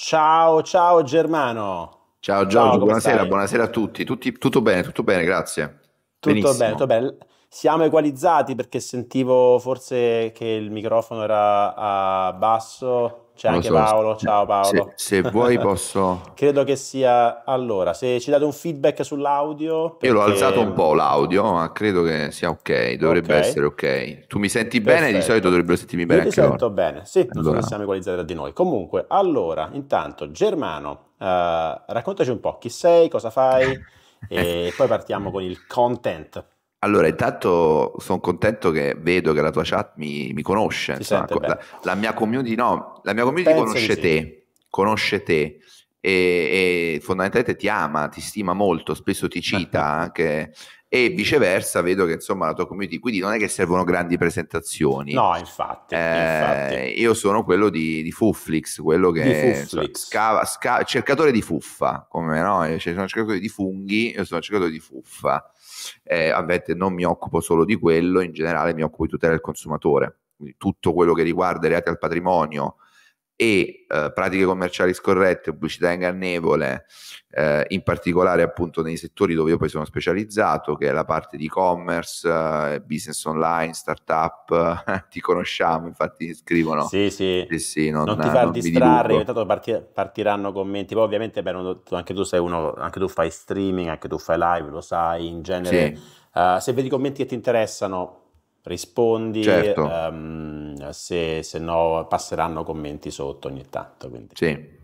Ciao, ciao Germano. Ciao Giorgio, ciao, buonasera, buonasera, a tutti. tutti. Tutto bene, tutto bene, grazie. Tutto bene, tutto bene, Siamo equalizzati perché sentivo forse che il microfono era a basso. C'è anche so. Paolo, ciao Paolo. Se, se vuoi posso... Credo che sia... Allora, se ci date un feedback sull'audio... Perché... Io l'ho alzato un po' l'audio, ma credo che sia ok, dovrebbe okay. essere ok. Tu mi senti Perfetto. bene? Di solito dovrebbero sentirmi bene. Io ti sento ora. bene, sì, allora. non allora. siamo equalizzati tra di noi. Comunque, allora, intanto, Germano, eh, raccontaci un po' chi sei, cosa fai e poi partiamo con il content. Allora, intanto sono contento che vedo che la tua chat mi, mi conosce. Insomma, cioè, la, la, mia community, no, la mia community conosce sì. te, conosce te e, e, fondamentalmente ti ama, ti stima molto, spesso ti cita anche e viceversa vedo che insomma la tua community quindi non è che servono grandi presentazioni no infatti, eh, infatti. io sono quello di, di Fuflix quello che di scava, sca, cercatore di fuffa come no eh, cioè, sono cercatore di funghi io sono cercatore di fuffa eh, avvete, non mi occupo solo di quello in generale mi occupo di tutela del consumatore quindi tutto quello che riguarda i reati al patrimonio e eh, pratiche commerciali scorrette, pubblicità ingannevole, eh, in particolare appunto nei settori dove io poi sono specializzato, che è la parte di e-commerce, eh, business online, startup, ti conosciamo, infatti scrivono. Sì, sì, sì, sì non, non, ti far non distrarre, intanto partir- partiranno commenti, poi ovviamente beh, non, anche tu sei uno, anche tu fai streaming, anche tu fai live, lo sai, in genere, sì. uh, se vedi commenti che ti interessano rispondi, certo. um, se, se, no passeranno commenti sotto ogni tanto. Quindi. Sì.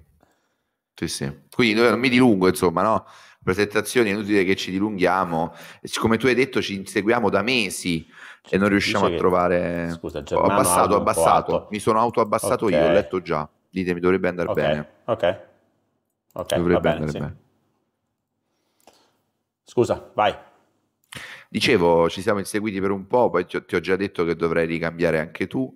Sì, sì. Quindi non mi dilungo, insomma, no? Presentazioni, è inutile che ci dilunghiamo. Come tu hai detto, ci inseguiamo da mesi cioè, e non riusciamo a che... trovare... Scusa, ho abbassato, ho abbassato. Mi sono autoabbassato okay. io, ho letto già. Ditemi, dovrebbe andare okay. bene. Ok. Ok, dovrebbe bene, andare sì. bene. Scusa, vai. Dicevo, ci siamo inseguiti per un po', poi ti ho, ti ho già detto che dovrei ricambiare anche tu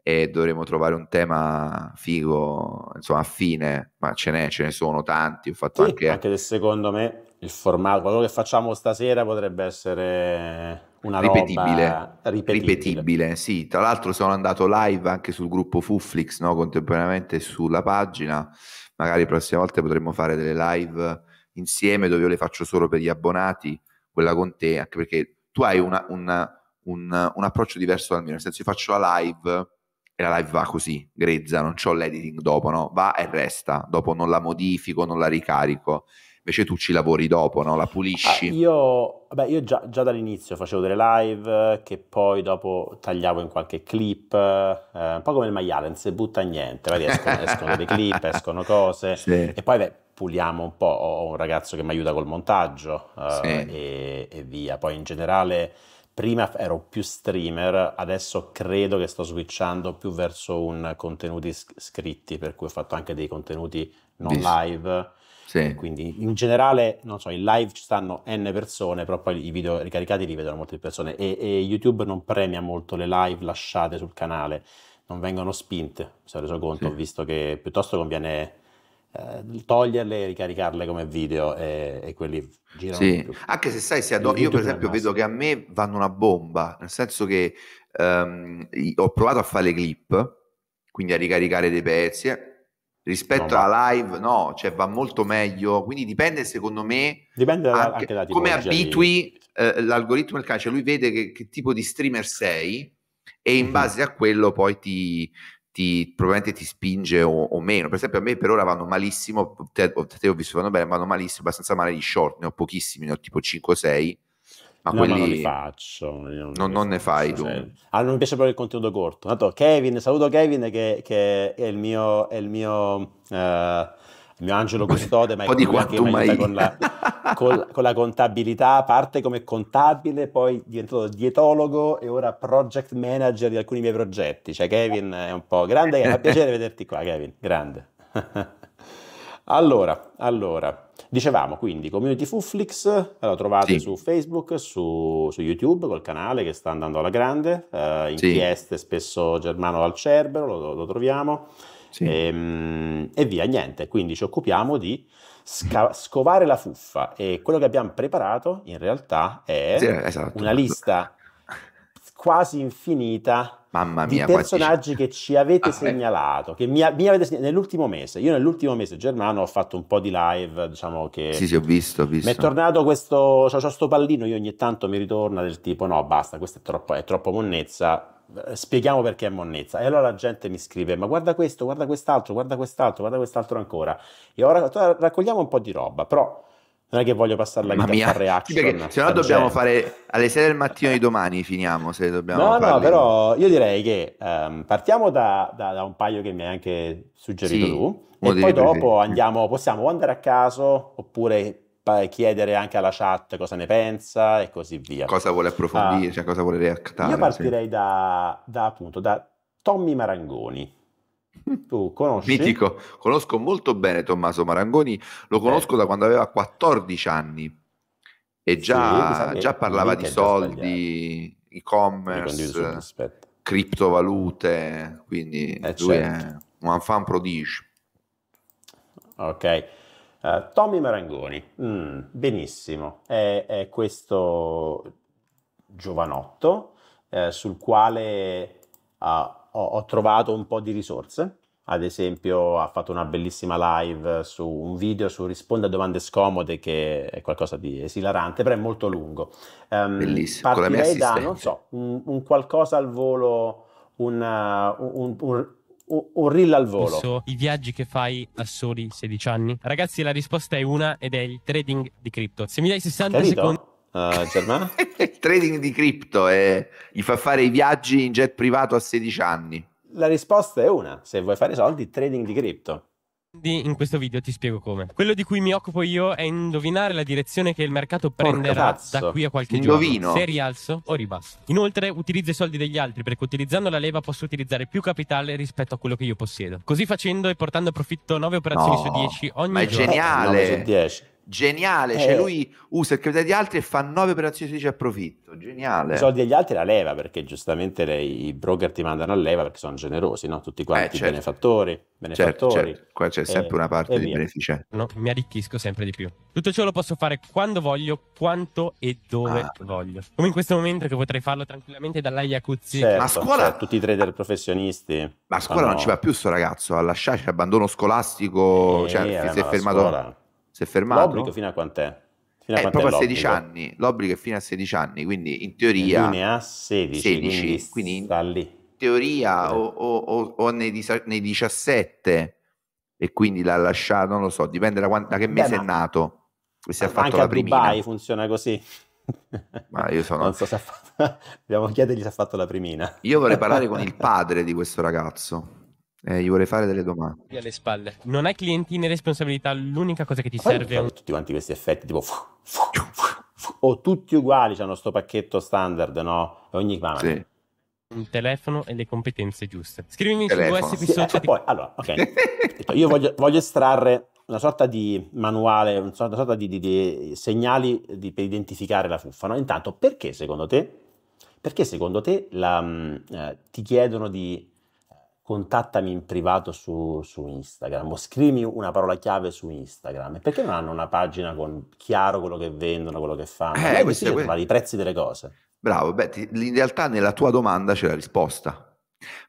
e dovremo trovare un tema figo, insomma, fine, ma ce n'è, ce ne sono tanti. Ho fatto sì, anche... anche secondo me il formato, quello che facciamo stasera potrebbe essere una ripetibile, ripetibile. ripetibile. sì. Tra l'altro sono andato live anche sul gruppo Fuflix, no? contemporaneamente sulla pagina. Magari la prossima volta potremmo fare delle live insieme dove io le faccio solo per gli abbonati quella con te, anche perché tu hai una, una, un, un, approccio diverso dal mio, nel senso io faccio la live e la live va così, grezza, non c'ho l'editing dopo, no? va e resta, dopo non la modifico, non la ricarico invece tu ci lavori dopo, no? la pulisci. Ah, io, beh, io già, già, dall'inizio facevo delle live che poi dopo tagliavo in qualche clip, eh, un po' come il maiale, non si butta niente, escono, escono dei clip, escono cose sì. e poi beh, puliamo un po', ho un ragazzo che mi aiuta col montaggio eh, sì. uh, e, e, via. Poi in generale, prima ero più streamer, adesso credo che sto switchando più verso un contenuti scritti, per cui ho fatto anche dei contenuti non live. Sì. Quindi in generale, non so, in live ci stanno n persone, però poi i video ricaricati li vedono molte persone e, e YouTube non premia molto le live lasciate sul canale, non vengono spinte, mi sono reso conto, sì. ho visto che piuttosto conviene eh, toglierle e ricaricarle come video e, e quelli girano. Sì. anche se sai, se ador- io per esempio vedo che a me vanno una bomba, nel senso che ehm, ho provato a fare le clip, quindi a ricaricare dei pezzi, eh. rispetto no, alla live no, cioè va molto meglio, quindi dipende secondo me, dipende anche, anche da come abitui eh, l'algoritmo del calcio, lui vede che, che tipo di streamer sei e in mhm. base a quello poi ti, ti, probabilmente ti spinge o, o, meno. Per esempio, a me per ora vanno malissimo, te, te ho visto vanno bene, vanno malissimo, abbastanza male gli short, ne ho pochissimi, ne ho tipo 5-6. Ma no, quelli... Ma non li faccio. Non, non, non ne fai tu. Ah, non mi piace proprio il contenuto corto. Tanto Kevin, saluto Kevin che, che è il mio... È il mio uh il mio angelo custode, ma è quello che mi aiuta con la, con, con la, contabilità, parte come contabile, poi diventato dietologo e ora project manager di alcuni miei progetti. Cioè Kevin è un po' grande, è un piacere vederti qua Kevin, grande. allora, allora, dicevamo quindi community Fuflix, la trovate sì. su Facebook, su, su, YouTube col canale che sta andando alla grande, uh, inchieste sì. spesso Germano al Cerbero, lo, lo troviamo. Sì. E, ehm, e, via, niente. Quindi ci occupiamo di sca- scovare la fuffa e quello che abbiamo preparato in realtà è sì, esatto. una lista quasi infinita Mamma mia, di personaggi che ci avete ah, segnalato, che mi, mi avete segnalato nell'ultimo mese. Io nell'ultimo mese Germano ho fatto un po' di live, diciamo che... Sì, sì, ho visto, ho visto. Mi è tornato questo... Cioè, ho sto pallino, io ogni tanto mi ritorna del tipo no, basta, questa è, troppo, è troppo monnezza, eh, spieghiamo perché è monnezza. E allora la gente mi scrive, ma guarda questo, guarda quest'altro, guarda quest'altro, guarda quest'altro ancora. E ora raccogliamo un po' di roba, però non è che voglio passare la vita mia. a fare action. Perché se no dobbiamo fare alle 6 del mattino di domani, finiamo se dobbiamo No, farli. no, però io direi che um, partiamo da, da, da, un paio che mi hai anche suggerito sì, tu e poi dopo andiamo, possiamo andare a caso oppure chiedere anche alla chat cosa ne pensa e così via. Cosa vuole approfondire, ah, cioè cosa vuole reactare. Io partirei sì. da, da, appunto, da Tommy Marangoni. Tu conosci? Mitico, conosco molto bene Tommaso Marangoni, lo eh. conosco eh. da quando aveva 14 anni e già, sì, già parlava di soldi, e-commerce, criptovalute, quindi eh, lui certo. è un fan prodigio. Ok. Uh, Tommy Marangoni, mm, benissimo, è, è, questo giovanotto eh, sul quale uh, ho, ho trovato un po' di risorse, ad esempio ha fatto una bellissima live su un video su risponde a domande scomode che è qualcosa di esilarante però è molto lungo um, bellissimo partirei da non so un, un qualcosa al volo una, eh, un, un, un reel al volo. Adesso, I viaggi che fai a soli 16 anni? Ragazzi, la risposta è una ed è il trading di cripto. Se mi dai 60 Carito. secondi... Uh, il trading di cripto è... Eh, gli fa fare i viaggi in jet privato a 16 anni. La risposta è una. Se vuoi fare soldi, trading di cripto quindi in questo video ti spiego come. Quello di cui mi occupo io è indovinare la direzione che il mercato prenderà da qui a qualche Indovino. giorno, se rialzo o ribasso. Inoltre utilizzo i soldi degli altri perché utilizzando la leva posso utilizzare più capitale rispetto a quello che io possiedo. Così facendo e portando a profitto 9 operazioni no, su 10 ogni ma è giorno. Geniale. 9 eh, su 10 geniale, cioè eh. cioè lui usa il credito di altri e fa nove operazioni di profitto, geniale. I soldi degli altri la leva perché giustamente le, i broker ti mandano a leva perché sono generosi, no? tutti quanti eh, certo. benefattori, benefattori. Certo, certo. Qua c'è eh, sempre eh, una parte di beneficenza. No, mi arricchisco sempre di più. Tutto ciò lo posso fare quando voglio, quanto e dove ah. voglio. Come in questo momento che potrei farlo tranquillamente dalla Iacuzzi. Certo, ma a scuola... Cioè, tutti i trader professionisti. Ma a scuola no. non ci va più sto ragazzo, ha lasciato l'abbandono scolastico, eh, cioè, eh, si è fermato... Scuola si è fermato. L'obbligo fino a quant'è? Fino a eh, proprio a 16 anni, l'obbligo è fino a 16 anni, quindi in teoria... E lui ne ha 16, 16 quindi, in teoria eh. o, o, o nei, nei, 17 e quindi l'ha lasciato, non lo so, dipende da, quanta, da che mese Beh, ma... è nato. E si è fatto anche la primina. Dubai funziona così. Ma io sono... Non so se ha fatto... Dobbiamo chiedergli se ha fatto la primina. Io vorrei parlare con il padre di questo ragazzo. Eh, gli vorrei fare delle domande. Alle spalle. Non hai clienti né responsabilità, l'unica cosa che ti Poi serve un... Tutti quanti questi effetti, tipo... o oh, tutti uguali, hanno sto pacchetto standard, no? Ogni mano. Sì. Un telefono e le competenze giuste. Scrivimi su US qui sì, sotto. Eh, ti... allora, ok. Io voglio, voglio, estrarre una sorta di manuale, una sorta di, di, di segnali di, per identificare la fuffa, no? Intanto, perché secondo te, perché secondo te la, mm, eh, ti chiedono di contattami in privato su, su, Instagram o scrivi una parola chiave su Instagram. Perché non hanno una pagina con chiaro quello che vendono, quello che fanno? Eh, questo è i prezzi delle cose. Bravo, beh, ti, in realtà nella tua domanda c'è la risposta,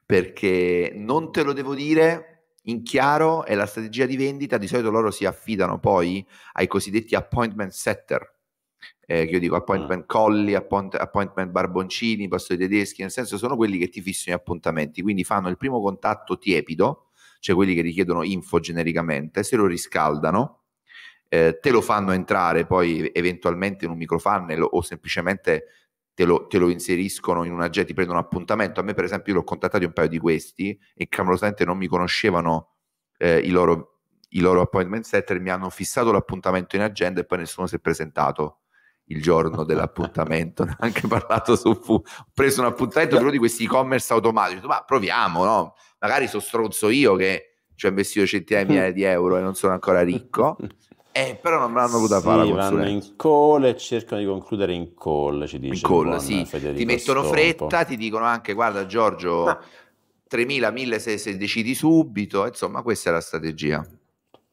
perché non te lo devo dire in chiaro è la strategia di vendita, di solito loro si affidano poi ai cosiddetti appointment setter, eh, che io dico appointment mm. Colli, appoint- appointment Barboncini, posto ai tedeschi, nel senso sono quelli che ti fissano gli appuntamenti, quindi fanno il primo contatto tiepido, cioè quelli che richiedono info genericamente, se lo riscaldano, eh, te lo fanno entrare poi eventualmente in un microfunnel o semplicemente te lo, te lo inseriscono in un jet, ti prendono appuntamento. A me per esempio io l'ho contattato un paio di questi e clamorosamente non mi conoscevano eh, i loro i loro appointment setter mi hanno fissato l'appuntamento in agenda e poi nessuno si è presentato il giorno dell'appuntamento, anche parlato su fu. Ho preso un appuntamento per di questi e-commerce automatici, ma proviamo, no? Magari sono stronzo io che ci ho investito centinaia di migliaia di euro e non sono ancora ricco. Eh, però non me l'hanno potuta sì, fare la consulenza. vanno in call e cercano di concludere in call, ci dice In call, sì. Ti mettono stompo. fretta, ti dicono anche, guarda Giorgio, no. 3.000, 1.000 se decidi subito. Insomma, questa è la strategia.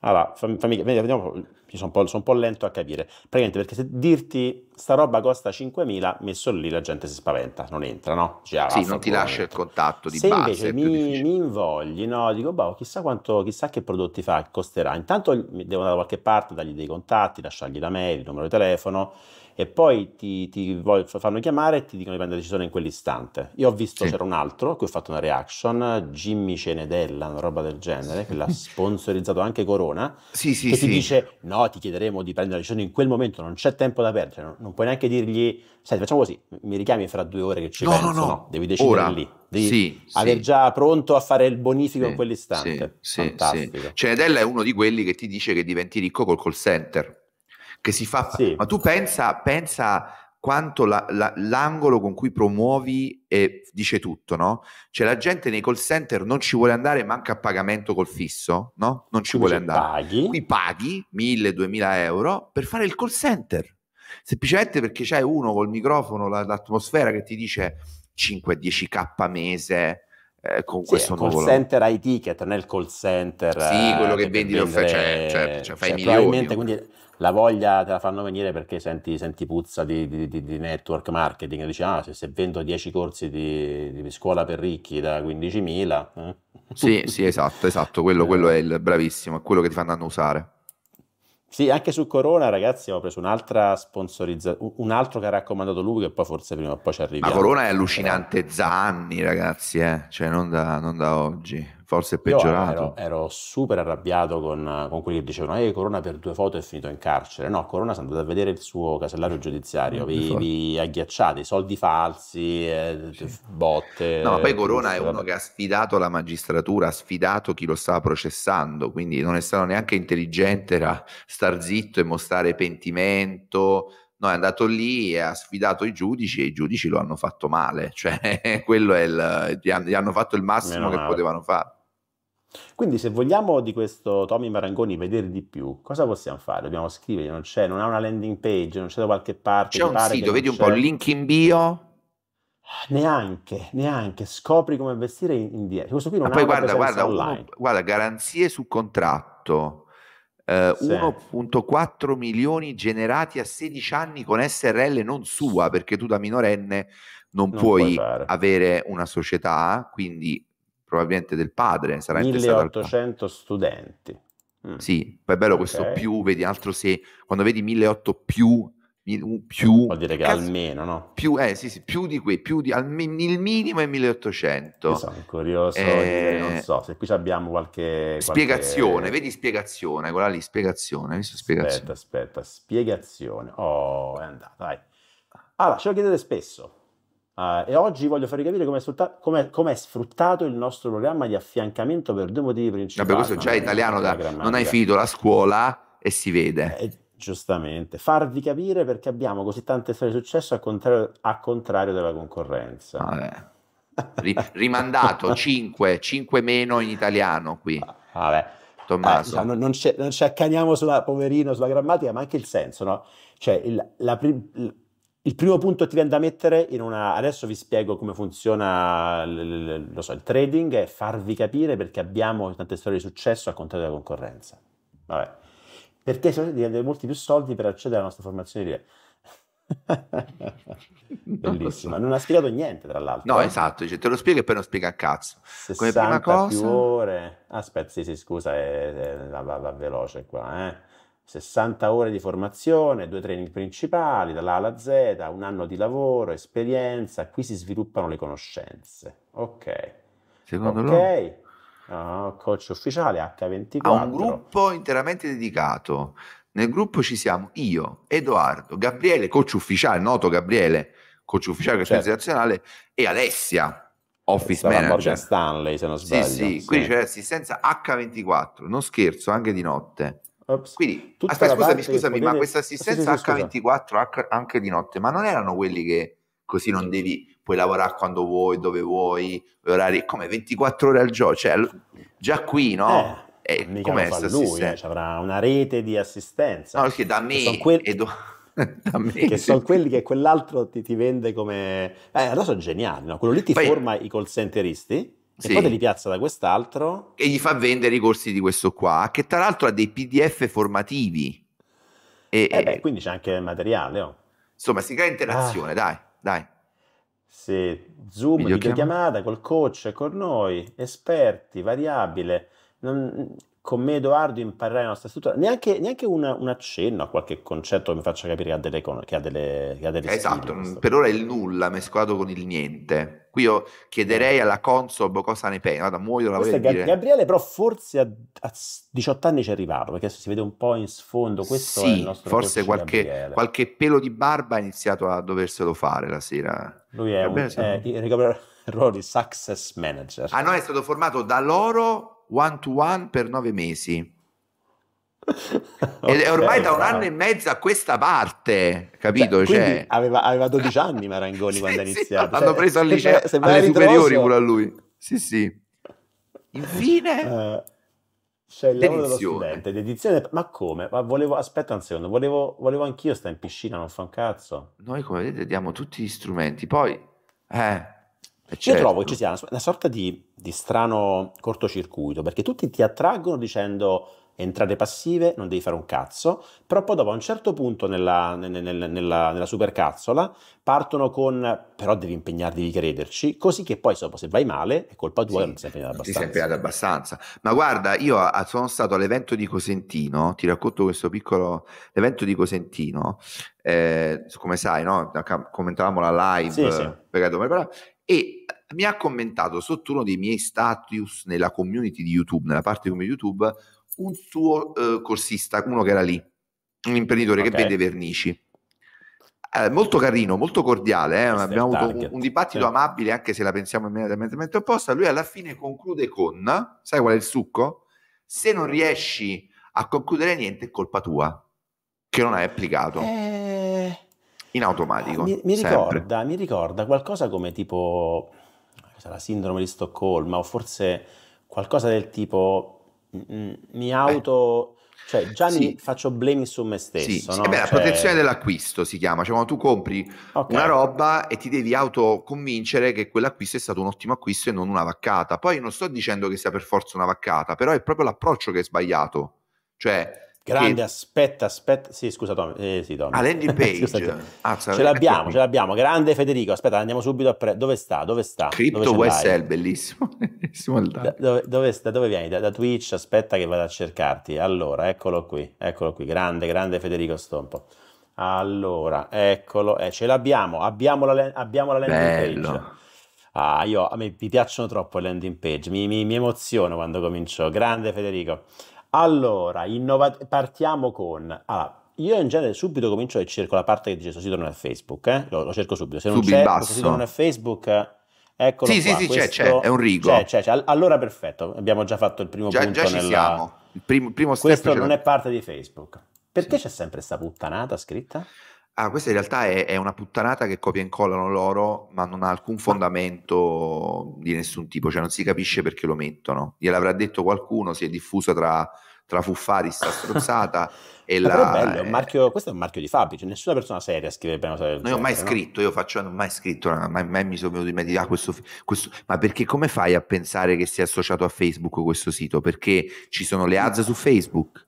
Allora, fammi, fammi, vediamo sono un, son un, po', lento a capire. Praticamente perché se dirti sta roba costa 5.000, messo lì la gente si spaventa, non entra, no? Cioè, sì, non ti lascia il contatto di se base. Se invece mi, mi, invogli, no? Dico, boh, chissà, quanto, chissà che prodotti fa, costerà. Intanto devo andare da qualche parte, dargli dei contatti, lasciargli la mail, il numero di telefono e poi ti, ti fanno chiamare e ti dicono di prendere decisione in quell'istante. Io ho visto sì. c'era un altro a cui ho fatto una reaction, Jimmy Cenedella, una roba del genere, che l'ha sponsorizzato anche Corona, sì, sì, che sì. ti dice no, ti chiederemo di prendere la decisione in quel momento, non c'è tempo da perdere, non, puoi neanche dirgli, senti facciamo così, mi richiami fra due ore che ci no, penso, no, no. no devi decidere Ora, lì, devi sì, aver sì. già pronto a fare il bonifico sì, in quell'istante, sì, fantastico. Sì. Cioè, Cenedella è uno di quelli che ti dice che diventi ricco col call center, che si fa, ma tu pensa, pensa quanto la, la, l'angolo con cui promuovi e dice tutto, no? Cioè la gente nei call center non ci vuole andare manca a pagamento col fisso, no? Non ci Quindi vuole andare. Paghi. Qui paghi 1000-2000 euro per fare il call center, semplicemente perché c'è uno col microfono, la, l'atmosfera che ti dice 5-10k mese, eh, con sì, questo nuovo call center hai ticket nel call center sì quello eh, che, che vendi vendere... Cioè, cioè, cioè, fai cioè, milioni quindi la voglia te la fanno venire perché senti, senti puzza di, di, di, network marketing, dici ah se, se vendo 10 corsi di, di, scuola per ricchi da 15.000. Eh? Sì, sì, esatto, esatto, quello, eh. quello, è il bravissimo, è quello che ti fanno annusare. Sì, anche su Corona, ragazzi, ho preso un'altra sponsorizzazione, un altro che ha raccomandato lui, che poi forse prima o poi ci arriviamo. Ma Corona è allucinante Zanni, eh. ragazzi, eh? cioè non da, non da oggi forse è peggiorato. Ero, ero, super arrabbiato con, con quelli che dicevano: Ehi, Corona per due foto è finito in carcere. No, Corona è andato a vedere il suo casellario giudiziario, mm, vi, vi agghiacciate, soldi falsi, eh, sì. botte. No, ma poi eh, Corona è uno che ha sfidato la magistratura, ha sfidato chi lo stava processando, quindi non è stato neanche intelligente, era star zitto e mostrare pentimento. No, è andato lì e ha sfidato i giudici e i giudici lo hanno fatto male, cioè quello è il, gli hanno fatto il massimo Meno che male. potevano fare. Quindi se vogliamo di questo Tommy Marangoni vedere di più, cosa possiamo fare? Dobbiamo scrivere, non c'è, non ha una landing page, non c'è da qualche parte. C'è un sito, vedi un po' il link in bio. Neanche, neanche, scopri come investire indietro. Questo qui non Ma poi guarda, guarda, uno, guarda, garanzie su contratto, eh, sì. 1.4 milioni generati a 16 anni con SRL non sua, perché tu da minorenne non, non puoi, puoi avere una società, quindi probabilmente del padre. Sarà 1800 studenti. Mm. Sì, poi è bello okay. questo più, vedi altro se quando vedi 1800 più più vuol dire che caso, almeno no? più, eh, sì, sì, più di quei più di almeno il minimo è 1800 sono curioso eh, non so se qui abbiamo qualche, qualche, spiegazione vedi spiegazione quella lì spiegazione visto spiegazione aspetta aspetta spiegazione oh è andata vai allora ce lo chiedete spesso Uh, e oggi voglio farvi capire come è, sfrutta- sfruttato il nostro programma di affiancamento per due motivi principali. Vabbè, questo è già italiano, da, non hai finito la scuola e si vede. Eh, giustamente, farvi capire perché abbiamo così tante storie di successo a contrario, a contrario della concorrenza. Vabbè. Ah, eh. R- rimandato 5, 5 meno in italiano qui. Vabbè. Tommaso. Eh, diciamo, no, non, ci, accaniamo sulla, poverino, sulla grammatica, ma anche il senso, no? Cioè, il, la, prim- il primo punto ti viene da mettere in una... Adesso vi spiego come funziona l, l, so, il trading e farvi capire perché abbiamo tante storie di successo al contrario della concorrenza. Vabbè. Perché di avere molti più soldi per accedere alla nostra formazione di... Bellissima, non ha spiegato niente tra l'altro. No, eh? esatto, cioè, te lo spiego e poi non spiega a cazzo. Come prima cosa... ore. Aspetta, sì, sì, scusa, eh, eh, va, va, veloce qua, eh. 60 ore di formazione, due training principali, dall'A alla Z, un anno di lavoro, esperienza, qui si sviluppano le conoscenze. Ok. Secondo okay. loro? Uh, coach ufficiale H24. A un gruppo interamente dedicato. Nel gruppo ci siamo io, Edoardo, Gabriele, coach ufficiale, noto Gabriele, coach ufficiale coach certo. nazionale, e Alessia, office Stava manager. Morgan Stanley, se non sbaglio. Sì, sì, sì. qui c'è l'assistenza H24, non scherzo, anche di notte. Ops. Quindi, aspetta, scusami, scusami, potete... ma questa assistenza ah, sì, sì, H24 scusa. anche di notte, ma non erano quelli che così non devi, puoi lavorare quando vuoi, dove vuoi, orari come 24 ore al giorno, cioè già qui, no? Eh. Eh, mica com'è lo fa lui, eh, avrà una rete di assistenza. No, perché da me, che sono quelli che quell'altro ti, ti vende come... Eh, allora sono geniali, no? quello lì ti Poi... forma i call centeristi sì. poi te li piazza da quest'altro. E gli fa vendere i corsi di questo qua, che tra l'altro ha dei PDF formativi. E, eh beh, eh, quindi c'è anche il materiale. Oh. Insomma, si crea interazione, ah. dai, dai. Sì, Zoom, videochiamata, videochiamata col coach, con noi, esperti, variabile. Non, con me Edoardo imparerai la nostra struttura, neanche, neanche una, un accenno a qualche concetto che mi faccia capire che ha delle... Che ha delle, che ha delle esatto, per ora è il nulla mescolato con il niente. Qui io chiederei alla Consob cosa ne pensa, guarda, muoio la voglio Gab- Gabriele però forse a, a, 18 anni ci arrivato perché adesso si vede un po' in sfondo, questo sì, è il nostro forse qualche, qualche, pelo di barba ha iniziato a doverselo fare la sera. Lui è Gabriele, un... Eh, ruolo di success manager. Ah no, è stato formato da loro one to one per nove mesi. okay, e ormai da un anno e mezzo a questa parte, cioè, capito? Cioè, cioè... Aveva, aveva, 12 anni Marangoni quando ha iniziato. Sì, cioè, l'hanno preso al liceo, cioè, alle ritroso... superiori pure a lui. Sì, sì. Infine... Uh c'è il lavoro dello studente, dedizione, ma come? Ma volevo, aspetta un secondo, volevo, volevo anch'io stare in piscina, non fa un cazzo. Noi come vedete diamo tutti gli strumenti, poi... Eh, certo. Io trovo certo. che ci sia una, una sorta di di strano cortocircuito, perché tutti ti attraggono dicendo entrate passive, non devi fare un cazzo, però poi dopo a un certo punto nella, nella, nella, nella supercazzola partono con però devi impegnarti di crederci, così che poi dopo se vai male è colpa tua sì, che non sei impegnato abbastanza. Ti sei impegnato abbastanza. Ma guarda, io sono stato all'evento di Cosentino, ti racconto questo piccolo evento di Cosentino, eh, come sai, no? commentavamo la live, sì, sì. però, e eh, mi ha commentato sotto uno dei miei status nella community di YouTube, nella parte come YouTube, un suo eh, corsista, uno che era lì, un imprenditore okay. che vende vernici. Eh, molto carino, molto cordiale, eh? abbiamo avuto un, un dibattito sì. amabile anche se la pensiamo immediatamente opposta. Lui alla fine conclude con, sai qual è il succo? Se non riesci a concludere niente è colpa tua, che non hai applicato. Eh in automatico. Mi, mi, ricorda, mi ricorda qualcosa come tipo la sindrome di Stoccolma o forse qualcosa del tipo mm, mm, mi eh, auto... Eh. Cioè già sì. faccio blaming su me stesso. Sì, no? Eh beh, cioè... la protezione dell'acquisto si chiama, cioè quando tu compri okay. una roba e ti devi autoconvincere che quell'acquisto è stato un ottimo acquisto e non una vaccata. Poi non sto dicendo che sia per forza una vaccata, però è proprio l'approccio che è sbagliato. Cioè Grande, che... aspetta, aspetta. Sì, scusa Tom. Eh, sì, Tom. A landing page. ah, ce l'abbiamo, ce l'abbiamo. Grande Federico, aspetta, andiamo subito a pre... Dove sta? Dove sta? Crypto USL, bellissimo. bellissimo da, dove, dove, sta? dove vieni? Da, da, Twitch, aspetta che vado a cercarti. Allora, eccolo qui, eccolo qui. Grande, grande Federico Stompo. Allora, eccolo, eh, ce l'abbiamo, abbiamo la, abbiamo la landing Bello. page. Ah, io, a me mi piacciono troppo le landing page, mi, mi, mi emoziono quando comincio. Grande Federico. Allora, innova- partiamo con... Allora, io in genere subito comincio e cerco la parte che dice il suo sito non è Facebook, eh? lo, lo, cerco subito, se non Subi c'è il sito non è Facebook... Eccolo sì, qua. sì, sì, Questo... c'è, c'è, è un rigo. C'è, c'è, c'è, Allora perfetto, abbiamo già fatto il primo già, punto. Già ci nella... siamo. Il primo, primo Questo non è parte di Facebook. Perché sì. c'è sempre questa puttanata scritta? Ah, questa in realtà è, è una puttanata che copia e incollano loro, ma non ha alcun fondamento di nessun tipo, cioè non si capisce perché lo mettono. Gliel'avrà detto qualcuno, si è diffusa tra, tra fuffati, sta strozzata. e ma la, è bello, è eh, marchio, questo è un marchio di Fabio, cioè nessuna persona seria scrive una cosa del Non ho mai no? scritto, io faccio, non ho mai scritto, mai, mai mi sono venuto in mente di ah, questo, questo, ma perché come fai a pensare che sia associato a Facebook questo sito? Perché ci sono le ads su Facebook?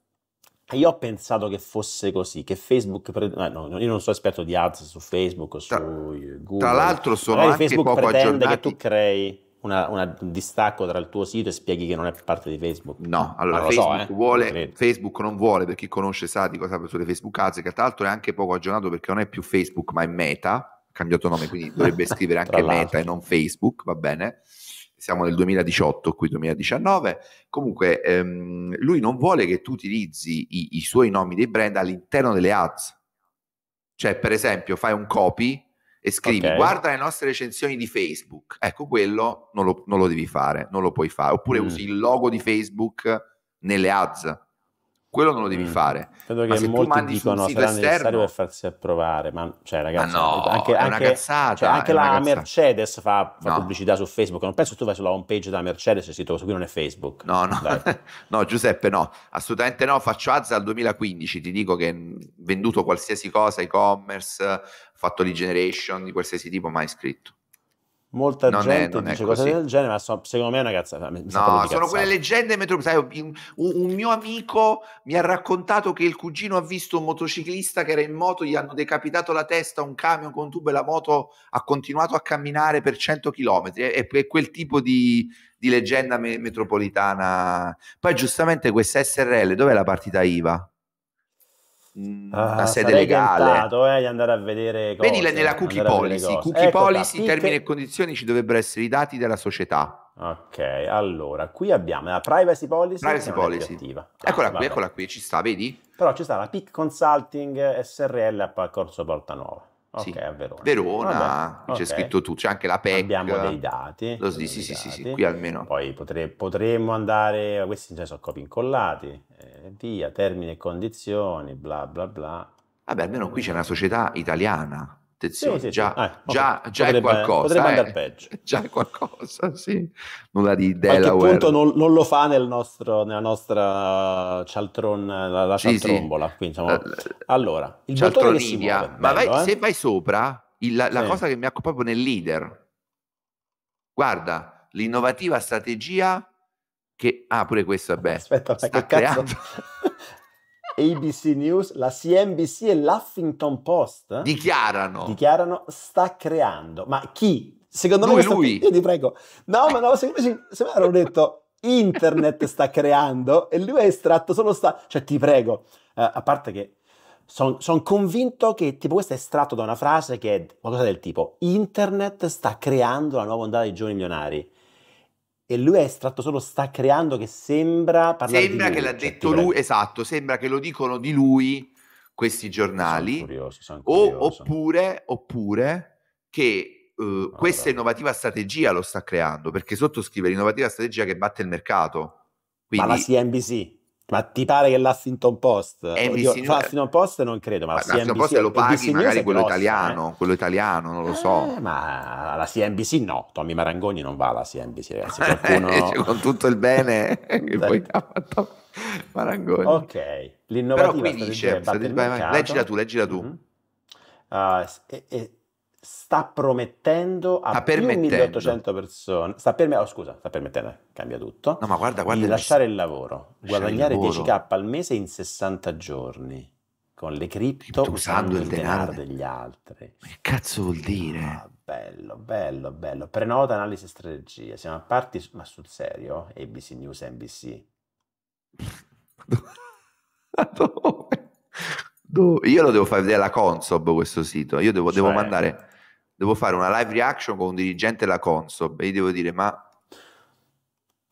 Io ho pensato che fosse così, che Facebook, pre... no, io non sono esperto di ads su Facebook, su tra, Google. Tra l'altro sono Magari anche Facebook poco aggiornati. che tu crei una, una, un distacco tra il tuo sito e spieghi che non è parte di Facebook. No, allora Facebook, so, eh. vuole, Facebook, non vuole, per chi conosce sa di cosa sulle Facebook Ads, che tra l'altro è anche poco aggiornato perché non è più Facebook ma è Meta, ha cambiato nome, quindi dovrebbe scrivere anche Meta e non Facebook, va bene? siamo nel 2018, qui 2019, comunque ehm, lui non vuole che tu utilizzi i, i suoi nomi dei brand all'interno delle ads. Cioè, per esempio, fai un copy e scrivi okay. guarda le nostre recensioni di Facebook. Ecco, quello non lo, non lo devi fare, non lo puoi fare. Oppure mm. usi il logo di Facebook nelle ads quello non lo devi mm. fare. Credo ma che molti dicono sarà esterno... necessario per farsi approvare, ma cioè ragazzi, ma no, anche, anche, cazzata, cioè, anche la cazzata. Mercedes fa, fa no. pubblicità su Facebook, non penso che tu vai sulla home page della Mercedes e si trova qui non è Facebook. No, no. no, Giuseppe no, assolutamente no, faccio Azza al 2015, ti dico che mm, venduto qualsiasi cosa, e-commerce, fatto lead generation di qualsiasi tipo, mai scritto molta non gente è, dice cose del genere, ma so, secondo me è una cazzata. Mi no, sono quelle leggende metropolitane. Un, un, mio amico mi ha raccontato che il cugino ha visto un motociclista che era in moto, gli hanno decapitato la testa, un camion con tubo e la moto ha continuato a camminare per 100 km. È, è quel tipo di, di leggenda me- metropolitana. Poi giustamente questa SRL, dov'è la partita IVA? mh, ah, una sede legale. Tentato, eh, di andare a vedere cose, Vedi nella cookie policy, cookie ecco policy, qua. termini e condizioni ci dovrebbero essere i dati della società. Ok, allora qui abbiamo la privacy policy, privacy policy. attiva. Eccola qui, vabbè. eccola qui, ci sta, vedi? Però ci sta la PIC Consulting SRL a percorso Porta Nuova. Okay, sì. Verona, Verona Vabbè, c'è okay. scritto tutto, c'è anche la PEC. Abbiamo dei dati. Lo, sì, sì, dati. sì, sì, qui almeno. Poi potre, potremmo andare, questi già sono copi incollati, eh, via, termini e condizioni, bla bla bla. Vabbè, almeno qui c'è una società italiana attenzione, sì, sì, già, ah, già, okay. già potrebbe, è qualcosa. Potrebbe andare eh, peggio. Già è qualcosa, sì. Nulla di Delaware. appunto non, non, lo fa nel nostro, nella nostra cialtron, la, la sì, cialtrombola. diciamo, eh, allora, il bottone che si muove, bello, Ma vai, eh? se vai sopra, il, la, la cosa che mi accoppa proprio nel leader, guarda, l'innovativa strategia che... Ah, pure questo è Aspetta, sta che creando... cazzo... ABC News, la CNBC e l'Huffington Post dichiarano. dichiarano sta creando. Ma chi? Secondo lui, me... Lui. Io ti prego. No, ma no, secondo me, secondo me hanno detto internet sta creando e lui ha estratto solo sta... Cioè ti prego, uh, a parte che sono son convinto che tipo questo è estratto da una frase che è qualcosa del tipo internet sta creando la nuova ondata dei giovani milionari e lui ha estratto solo sta creando che sembra parlare sembra lui, che l'ha cioè, detto lui esatto sembra che lo dicono di lui questi giornali sono curioso, sono curioso. O, oppure, oppure che uh, oh, questa innovativa strategia lo sta creando perché sottoscrive l'innovativa strategia che batte il mercato quindi, ma la CNBC ma ti pare che l'Huffington Post? Eh, Oddio, Vicino... Eh, L'Huffington Post non credo, ma la CNBC... Post lo paghi magari quello grossa, eh. italiano, eh? quello italiano, non lo so. Eh, ma la CNBC no, Tommy Marangoni non va alla CNBC, ragazzi. Eh, qualcuno... cioè, con tutto il bene che poi ha fatto Marangoni. Ok, l'innovativa Però qui dice, leggi, mercato... leggila tu, leggila tu. Mm-hmm. Uh, e, e sta promettendo a sta più 1800 persone, sta, per me, oh, scusa, sta permettendo, eh, cambia tutto, no, ma guarda, guarda di lasciare il lavoro, guadagnare il lavoro. 10k al mese in 60 giorni con le cripto usando, usando il denaro, denaro degli altri. Ma che cazzo vuol dire? Ah, bello, bello, bello. Prenota, analisi e strategia. Siamo a parti, ma sul serio? ABC News, NBC. Dove? Dove? Io lo devo fare vedere alla Consob questo sito. Io devo, cioè, devo mandare devo fare una live reaction con un dirigente della Consob e gli devo dire ma...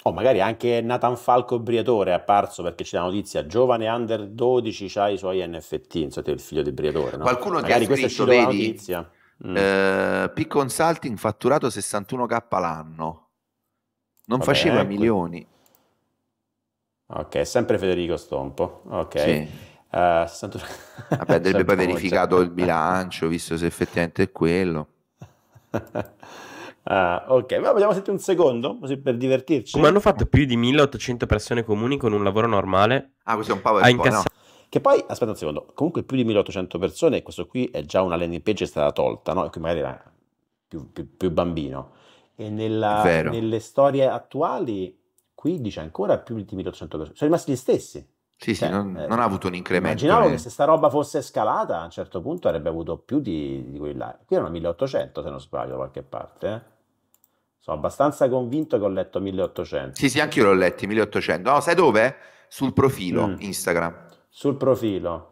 O oh, magari anche Nathan Falco Briatore è apparso perché c'è la notizia, giovane under 12 ha i suoi NFT, insomma, il figlio di Briatore. No? Qualcuno magari ti ha scritto, vedi, la notizia. Mm. Eh, P Consulting fatturato 61k l'anno, non Vabbè, faceva ecco. milioni. Ok, sempre Federico Stompo. Ok. Sì. Uh, eh, 61... Vabbè, dovrebbe verificato il bilancio, visto se effettivamente è quello. ah, ok, ma vogliamo sentire un secondo, così per divertirci. Come hanno fatto più di 1800 persone comuni con un lavoro normale? Ah, questo è un PowerPoint, incassato... no? Che poi, aspetta un secondo, comunque più di 1800 persone, questo qui è già una landing page che è stata tolta, no? E qui magari era più, più, più bambino. E nella, nelle storie attuali qui dice ancora più di 1800 persone, sono rimasti gli stessi. Sì, cioè, sì, non, eh, non, ha avuto un incremento. Immaginavo eh. che se sta roba fosse scalata, a un certo punto avrebbe avuto più di, di quelli Qui erano 1800, se non sbaglio, da qualche parte. Eh. Sono abbastanza convinto che ho letto 1800. Sì, sì, anche io l'ho letto, 1800. No, sai dove? Sul profilo mm. Instagram. Sul profilo.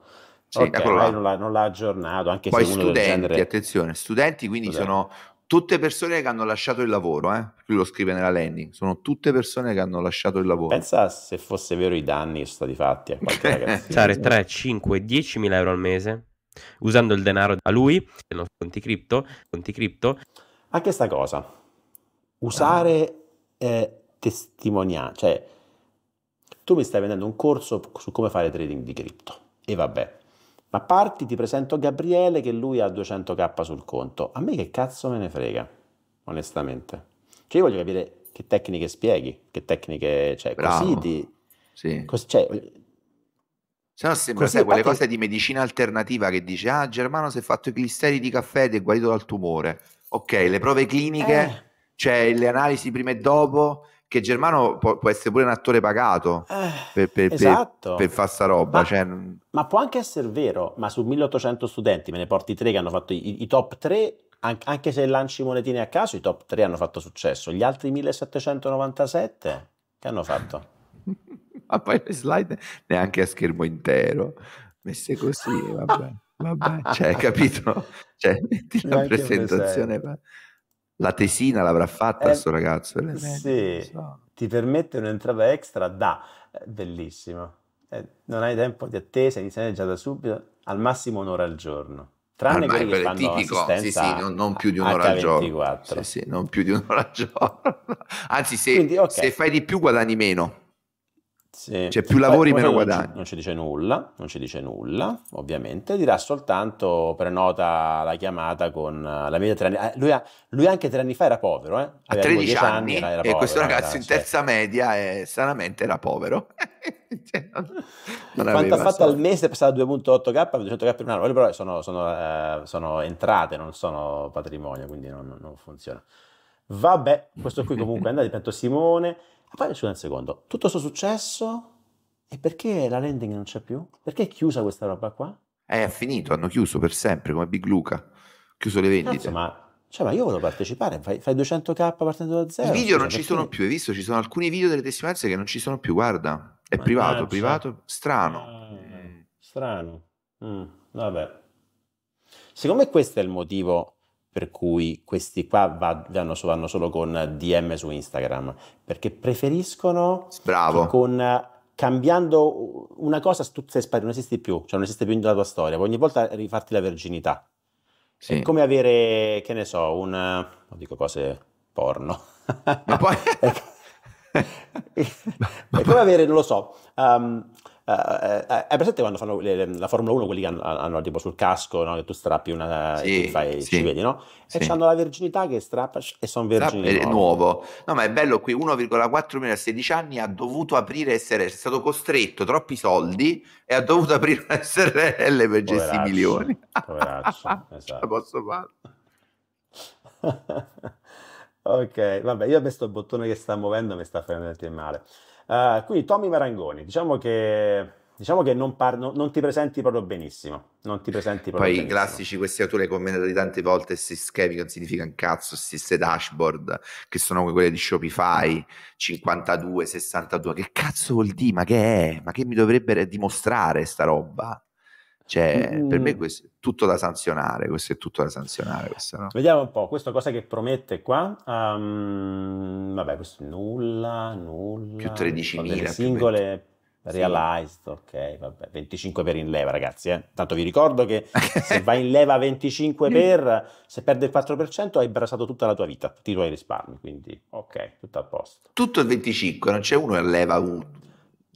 Sì, okay, non, l'ha, non l'ha aggiornato, anche Poi se uno studenti, genere... attenzione, studenti quindi studenti. sono tutte persone che hanno lasciato il lavoro, eh? lui lo scrive nella landing, sono tutte persone che hanno lasciato il lavoro. Pensa se fosse vero i danni che sono stati fatti a qualche ragazzo. 3, 5, 10 mila euro al mese, usando il denaro da lui, non conti cripto, conti cripto. Anche sta cosa, usare eh, testimonianza, cioè tu mi stai vendendo un corso su come fare trading di cripto, e vabbè, ma parti, ti presento Gabriele che lui ha 200k sul conto. A me che cazzo me ne frega, onestamente. Cioè io voglio capire che tecniche spieghi, che tecniche, cioè, Bravo. così ti... Sì. Cos- cioè, se no sembra Così, sai, quelle parte... cose di medicina alternativa che dice ah Germano si è fatto i clisteri di caffè ed è guarito dal tumore ok le prove cliniche eh. cioè le analisi prima e dopo che Germano può, può, essere pure un attore pagato eh, per, per, esatto. per, per fare sta roba. Ma, cioè... ma, può anche essere vero, ma su 1800 studenti me ne porti tre che hanno fatto i, i top 3, anche se lanci monetine a caso, i top 3 hanno fatto successo. Gli altri 1797 che hanno fatto? ma poi le slide neanche a schermo intero, messe così, vabbè, vabbè, cioè, capito? Cioè, la presentazione... La tesina l'avrà fatta questo eh, ragazzo. Eh. Sì, so. ti permette un'entrata extra da eh, bellissimo. Eh, non hai tempo di attesa, inizia già da subito, al massimo un'ora al giorno. Tranne Ormai quelli che tipico, sì, sì, non, non, più di un'ora H24. al giorno. Sì, sì, non più di un'ora al giorno. Anzi, se, Quindi, okay. se fai di più guadagni meno. Sì. Cioè più lavori meno non guadagni. non ci dice nulla, non ci dice nulla, ovviamente, dirà soltanto prenota la chiamata con la media tre anni. Eh, lui, ha, lui anche tre anni fa era povero, eh? a 13 anni, anni era, era e povero, questo ragazzo in terza cioè... media è, eh, stranamente era povero. cioè, non, non Quanto ha fatto al mese è passato 2.8k a 200k per un anno, però sono, sono, eh, sono, entrate, non sono patrimonio, quindi non, non funziona. Vabbè, questo qui comunque è andato, tanto Simone e poi scusa un secondo, tutto questo successo e perché la landing non c'è più? Perché è chiusa questa roba qua? Eh, è finito, hanno chiuso per sempre come Big Luca, chiuso le vendite. Cazzo, ma, cioè, ma io volevo partecipare, fai, fai 200k partendo da zero. I video non cioè, ci sono più, hai visto? Ci sono alcuni video delle testimonianze che non ci sono più, guarda. È ma privato, privato, strano. Ah, strano. Mm, vabbè. Secondo me questo è il motivo per cui questi qua vanno, vanno solo con DM su Instagram, perché preferiscono Bravo. con cambiando una cosa tu sei sparito, non esisti più, cioè non esiste più nella tua storia, ogni volta rifarti la verginità. Sì. È come avere, che ne so, un... non dico cose porno. Ma poi... è come avere, non lo so, um, eh, eh, è presente quando fanno le, la Formula 1 quelli che hanno, hanno tipo sul casco no? che tu strappi una sì, e fai, sì, ci vedi no? e sì. hanno la virginità che strappa e sono vergini Strap- è nuovo no ma è bello qui 1,4 milioni a 16 anni ha dovuto aprire SRL è stato costretto troppi soldi e ha dovuto aprire una SRL per gestire milioni poveraccio la esatto. posso fare ok vabbè io ho questo bottone che sta muovendo mi sta facendo male Uh, eh, quindi Tommy Marangoni, diciamo che, diciamo che non, par- non, non, ti presenti proprio benissimo. Non ti presenti proprio Poi benissimo. i classici, questi autori commentati tante volte, questi schemi che non significano un cazzo, queste dashboard che sono come quelle di Shopify, 52, 62, che cazzo vuol dire? Ma che è? Ma che mi dovrebbe dimostrare sta roba? Cioè, mm. per me mm. questo è tutto da sanzionare, questo è tutto da sanzionare. Questo, no? Vediamo un po', questo cosa che promette qua? Um, vabbè, questo nulla, nulla. Più 13.000. Singole, Realized, sì. ok, vabbè, 25 per in leva ragazzi, eh. tanto vi ricordo che se vai in leva 25 per, se perde il 4% hai brasato tutta la tua vita, tutti i tuoi risparmi, quindi ok, tutto a posto. Tutto il 25, non c'è uno che leva 1.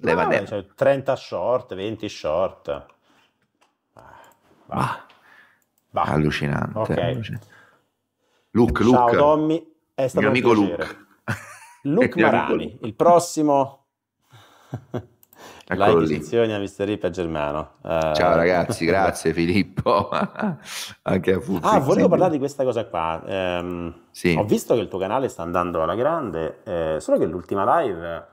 Leva no, Cioè 30 short, 20 short. Va. Va. Allucinante. Okay. Allucinante. Luke, Ciao Tommy, è stato mio amico piacere. Luke. Luke Marani, il prossimo... Eccolo like, iscrizioni a Mr. Rip a Germano. Uh... Ciao ragazzi, grazie Filippo. Anche a Fufi. Ah, volevo parlare di questa cosa qua. Um, sì. Ho visto che il tuo canale sta andando alla grande, eh, solo che l'ultima live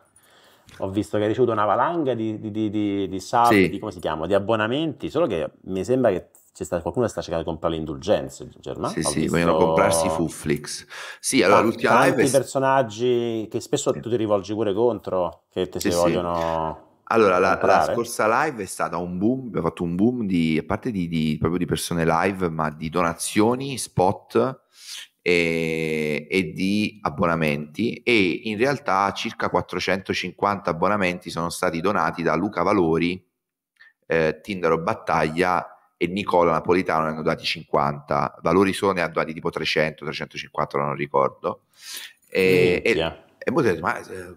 ho visto che hai ricevuto una valanga di, di, di, di saldi, sì. come si chiama, di abbonamenti, solo che mi sembra che c'è stato qualcuno sta cercando di comprare le indulgenze, Germania. Sì, ho sì, visto... vogliono comprarsi Fuflix. Sì, allora T- l'ultima tanti live... Tanti è... personaggi che spesso tu ti rivolgi pure contro, che te sì, si sì. vogliono... Allora, la, la, scorsa live è stata un boom, abbiamo fatto un boom di, a parte di, di, proprio di persone live, ma di donazioni, spot e, eh, e, di abbonamenti e in realtà circa 450 abbonamenti sono stati donati da Luca Valori, eh, Tindaro Battaglia e Nicola Napolitano ne hanno dati 50, Valori sono ne ha dati tipo 300, 350 non ricordo. Eh, e, e, e voi detto, ma eh,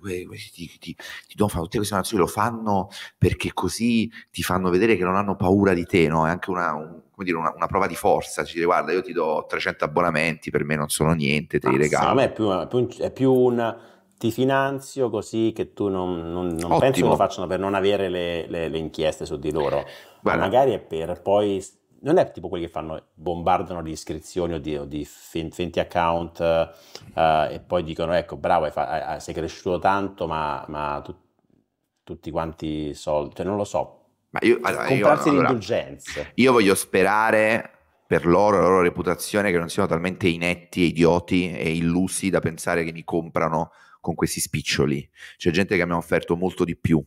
ti, ti, ti, fare tutte queste nazioni lo fanno perché così ti fanno vedere che non hanno paura di te, no? È anche una, un, dire, una, una prova di forza, ci dice guarda io ti do 300 abbonamenti, per me non sono niente, te li regalo. A me è più, è più, è più un ti finanzio così che tu non, non, non penso che lo facciano per non avere le, le, le inchieste su di loro, guarda. ma magari è per poi non è tipo quelli che fanno, bombardano di iscrizioni o di, o di finti account eh, eh, e poi dicono ecco bravo, hai, sei cresciuto tanto ma, ma tu, tutti quanti soldi, cioè non lo so. Ma io, allora, Comprarsi io, allora, Io voglio sperare per loro, la loro reputazione, che non siano talmente inetti e idioti e illusi da pensare che mi comprano con questi spiccioli. C'è gente che mi ha offerto molto di più.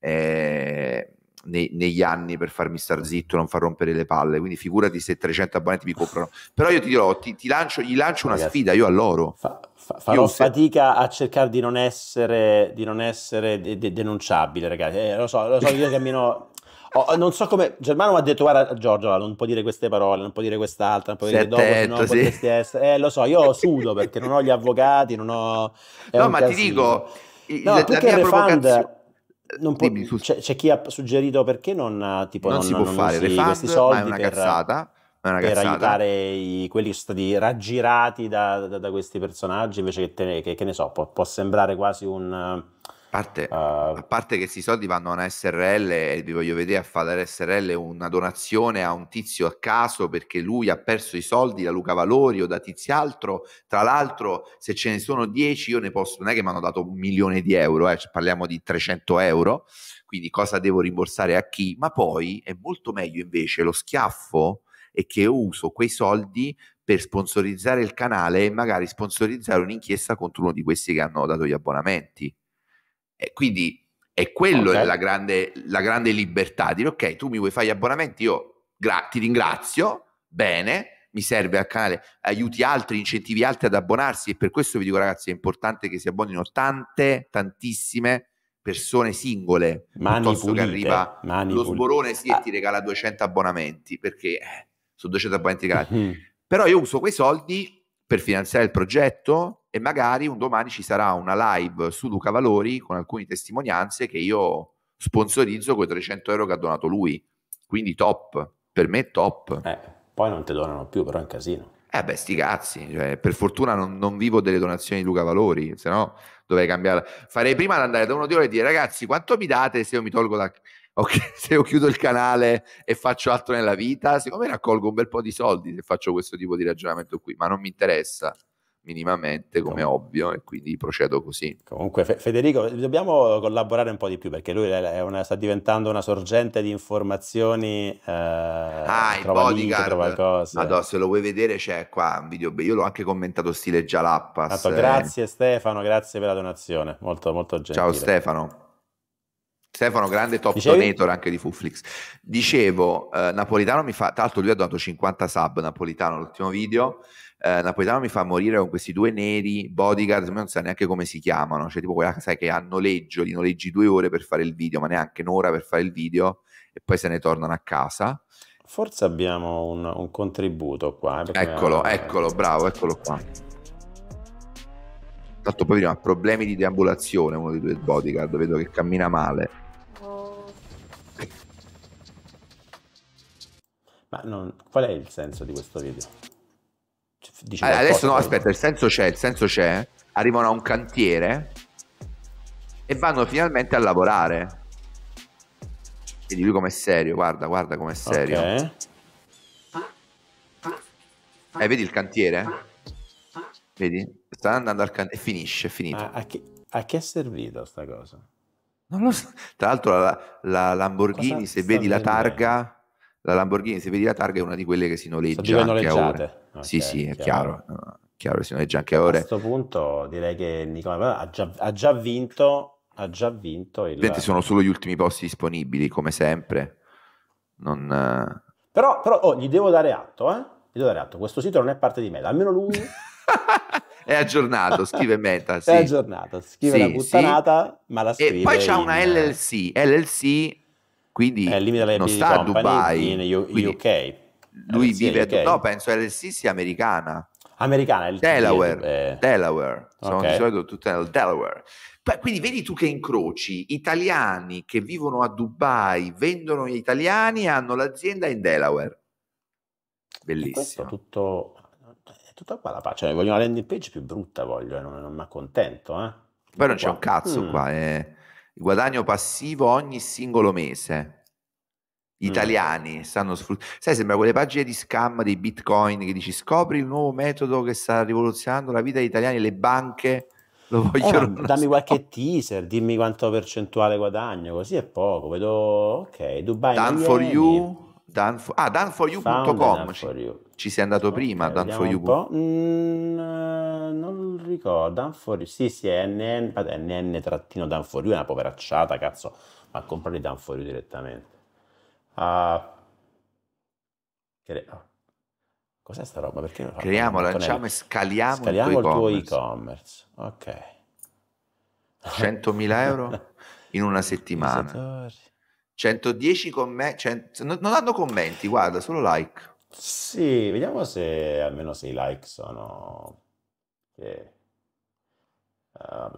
Eh, nei, negli anni per farmi star zitto, non far rompere le palle. Quindi figurati se 300 abbonati mi comprano. Però io ti dirò, ti, ti lancio, gli lancio Ragazzi, una sfida io a loro. Fa, fa, farò io, fatica se... a cercare di non essere, di non essere de, de, denunciabile, ragazzi. Eh, lo so, lo so, io cammino Oh, non so come Germano mi ha detto guarda Giorgio non può dire queste parole non può dire quest'altra non può dire dopo detto, no, sì. essere eh lo so io sudo perché non ho gli avvocati non ho no ma casino. ti dico no, la, la mia provocazione può, Dimmi, c'è, c'è, chi ha suggerito perché non, tipo, non, non si può non fare refund, questi soldi ma è una per, cazzata, è una per aiutare i, quelli che sono stati raggirati da, da, da questi personaggi invece che, te, che, che ne so, può, può sembrare quasi un parte, uh, a parte che questi soldi vanno a una SRL e vi voglio vedere a fare l'SRL una donazione a un tizio a caso perché lui ha perso i soldi da Luca Valori o da tizialtro. Tra l'altro, se ce ne sono 10, io ne posso. Non è che mi hanno dato un milione di euro, eh, parliamo di 300 euro. Quindi cosa devo rimborsare a chi? Ma poi è molto meglio invece lo schiaffo e che uso quei soldi per sponsorizzare il canale e magari sponsorizzare un'inchiesta contro uno di questi che hanno dato gli abbonamenti. E quindi è quello okay. la, grande, la, grande, libertà, dire ok, tu mi vuoi fare gli abbonamenti, io gra- ti ringrazio, bene, mi serve al canale, aiuti altri, incentivi altri ad abbonarsi e per questo vi dico ragazzi è importante che si abbonino tante, tantissime persone singole, mani piuttosto pulite, che arriva mani lo sborone sì, ah. e ti regala 200 abbonamenti, perché eh, sono 200 abbonamenti regalati. Mhm. Però io uso quei soldi per finanziare il progetto e magari un domani ci sarà una live su Luca Valori con alcune testimonianze che io sponsorizzo con i 300 euro che ha donato lui. Quindi top, per me top. Eh, poi non ti donano più, però è un casino. Eh beh, sti cazzi, cioè, per fortuna non, non, vivo delle donazioni di Luca Valori, se no dovrei cambiare. Farei prima ad andare da uno di loro e dire ragazzi quanto mi date se io mi tolgo da ok, se io chiudo il canale e faccio altro nella vita, siccome raccolgo un bel po' di soldi se faccio questo tipo di ragionamento qui, ma non mi interessa minimamente come Com- ovvio e quindi procedo così. Comunque Fe- Federico, dobbiamo collaborare un po' di più perché lui una, sta diventando una sorgente di informazioni. Eh, ah, trova il link, trova se lo vuoi vedere c'è qua un video, io l'ho anche commentato stile Jalappas. Tanto, eh. grazie Stefano, grazie per la donazione, molto molto gentile. Ciao Stefano. Stefano, grande top Dicevi? donator anche di Fuflix. Dicevo, eh, Napolitano mi fa, tra l'altro lui ha donato 50 sub, Napolitano, l'ultimo video, eh, Napolitano mi fa morire con questi due neri bodyguard, non sa neanche come si chiamano, cioè tipo quella sai, che a noleggio, li noleggi due ore per fare il video, ma neanche un'ora per fare il video e poi se ne tornano a casa. Forse abbiamo un, un contributo qua. Eh, eccolo, abbiamo... eccolo, bravo, eccolo qua. Tanto poi prima, problemi di deambulazione uno dei due bodyguard, vedo che cammina male. Ma non, qual è il senso di questo video? allora, adesso no, aspetta, il senso c'è, il senso c'è. Arrivano a un cantiere e vanno finalmente a lavorare. Vedi lui com'è serio, guarda, guarda com'è serio. Okay. Eh, vedi il cantiere? Vedi? Sta andando al cantiere e finisce, è finito. A, a, che, è servita sta cosa? Non lo so. Tra l'altro la, la Lamborghini, cosa se vedi la targa la Lamborghini, se vedi la targa, è una di quelle che si noleggia. Sono anche noleggiate. Okay, sì, sì, è chiaro. chiaro. che si noleggia anche a ore. A questo punto direi che Nicola ha già, ha già vinto. Ha già vinto il... Senti, sono solo gli ultimi posti disponibili, come sempre. Non... Però, però oh, gli devo dare atto, eh? Gli devo dare atto. Questo sito non è parte di Meta, almeno lui... è aggiornato, scrive Meta. Sì. È aggiornato, scrive sì, la puttanata, sì. ma la scrive... E poi c'è in... una LLC. LLC quindi eh, non sta a Dubai. In UK. Lui LSI vive, UK. no, penso LSI sia americana. Americana, il Delaware. È... Eh. Delaware. Sono okay. di solito tutte nel Delaware. Quindi vedi tu che incroci italiani che vivono a Dubai, vendono gli italiani hanno l'azienda in Delaware. Bellissimo. È tutto, tutta qua la pace. Cioè, voglio una landing page più brutta, voglio, non, non mi accontento. Eh. Poi non c'è un cazzo mm. qua. Eh il guadagno passivo ogni singolo mese. Gli mm. italiani mm. stanno sfruttando. Sai, sembra quelle pagine di scam dei bitcoin che dici scopri il nuovo metodo che sta rivoluzionando la vita degli italiani, le banche lo eh, vogliono. Eh, dammi qualche teaser, dimmi quanto percentuale guadagno, così è poco. Vedo, ok, Dubai. Done for you Dan for, ah, danforyou.com dan ci sei andato okay, prima, danforyou. Mm, eh, non ricordo, danforyou, sì sì, è NN, nn-danforyou, è una poveracciata, cazzo, ma comprare danforyou direttamente. Uh, cre- ah. Cos'è sta roba? Perché non Creiamo, lanciamo e scaliamo, scaliamo il tuo il e-commerce. Tuo e-commerce. Ok. 100.000 euro in una settimana. 110 commenti, cent- non, hanno commenti, guarda, solo like. Sì, vediamo se almeno se i like sono... Eh,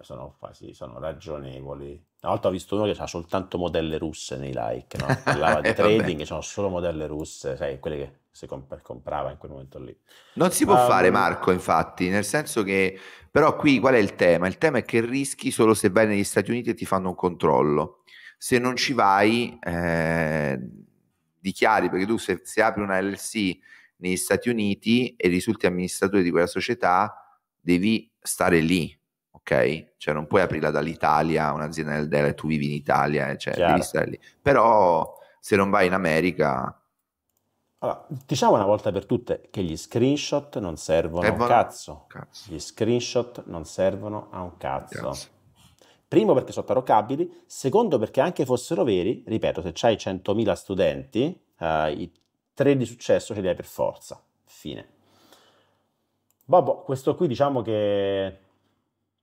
sono, sì, sono ragionevoli. Una volta ho visto uno che ha soltanto modelle russe nei like, no? parlava di eh, trading, sono solo modelle russe, sai, quelle che si comp- comprava in quel momento lì. Non si può ah, fare Marco, infatti, nel senso che però qui qual è il tema? Il tema è che rischi solo se vai negli Stati Uniti e ti fanno un controllo se non ci vai eh, dichiari, perché tu se, se apri una LLC negli Stati Uniti e risulti amministratore di quella società, devi stare lì, ok? Cioè non puoi aprirla dall'Italia, un'azienda del Dell, tu vivi in Italia, eh, cioè Chiaro. devi stare lì. Però se non vai in America... Allora, diciamo una volta per tutte che gli screenshot non servono, a un cazzo. cazzo. Gli screenshot non servono a un cazzo. cazzo. Primo perché sono taroccabili, secondo perché anche fossero veri, ripeto, se hai 100.000 studenti, eh, i tre di successo ce li hai per forza. Fine. Bobo, questo qui diciamo che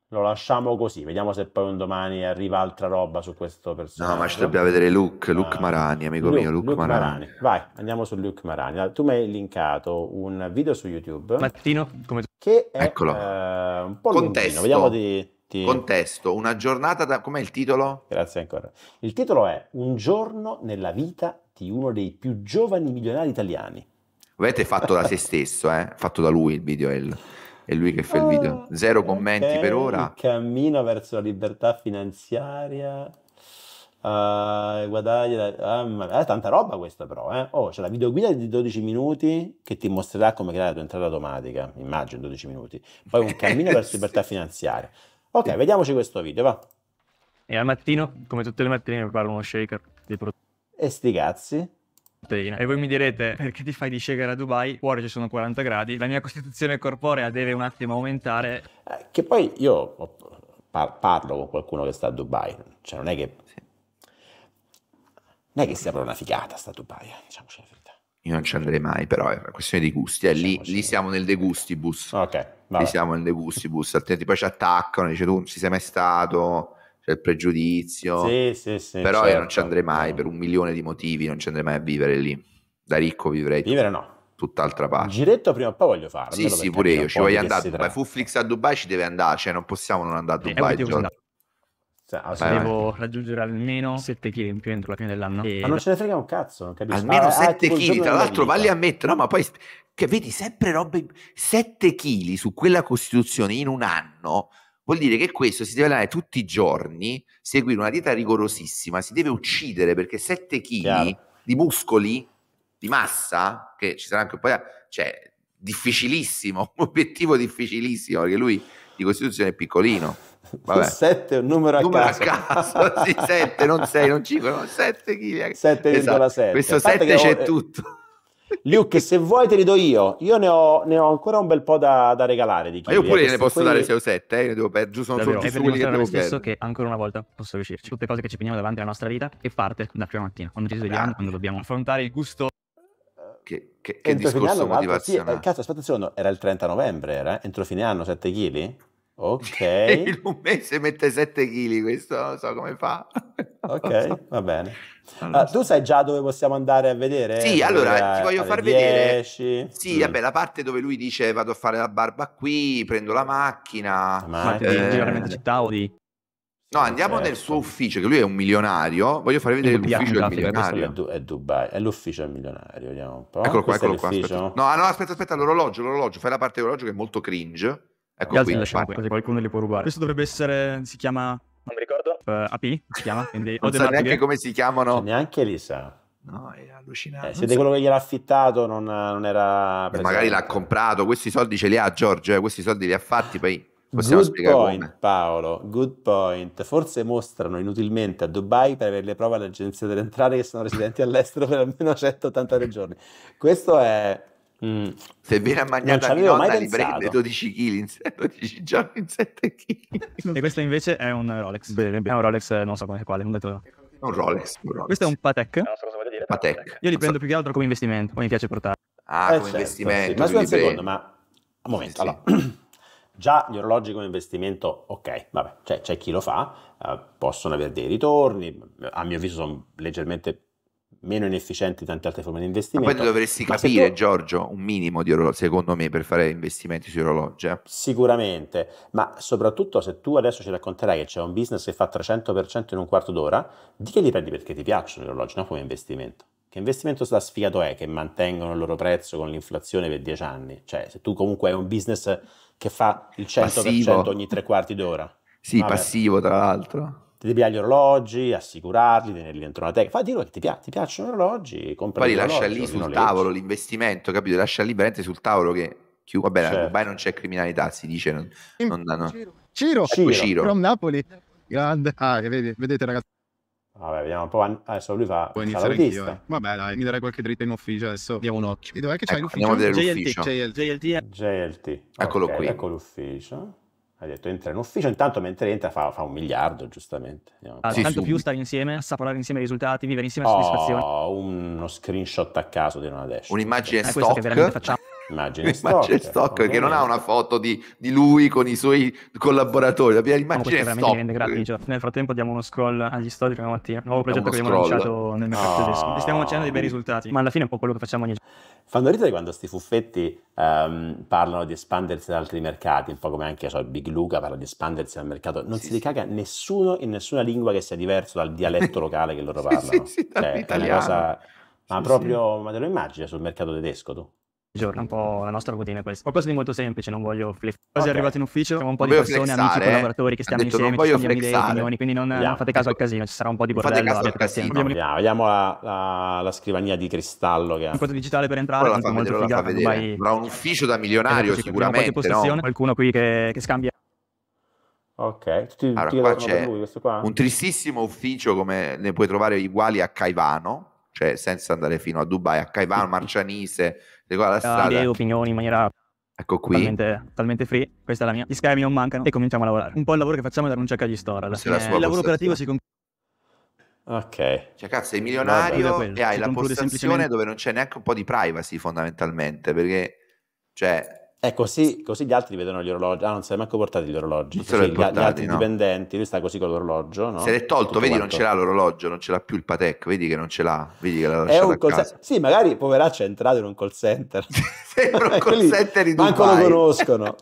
lo lasciamo così, vediamo se poi un domani arriva altra roba su questo personaggio. No, ma ci dobbiamo vedere Luke, ah. Luke Marani, amico Luke, mio, Luke, Luke Marani. Marani. Vai, andiamo su Luke Marani. Ah, tu mi hai linkato un video su YouTube. Mattino, come... Che è Eccolo. Eh, un po' lunghino, vediamo di ti... Contesto, una giornata da... Com'è il titolo? Grazie ancora. Il titolo è Un giorno nella vita di uno dei più giovani milionari italiani. Avete fatto da se stesso, eh? Fatto da lui il video, è, il... è lui che fa il video. Ah, Zero commenti okay, per ora. Cammino verso la libertà finanziaria. Uh, guadagni, uh, è tanta roba questa però, eh? Oh, c'è la videoguida di 12 minuti che ti mostrerà come creare la tua entrata automatica, immagino 12 minuti. Poi un cammino verso libertà finanziaria. Ok, sì. vediamoci questo video, va. E al mattino, come tutte le mattine, mi parlo uno shaker di proteine. E sti cazzi. E voi mi direte perché ti fai di shaker a Dubai? Fuori ci sono 40 gradi, la mia costituzione corporea deve un attimo aumentare. Eh, che poi io par- parlo con qualcuno che sta a Dubai, cioè non è che... Sì. Non è che sia proprio una figata sta a Dubai, eh, diciamoci la verità. Io non ci andrei mai, però è una questione di gusti. Eh, lì, lì, siamo nel degustibus. Ah, ok. Vabbè. Lì siamo nel degustibus, altrimenti poi ci attaccano, dice tu non ci sei mai stato, c'è il pregiudizio. Sì, sì, sì. Però certo. io non ci certo. andrei mai per un milione di motivi, non ci andrei mai a vivere lì. Da ricco vivrei. Vivere no. Tutt'altra parte. giretto prima o poi voglio farlo. Sì, sì, pure io ci voglio andare. Ma Fuflix a Dubai ci deve andare, cioè non possiamo non andare a eh, Dubai. Eh, cioè, vai, devo vai. raggiungere almeno 7 kg in più entro la fine dell'anno. E... Ma non ce ne frega un cazzo, non Almeno ah, 7 ah, kg, tra l'altro, valli a mettere, no? Ma poi che vedi sempre robe 7 kg su quella costituzione in un anno. Vuol dire che questo si deve allenare tutti i giorni, seguire una dieta rigorosissima, si deve uccidere perché 7 kg di muscoli, di massa, che ci sarà anche un po' di... cioè difficilissimo, un obiettivo difficilissimo perché lui di costituzione è piccolino. Vabbè. 7 è un numero a numero caso. A caso. sì, 7, non 6, non 5, non 7 kg. 7,7. Esatto. Questo 7 c'è ho... Eh, tutto. Luke, se vuoi te li do io. Io ne ho, ne ho ancora un bel po' da, da regalare di chili, Ma io eh, pure ne posso quelli... dare 6 o 7, eh, devo per... giusto sono tutti quelli che devo stesso che ancora una volta posso riuscirci. Tutte cose che ci prendiamo davanti alla nostra vita e parte da prima mattina, quando ci svegliamo, quando dobbiamo affrontare il gusto che, che, che discorso eh, motivazionale. Sì, cazzo, aspetta un secondo, era il 30 novembre, era? Entro fine anno 7 kg? Ok. in un mese mette 7 kg, questo non so come fa. ok, so. va bene. Ah, tu sai già dove possiamo andare a vedere? Sì, allora ti voglio far 10. vedere. Sì, mm. vabbè, la parte dove lui dice vado a fare la barba qui, prendo la macchina. Ma eh... in città di... No, andiamo nel suo certo. ufficio, che lui è un milionario. Voglio far vedere l'ufficio del milionario. È, du è, Dubai, è l'ufficio del milionario. Vediamo un po'. Eccolo qua, eccolo qua. No, no, aspetta, aspetta, l'orologio, l'orologio. Fai la parte dell'orologio che è molto cringe. Ecco qui, lasciamo qui, qualcuno li può rubare. Questo dovrebbe essere, si chiama, non mi ricordo, uh, eh, AP, si chiama. non so neanche game. come si chiamano. Neanche lì sa. No, è allucinante. Eh, se so. quello che gliel'ha affittato non, non era... Beh, magari l'ha comprato, questi soldi ce li ha Giorgio, eh? questi soldi li ha fatti, poi possiamo good spiegare point, come. Paolo, good point. Forse mostrano inutilmente a Dubai per avere le prove all'agenzia dell'entrata che sono residenti all'estero per almeno 183 giorni. Questo è Mm. Se viene a mangiare la nonna li prende 12 kg 12 giorni in 7 kg. e questo invece è un Rolex. Bene, bene. È un Rolex, eh, non so quale, un detto. Un Rolex, un Rolex. Questo è un Patek. Eh, no, so cosa dire, Patek. Patek. Io li prendo so. più che altro come investimento, poi mi piace portare. Ah, eh come certo, investimento. Sì. Ma scusa un secondo, ma un momento, eh, allora. Già gli orologi come investimento, ok, vabbè, cioè, c'è chi lo fa, uh, possono avere dei ritorni, a mio avviso sono leggermente meno inefficienti di tante altre forme di investimento. Ma poi dovresti capire, tu... Giorgio, un minimo di orologio, secondo me, per fare investimenti su orologi. Eh? Sicuramente, ma soprattutto se tu adesso ci racconterai che c'è un business che fa 300% in un quarto d'ora, di che li prendi perché ti piacciono gli orologi, non come investimento. Che investimento sta sfigato è che mantengono il loro prezzo con l'inflazione per 10 anni? Cioè, se tu comunque hai un business che fa il 100% Passivo. ogni tre quarti d'ora. Sì, Vabbè. passivo tra l'altro. Devi gli orologi, assicurarli, tenerli dentro una teca. Fai dirlo che ti, pi- ti piacciono gli orologi, compra Poi li lascia lì sul tavolo l'investimento, capito? Lascia lì veramente sul tavolo che chi, vabbè, certo. a non c'è criminalità, si dice. Non, non danno... Ciro. Ciro. Ciro. Ciro. From Napoli. Grande. Ah, vedete ragazzi. Vabbè, vediamo un po'. Adesso lui fa. Puoi iniziare io. Eh. Vabbè, dai, mi darai qualche dritta in ufficio adesso. Diamo un occhio. E dov'è che c'è ecco, l'ufficio? JLT, JLT. JLT. JLT. JLT. Eccolo qui. Ecco l'ufficio ha detto entra in ufficio, intanto mentre entra fa, fa un miliardo giustamente. Ah, sì, tanto più stare insieme, assaporare insieme i risultati, vivere insieme la oh, soddisfazione. Uno screenshot a caso di una dash. Un'immagine è eh, stock. Che facciamo. Immagine stock, stock che non ha una foto di, di lui con i suoi collaboratori. Abbiamo l'immagine no, stock. Nel frattempo diamo uno scroll agli story prima mattina. Nuovo progetto che abbiamo lanciato nel mercato oh. Ah. tedesco. Stiamo facendo dei bei risultati, ma alla fine è un po' quello che facciamo ogni giorno. Fanno ridere quando questi fuffetti um, parlano di espandersi ad altri mercati, un po' come anche so, Big Luca parla di espandersi al mercato. Non sì, si ricaga sì. nessuno in nessuna lingua che sia diverso dal dialetto locale che loro parlano. sì, sì, sì cioè, è una cosa. Ma proprio, ma te lo immagini sul mercato tedesco tu? giorno, un po' la nostra routine questa. Qualcosa di molto semplice, non voglio flex. Quasi okay. arrivati in ufficio, siamo un po' non di persone, flexare, amici, eh? collaboratori che stiamo detto, insieme, ci scambiamo idee, opinioni, quindi non, yeah. non, fate caso al casino, ci sarà un po' di bordello. fate caso al casino. Yeah, vediamo la, la, la, scrivania di cristallo che ha. Un conto digitale per entrare, tanto molto vedere, figato. Ormai... Avrà un ufficio da milionario esatto, sicuramente, no? Qualcuno qui che, che scambia Ok, tutti, allora, tutti qua c'è lui, qua? un tristissimo ufficio come ne puoi trovare uguali a Caivano, cioè senza andare fino a Dubai, a Caivano, Marcianise, Legò alla ah, strada. Le opinioni in maniera Ecco qui. Talmente, talmente, free, questa è la mia. Gli schermi non mancano e cominciamo a lavorare. Un po' il lavoro che facciamo è dare un check agli store. Alla eh, fine, il lavoro operativo si conclude. Ok. Cioè, cazzo, sei milionario Vabbè, e hai si la postazione semplicemente... dove non c'è neanche un po' di privacy, fondamentalmente, perché, cioè, è eh, così, così, gli altri vedono gli orologi. Ah, non si è manco portati gli orologi. Così, portati, gli, gli, altri no? dipendenti, lui sta così con l'orologio. No? Se l'è tolto, Tutto vedi, quanto. non ce l'ha l'orologio, non ce l'ha più il Patek, vedi che non ce l'ha. Vedi che l'ha è un call center. Sì, magari poveraccio è entrato in un call center. Sembra un call center in Dubai. Manco lo conoscono.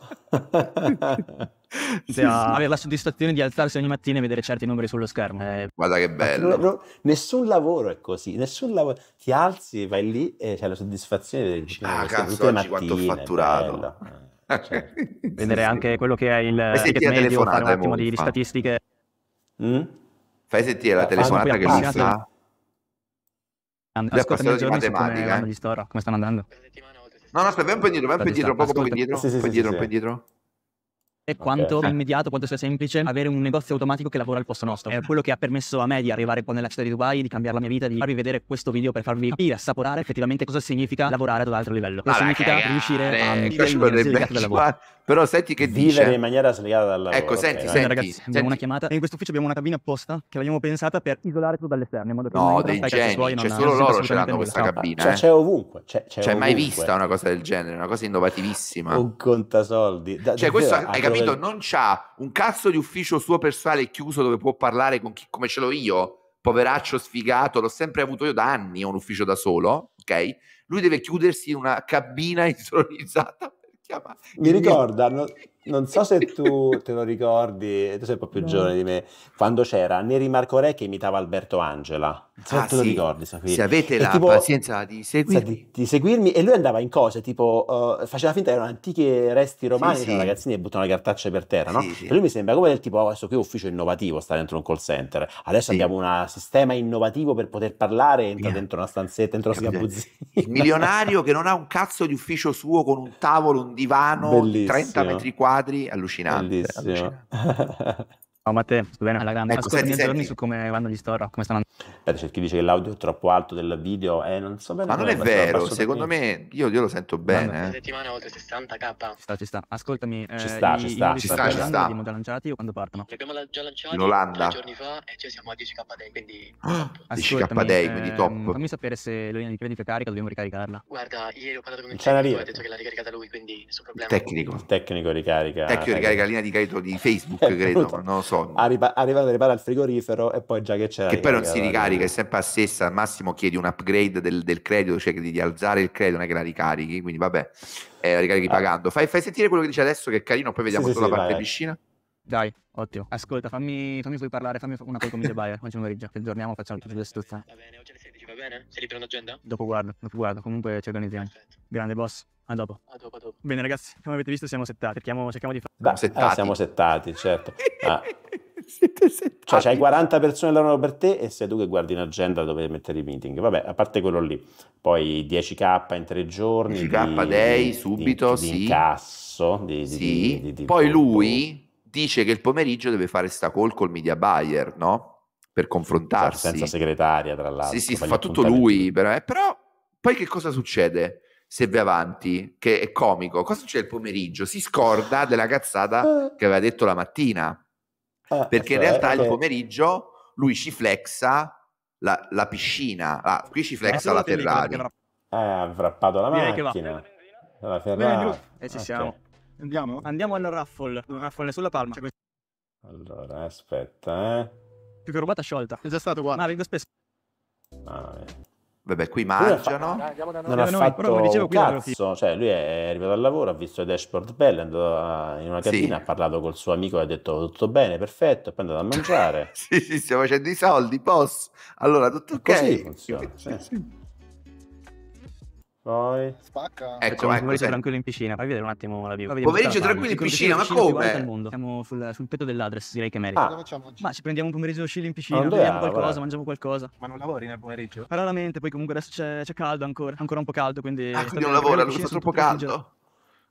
cioè, avere la soddisfazione di alzarsi ogni mattina e vedere certi numeri sullo schermo. Eh, Guarda che bello. No, no, nessun lavoro è così, nessun lavoro. Ti alzi, vai lì e c'è la soddisfazione di vedere il Ah, cioè, cazzo, oggi quanto ho fatturato. Eh, cioè, vedere sì, anche quello che è il ticket medio, fare un attimo di, di statistiche. Mm? Fai sentire la ah, telefonata che lui fa? Andando, ascoltami i giorni come, eh? come stanno andando. No, no, aspetta, vai un po' indietro, vai un po' indietro, poco poco indietro, un po' indietro. E quanto okay. immediato, quanto sia semplice avere un negozio automatico che lavora al posto nostro. È quello che ha permesso a me di arrivare poi nella città di Dubai, di cambiare la mia vita, di farvi vedere questo video per farvi ah. capire, assaporare effettivamente cosa significa lavorare ad un altro livello. Cosa significa che eh, riuscire eh, a vivere il dal lavoro. Però senti che vivere dice... in maniera slegata dal lavoro. Ecco, okay, senti, okay. senti, ragazzi, senti. abbiamo una chiamata e in questo ufficio abbiamo una cabina apposta che l'abbiamo pensata per isolare tutto dall'esterno in modo che no, dei geni, suoi, cioè, non solo loro ce l'hanno questa no. cabina. Cioè, eh. c'è ovunque, c'è, c'è, c'è cioè, ovunque. mai vista una cosa del genere, una cosa innovativissima. Un contasoldi. Da, cioè, questo hai capito capito, per... non c'ha un cazzo di ufficio suo personale chiuso dove può parlare con chi come ce l'ho io, poveraccio sfigato, l'ho sempre avuto io da anni, ho un ufficio da solo, ok? Lui deve chiudersi in una cabina insoronizzata per chiamare. Mi ricordano non so se tu te lo ricordi, tu sei un po' più no. giovane di me, quando c'era Neri Marco Re che imitava Alberto Angela. Se ah, te lo ricordi, Safi. Se avete e la tipo, pazienza di seguirmi. Di, di seguirmi. E lui andava in cose, tipo, uh, faceva finta che erano antichi resti romani, sì, sì. ragazzini che buttano le cartacce per terra, no? Sì, lui mi sembra come del tipo, oh, adesso qui è ufficio innovativo, sta dentro un call center. Adesso abbiamo un sistema innovativo per poter parlare, entra Mia. dentro una stanzetta, dentro una sgabuzzina. Il milionario che non ha un cazzo di ufficio suo con un tavolo, un divano, Bellissimo. 30 metri quadri quadri, allucinante. allucinante. Ciao Matteo, sto bene? Alla grande. Ecco, Ascolta, senti, su come vanno gli store, come stanno andando. C'è chi dice che l'audio è troppo alto del video, eh, non so bene. Ma non è vero, secondo me, io, io, lo sento bene. Eh. settimana oltre 60k. Ci sta, ci sta. Ascoltami, ci sta, eh, ci sta, ci sta, ci sta. Li già lanciati o quando partono? Li abbiamo già lanciati in Olanda. tre giorni fa e ci siamo a 10k day, quindi... Oh, 10k day, quindi top. Ehm, fammi sapere se l'olina di credito è carica, dobbiamo ricaricarla. Guarda, ieri ho parlato con il tecnico ha detto che l'ha ricaricata lui, quindi nessun problema. tecnico. tecnico ricarica. tecnico ricarica eh, la linea di credito di Facebook, credo, non so sonno. Arriva, arriva ad arrivare al frigorifero e poi già che c'è... Che poi non si ricarica, è sempre la stessa, al massimo chiedi un upgrade del, del credito, cioè di alzare il credito, non è che la ricarichi, quindi vabbè, eh, la ricarichi ah. pagando. Fai, fai, sentire quello che dice adesso che è carino, poi vediamo sì, solo sì, la parte vai, piscina. Dai, ottimo. Ascolta, fammi, fammi poi parlare, fammi una poi con Media Buyer, oggi pomeriggio, che aggiorniamo, facciamo tutte le Va bene, oggi alle 16, va bene? Sei libero in agenda? Dopo guardo, dopo guardo, comunque ci organizziamo. Perfetto. Grande boss. A dopo. A dopo, a dopo. Bene ragazzi, come avete visto siamo settati, cerchiamo, cerchiamo di fare... Beh, settati. Eh, siamo settati, certo. Ah. Siete settati. Cioè, c'hai 40 persone che lavorano per te e sei tu che guardi in agenda dove mettere i meeting. Vabbè, a parte quello lì. Poi 10k in tre giorni. 10k di, day, subito, di, sì. Di incasso. Di, sì. Di, Poi lui dice che il pomeriggio deve fare sta call col media buyer, no? Per confrontarsi. Cioè, senza segretaria, tra l'altro. Sì, sì, fa tutto lui, però, eh, però poi che cosa succede? se va avanti, che è comico. Cosa succede il pomeriggio? Si scorda della cazzata che aveva detto la mattina. Ah, perché in cioè, realtà il eh, eh. pomeriggio lui ci flexa la, la piscina, ah, qui ci flexa la Ferrari. ha frappato la macchina. La Ferrari. E ci ah, siamo. Andiamo? Andiamo al raffle. Un raffle sulla palma. Cioè, allora, aspetta, eh. Più che rubata sciolta. È già stato qua. Ma vengo spesso. Ah, eh. Vabbè, qui mangiano. Fa... Non, ha noi, fatto però, dicevo, qui cazzo. Cioè, lui è arrivato al lavoro, ha visto i dashboard bello, è andato in una cantina, sì. ha parlato col suo amico e ha detto tutto bene, perfetto, e poi è andato a mangiare. sì, sì, stiamo facendo i soldi, boss. Allora, tutto ok. Così funziona. Sì, sì. Poi... Spacca. Ecco, ecco, pomeriggio tranquillo in piscina. Fai vedere un attimo la bio. Pomeriggio tranquillo in piscina, ma come? Siamo sul, sul petto dell'address, direi che merita. Ah. Ma ci prendiamo un pomeriggio chill in piscina, Andrea, ah, prendiamo qualcosa, vabbè. mangiamo qualcosa. Ma non lavori nel pomeriggio? Raramente, poi comunque adesso c'è, c'è caldo ancora, ancora un po' caldo, quindi... Ah, quindi non lavora, non fa troppo caldo.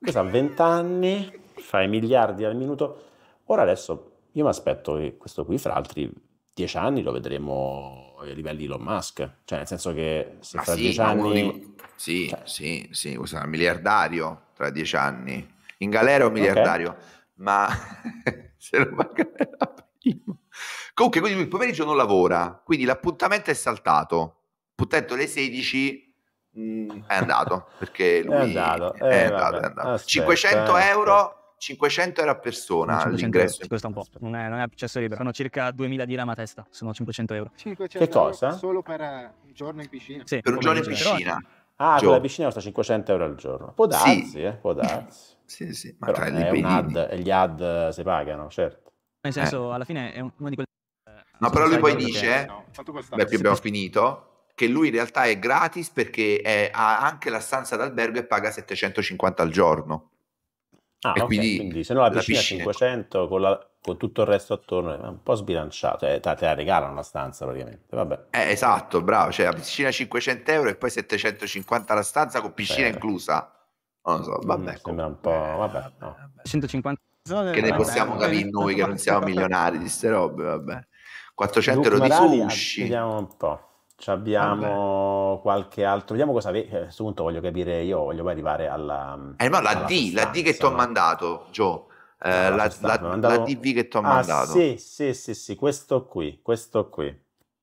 Cosa ha 20 anni, fai miliardi al minuto. Ora adesso io mi aspetto che questo qui, fra altri, dieci anni lo vedremo ai livelli di Elon Musk, cioè nel senso che se ah, tra sì, dieci anni... Di... Sì, cioè... sì, sì, questo è miliardario tra dieci anni, in galera o miliardario, okay. ma se lo va galera prima... Comunque, quindi il pomeriggio non lavora, quindi l'appuntamento è saltato, appuntamento alle 16 mh, mm, è andato, perché lui è andato, è eh, andato, è andato. Aspetta, 500 eh, euro... Aspetta 500 euro a persona l'ingresso. questo un po', non è, non è accesso libero, sono circa 2000 dirham a testa, sono 500 euro. 500 che cosa? Solo per eh, un giorno in piscina. Sì, per un giorno in piscina. Però... Ah, Gio. quella piscina costa 500 euro al giorno. Può darsi, sì. eh, può darsi. sì, sì, ma Però è un ad, e gli ad eh, si pagano, certo. Nel senso, eh. alla fine è uno di quelli... Eh, no, però lui poi dice, che... no, beh, abbiamo finito, che lui in realtà è gratis perché è, ha anche la stanza d'albergo e paga 750 al giorno. Ah, e okay. quindi, quindi se no la piscina, la piscina 500 è... con, la, con, tutto il resto attorno è un po' sbilanciato, eh, te la regalano la stanza praticamente. Vabbè. Eh, esatto, bravo, cioè la piscina 500 euro e poi 750 la stanza con piscina Beh. Certo. inclusa. Non lo so, mm, vabbè. Mm, sembra un po'... Vabbè, eh, no. 150 che ne possiamo capire noi che non siamo milionari di ste robe, vabbè. 400 euro di sushi. Vediamo un po' abbiamo qualche altro. Vediamo cosa vedi. Eh, a questo punto voglio capire, io voglio poi arrivare alla. Mm, eh no, la D, la D che ti ho no? mandato, Gio. Eh, la, la, sostanza, la, mandato... la, DV che ti ho ah, mandato. Ah, sì, sì, sì, sì, questo qui, questo qui.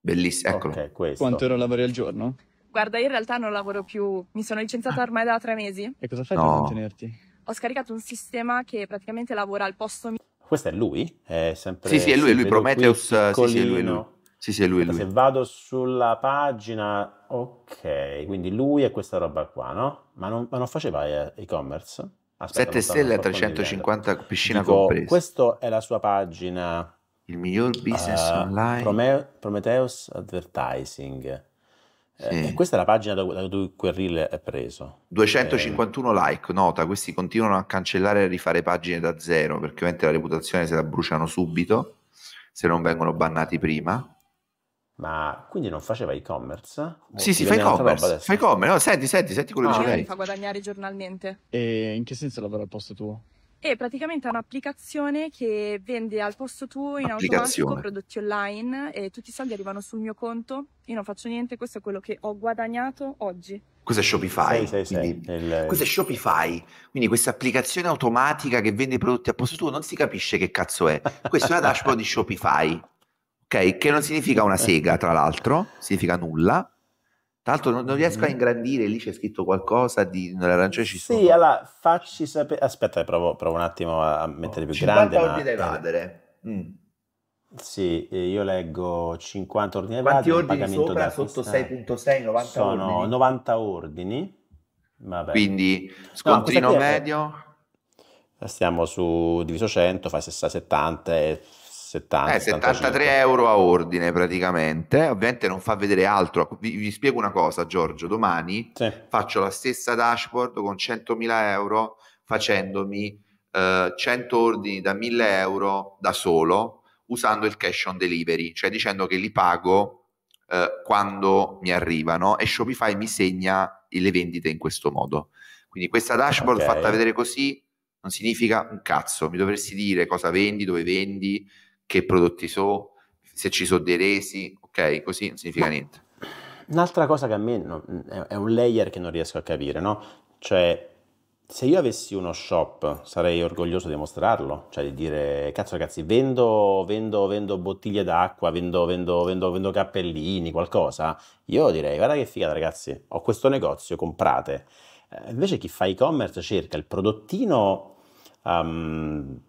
Bellissimo, eccolo. Okay, questo. Quanto ero lavori al giorno? Guarda, io in realtà non lavoro più, mi sono licenziata ah. ormai da tre mesi. E cosa fai no. per mantenerti? Ho scaricato un sistema che praticamente lavora al posto mio. Questo è lui? È sempre... Sì, sì, è lui, è lui, Prometheus, sì, sì, è lui, è lui. Sì, sì, lui, lui. Se vado sulla pagina, ok, quindi lui è questa roba qua, no? Ma non, ma non faceva eh, e-commerce? Aspetta, 7 stelle a 350 piscina Dico, compresa. Questa è la sua pagina. Il miglior business uh, online. Prome- Prometheus Advertising. Eh, sì. Eh, questa è la pagina da, da cui quel reel è preso. 251 eh. like, nota, questi continuano a cancellare e rifare pagine da zero perché ovviamente la reputazione se la bruciano subito se non vengono bannati prima. Ma quindi non faceva e-commerce? Sì, sì, fa e-commerce. Fa e-commerce. No, senti, senti, senti quello che no, dice lei. fa guadagnare giornalmente. E in che senso lavora al posto tuo? È praticamente un'applicazione che vende al posto tuo in automatico prodotti online e tutti i soldi arrivano sul mio conto. Io non faccio niente, questo è quello che ho guadagnato oggi. Cos'è Shopify. Sì, sì, quindi, sì, il... Questo Shopify, quindi questa applicazione automatica che vende i prodotti al posto tuo non si capisce che cazzo è. Questa è la dashboard di Shopify ok? Che non significa una eh. sega, tra l'altro, significa nulla. Tra l'altro non, non mm-hmm. riesco a ingrandire, lì c'è scritto qualcosa di nell'arancione ci sono. Sì, allora facci sapere. Aspetta, provo, provo, un attimo a mettere più grande. 50 ordini ma... da evadere. Mm. Sì, io leggo 50 ordini da evadere. Quanti ordini sopra sotto 6.6, 90 sono ordini? Sono 90 ordini. Vabbè. Quindi scontrino no, medio? Eh, stiamo su diviso 100, fai 60, 70 e 70, eh, 73 euro a ordine praticamente, ovviamente non fa vedere altro, vi, vi spiego una cosa Giorgio, domani sì. faccio la stessa dashboard con 100.000 euro facendomi eh, 100 ordini da 1.000 euro da solo usando il cash on delivery, cioè dicendo che li pago eh, quando mi arrivano e Shopify mi segna le vendite in questo modo. Quindi questa dashboard okay. fatta vedere così non significa un cazzo, mi dovresti dire cosa vendi, dove vendi, che prodotti so, se ci sono dei resi, ok? Così non significa Ma, niente. Un'altra cosa che a me no, è un layer che non riesco a capire, no? Cioè, se io avessi uno shop sarei orgoglioso di mostrarlo, cioè di dire cazzo ragazzi vendo, vendo, vendo bottiglie d'acqua, vendo, vendo, vendo, vendo cappellini, qualcosa, io direi guarda che figata ragazzi, ho questo negozio, comprate. Eh, invece chi fa e-commerce cerca il prodottino um,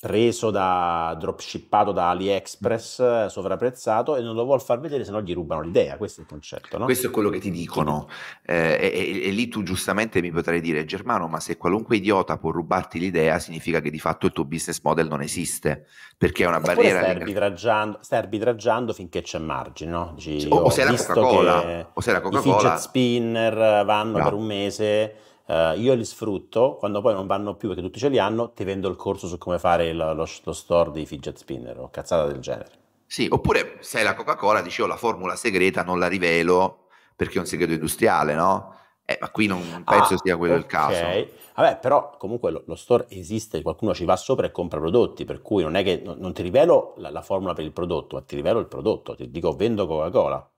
preso da dropshippato da AliExpress, eh, sovrapprezzato e non lo vuol far vedere se no gli rubano l'idea, questo è il concetto. No? Questo è quello che ti dicono eh, e, e, e, lì tu giustamente mi potrai dire Germano, ma se qualunque idiota può rubarti l'idea significa che di fatto il tuo business model non esiste, perché è una barriera... Stai arbitraggiando, stai arbitraggiando finché c'è margine, no? Dici, o, o, sei la Coca-Cola, o sei la Coca-Cola. I fidget spinner vanno no. per un mese Uh, io li sfrutto, quando poi non vanno più perché tutti ce li hanno, ti vendo il corso su come fare lo, lo, lo store dei fidget spinner o cazzata del genere. Sì, oppure se la Coca-Cola, dicevo, oh, la formula segreta non la rivelo perché è un segreto industriale, no? Eh, ma qui non ah, penso ah, sia quello okay. il caso. Vabbè, però comunque lo, lo, store esiste, qualcuno ci va sopra e compra prodotti, per cui non è che non, non ti rivelo la, la, formula per il prodotto, ma ti rivelo il prodotto, ti dico vendo Coca-Cola.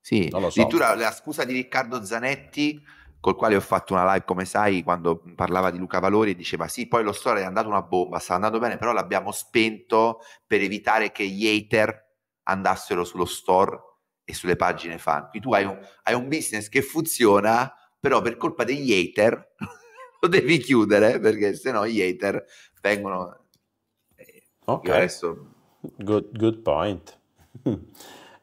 Sì, non so. addirittura la scusa di Riccardo Zanetti col quale ho fatto una live, come sai, quando parlava di Luca Valori e diceva sì, poi lo store è andato una bomba, sta andando bene, però l'abbiamo spento per evitare che gli hater andassero sullo store e sulle pagine fan. Quindi tu hai un, hai un business che funziona, però per colpa degli hater lo devi chiudere, perché se no gli hater vengono... Eh, ok, adesso... good, good point. Uh,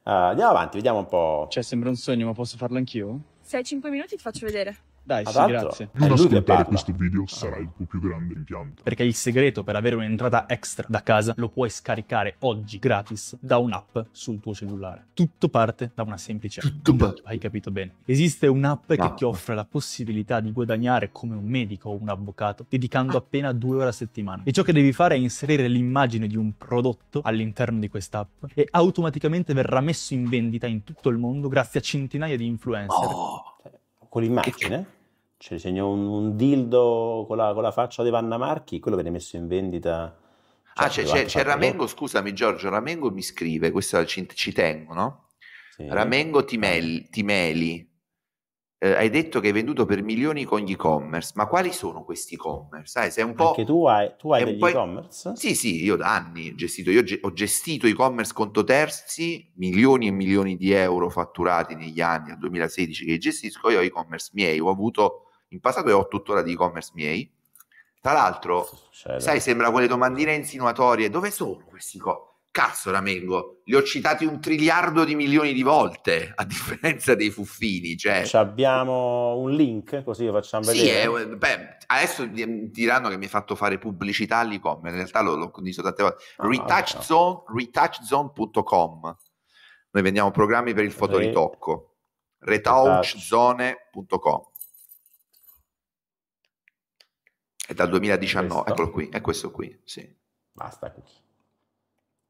andiamo avanti, vediamo un po'. Cioè, sembra un sogno, ma posso farlo anch'io? Se hai 5 minuti ti faccio vedere. Dai, Ad sì, altro? grazie. Non eh, ascoltare questo video sarà il tuo più grande impianto. Perché il segreto per avere un'entrata extra da casa lo puoi scaricare oggi gratis da un'app sul tuo cellulare. Tutto parte da una semplice Tutto parte. Hai capito bene. Esiste un'app Ma. che ti offre la possibilità di guadagnare come un medico o un avvocato dedicando appena due ore a settimana. E ciò che devi fare è inserire l'immagine di un prodotto all'interno di quest'app e automaticamente verrà messo in vendita in tutto il mondo grazie a centinaia di influencer. Oh con l'immagine. Cioè, disegno un, un dildo con la, con la, faccia di Vanna Marchi, quello viene messo in vendita. Cioè, ah, c'è, c'è, c'è Ramengo, scusami Giorgio, Ramengo mi scrive, questo ci, ci tengo, no? Sì. Ramengo Timel, Timeli, eh, hai detto che hai venduto per milioni con gli e-commerce, ma quali sono questi e-commerce? Sai, sei un po'... Anche tu hai, tu hai degli e-commerce? Sì, sì, io da anni gestito, io ho gestito e-commerce conto terzi, milioni e milioni di euro fatturati negli anni, al 2016 che gestisco, io ho e-commerce miei, ho avuto in passato e ho tuttora di e-commerce miei. Tra l'altro, sai, sembra quelle domandine insinuatorie, dove sono questi e-commerce? Cazzo, Ramengo, li ho citati un triliardo di milioni di volte, a differenza dei fuffini. Cioè... Abbiamo un link, così lo facciamo vedere. Sì, eh, beh, adesso mm, diranno che mi hai fatto fare pubblicità all'e-commerce, in realtà l'ho, l'ho condiviso tante volte. Ah, retouchzone, no. retouchzone.com. Noi vendiamo programmi per il fotoritocco. retouchzone.com. È dal 2019, questo. eccolo qui, è questo qui, sì. Basta così.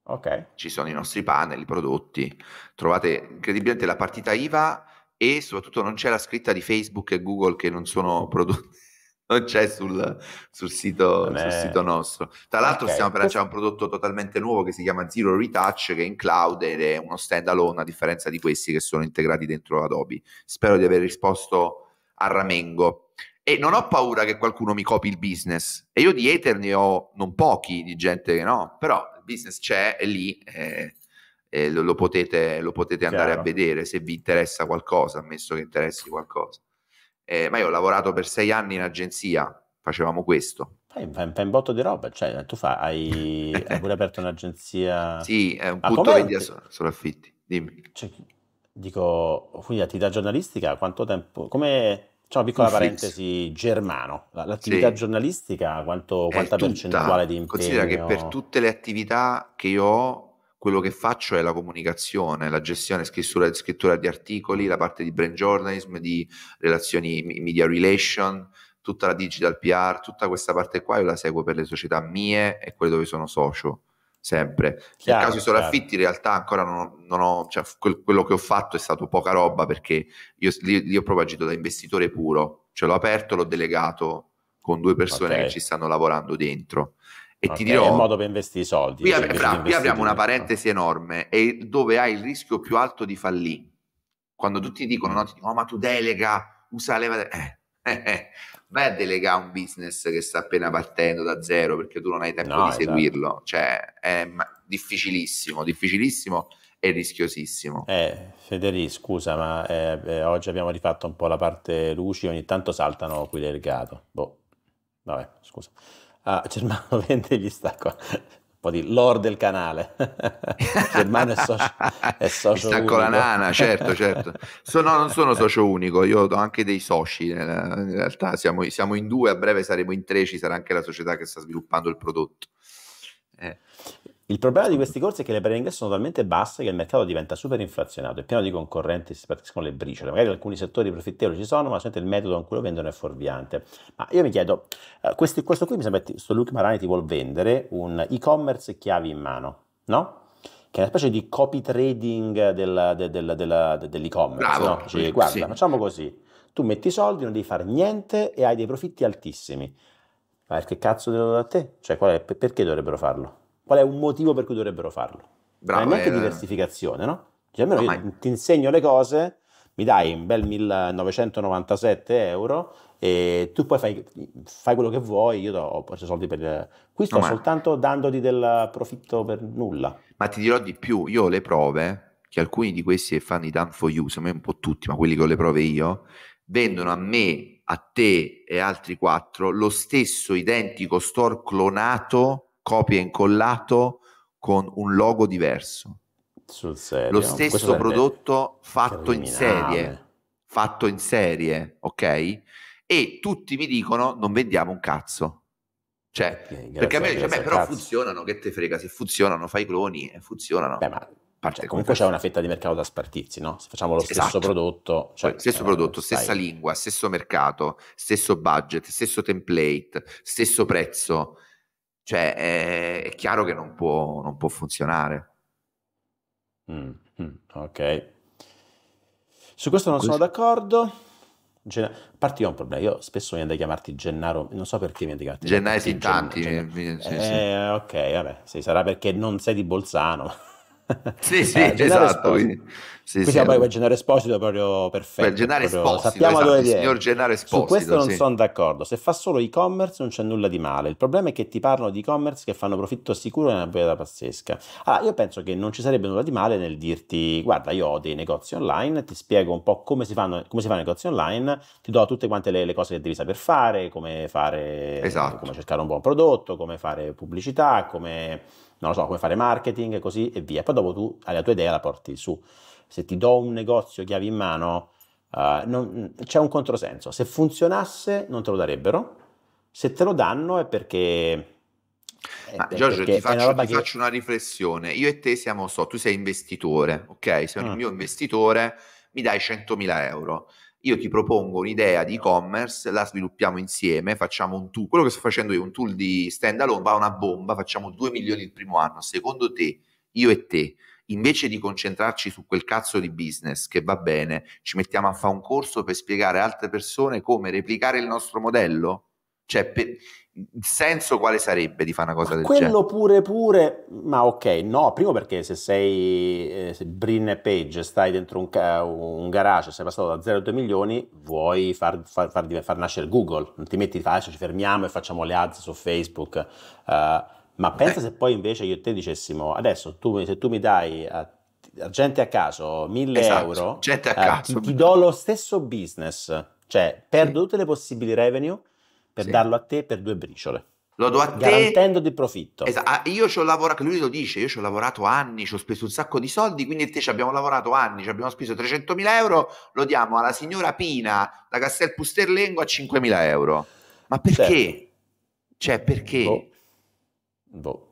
Okay. Ci sono i nostri panel, i prodotti. Trovate incredibilmente la partita IVA e soprattutto non c'è la scritta di Facebook e Google che non sono prodotti. Non c'è sul, sul, sito, è... sul sito, nostro. Tra l'altro, okay. stiamo per lanciare un prodotto totalmente nuovo che si chiama Zero Retouch, che è in cloud ed è uno stand alone, a differenza di questi che sono integrati dentro Adobe. Spero di aver risposto a ramengo e non ho paura che qualcuno mi copi il business. E io di Ether ne ho non pochi, di gente che no, però il business c'è, è lì, eh, eh, lo, lo, potete, lo potete andare a vedere se vi interessa qualcosa, ammesso che interessi qualcosa. Eh, ma io ho lavorato per sei anni in agenzia, facevamo questo. Fai, fai, fai un botto di roba, cioè tu fai, hai, hai pure aperto un'agenzia... Sì, è un ah, punto vendita affitti. dimmi. Cioè, dico, quindi attività giornalistica, quanto tempo... Come c'è una piccola parentesi, Germano, l'attività sì. giornalistica, quanto, quanta tutta, percentuale di impegno? Considera che per tutte le attività che io ho, quello che faccio è la comunicazione, la gestione, scrittura, scrittura di articoli, la parte di brand journalism, di relazioni media relation, tutta la digital PR, tutta questa parte qua io la seguo per le società mie e quelle dove sono socio sempre. Chiaro, Nel caso i sovraffitti in realtà ancora non, non ho, cioè, quel, quello che ho fatto è stato poca roba perché io lì, lì ho proprio agito da investitore puro, cioè l'ho aperto, l'ho delegato con due persone okay. che ci stanno lavorando dentro. E okay, ti dirò... È un modo per investire i soldi. Qui, cioè, apri- fra, qui apriamo una parentesi enorme e dove hai il rischio più alto di fallire. Quando tutti dicono, no, ti dicono, oh, ma tu delega, usa le... Eh, eh, eh, eh vai a delegare un business che sta appena partendo da zero perché tu non hai tempo no, di esatto. seguirlo, cioè è difficilissimo, difficilissimo e rischiosissimo. Eh, Federico, scusa, ma eh, eh, oggi abbiamo rifatto un po' la parte luci, ogni tanto saltano qui del gatto. Boh, vabbè, scusa. Ah, Germano vende gli stacco po' di lore del canale. Germano è socio, è socio Mi stacco la nana, certo, certo. Sono, non sono socio unico, io ho anche dei soci, eh, in realtà siamo, siamo in due, a breve saremo in tre, ci sarà anche la società che sta sviluppando il prodotto. Eh. Il problema di questi corsi è che le barriere d'ingresso sono talmente basse che il mercato diventa super inflazionato, è pieno di concorrenti si partiscono le briciole. Magari alcuni settori profittevoli ci sono, ma sente il metodo con cui lo vendono è fuorviante. Ma io mi chiedo, eh, questo, questo, qui mi sembra che Luke Marani ti vuol vendere un e-commerce chiavi in mano, no? Che è una specie di copy trading del, del, del, dell'e-commerce. Bravo, no? cioè, guarda, sì. facciamo così: tu metti i soldi, non devi fare niente e hai dei profitti altissimi. Ma che cazzo devo da te? Cioè, è, perché dovrebbero farlo? qual è un motivo per cui dovrebbero farlo. Bravo, non è neanche eh, diversificazione, no? Cioè, almeno io ti insegno le cose, mi dai un bel 1997 euro e tu poi fai, fai quello che vuoi, io do, ho preso soldi per... Qui sto no, soltanto dandoti del profitto per nulla. Ma ti dirò di più, io ho le prove, che alcuni di questi che fanno i done for you, secondo me un po' tutti, ma quelli che ho le prove io, vendono a me, a te e altri quattro lo stesso identico store clonato copia e incollato con un logo diverso. Sul serio? Lo stesso prodotto fatto criminale. in serie. Fatto in serie, ok? E tutti mi dicono non vendiamo un cazzo. Cioè, okay, perché a me dice, beh, però cazzo. funzionano, che te frega, se funzionano fai i cloni e funzionano. Beh, ma cioè, comunque c'è una fetta di mercato da spartirsi, no? Se facciamo lo esatto. stesso prodotto, cioè, stesso eh, prodotto, stai... stessa lingua, stesso mercato, stesso budget, stesso template, stesso prezzo, cioè, è, eh, è chiaro che non può, non può funzionare. Mm, mm ok. Su questo non questo... sono d'accordo. Gen... A parte io ho un problema, io spesso mi viene da chiamarti Gennaro, non so perché mi viene da chiamarti Gennaro. Gennaro, tanti. Gen... Gen... Eh, sì, sì. Eh, ok, vabbè, sì, sarà perché non sei di Bolzano. Sì, sì, eh, esatto. Esposito. Sì, Qui sì, siamo poi Gennaro Esposito proprio perfetto. Per Gennaro Esposito, sappiamo esatto, dove il signor Gennaro Esposito. Su questo non sì. sono d'accordo. Se fa solo e-commerce non c'è nulla di male. Il problema è che ti parlano di e-commerce che fanno profitto sicuro e una bella pazzesca. Allora, io penso che non ci sarebbe nulla di male nel dirti guarda, io ho dei negozi online, ti spiego un po' come si fanno, come si fanno i negozi online, ti do tutte quante le, le, cose che devi saper fare, come fare, esatto. come cercare un buon prodotto, come fare pubblicità, come non lo so, come fare marketing e così e via. Poi dopo tu hai la tua idea la porti su. Se ti do un negozio chiavi in mano, uh, non, c'è un controsenso. Se funzionasse non te lo darebbero, se te lo danno è perché... Ah, Giorgio, ti, faccio, una, ti che... faccio una riflessione. Io e te siamo so, tu sei investitore, ok? Sei mm. il ah. mio investitore, mi dai 100.000 euro io ti propongo un'idea di e-commerce, la sviluppiamo insieme, facciamo un tool, quello che sto facendo io, un tool di stand alone, va una bomba, facciamo 2 milioni il primo anno, secondo te, io e te, invece di concentrarci su quel cazzo di business che va bene, ci mettiamo a fare un corso per spiegare a altre persone come replicare il nostro modello? Cioè, per, il senso quale sarebbe di fare una cosa ma del quello genere? Quello pure pure, ma ok, no, primo perché se sei eh, se Brin e Page, stai dentro un, un, garage, sei passato da 0 a 2 milioni, vuoi far, far, far, far nascere Google, non ti metti, di adesso ci fermiamo e facciamo le ads su Facebook, uh, ma pensa se poi invece io e te dicessimo, adesso tu, se tu mi dai... a gente a caso, 1000 esatto, euro, gente a eh, caso. ti, ti do lo stesso business, cioè perdo tutte le possibili revenue, per sì. darlo a te per due briciole. Lo do a garantendo te. Garantendo di profitto. Esatto. Io ci ho lavorato, lui lo dice, io ci ho lavorato anni, ci ho speso un sacco di soldi, quindi te ci abbiamo lavorato anni, ci abbiamo speso 300.000 euro, lo diamo alla signora Pina da Castel Pusterlengo a 5.000 euro. Ma perché? Certo. Cioè, perché? Boh. boh.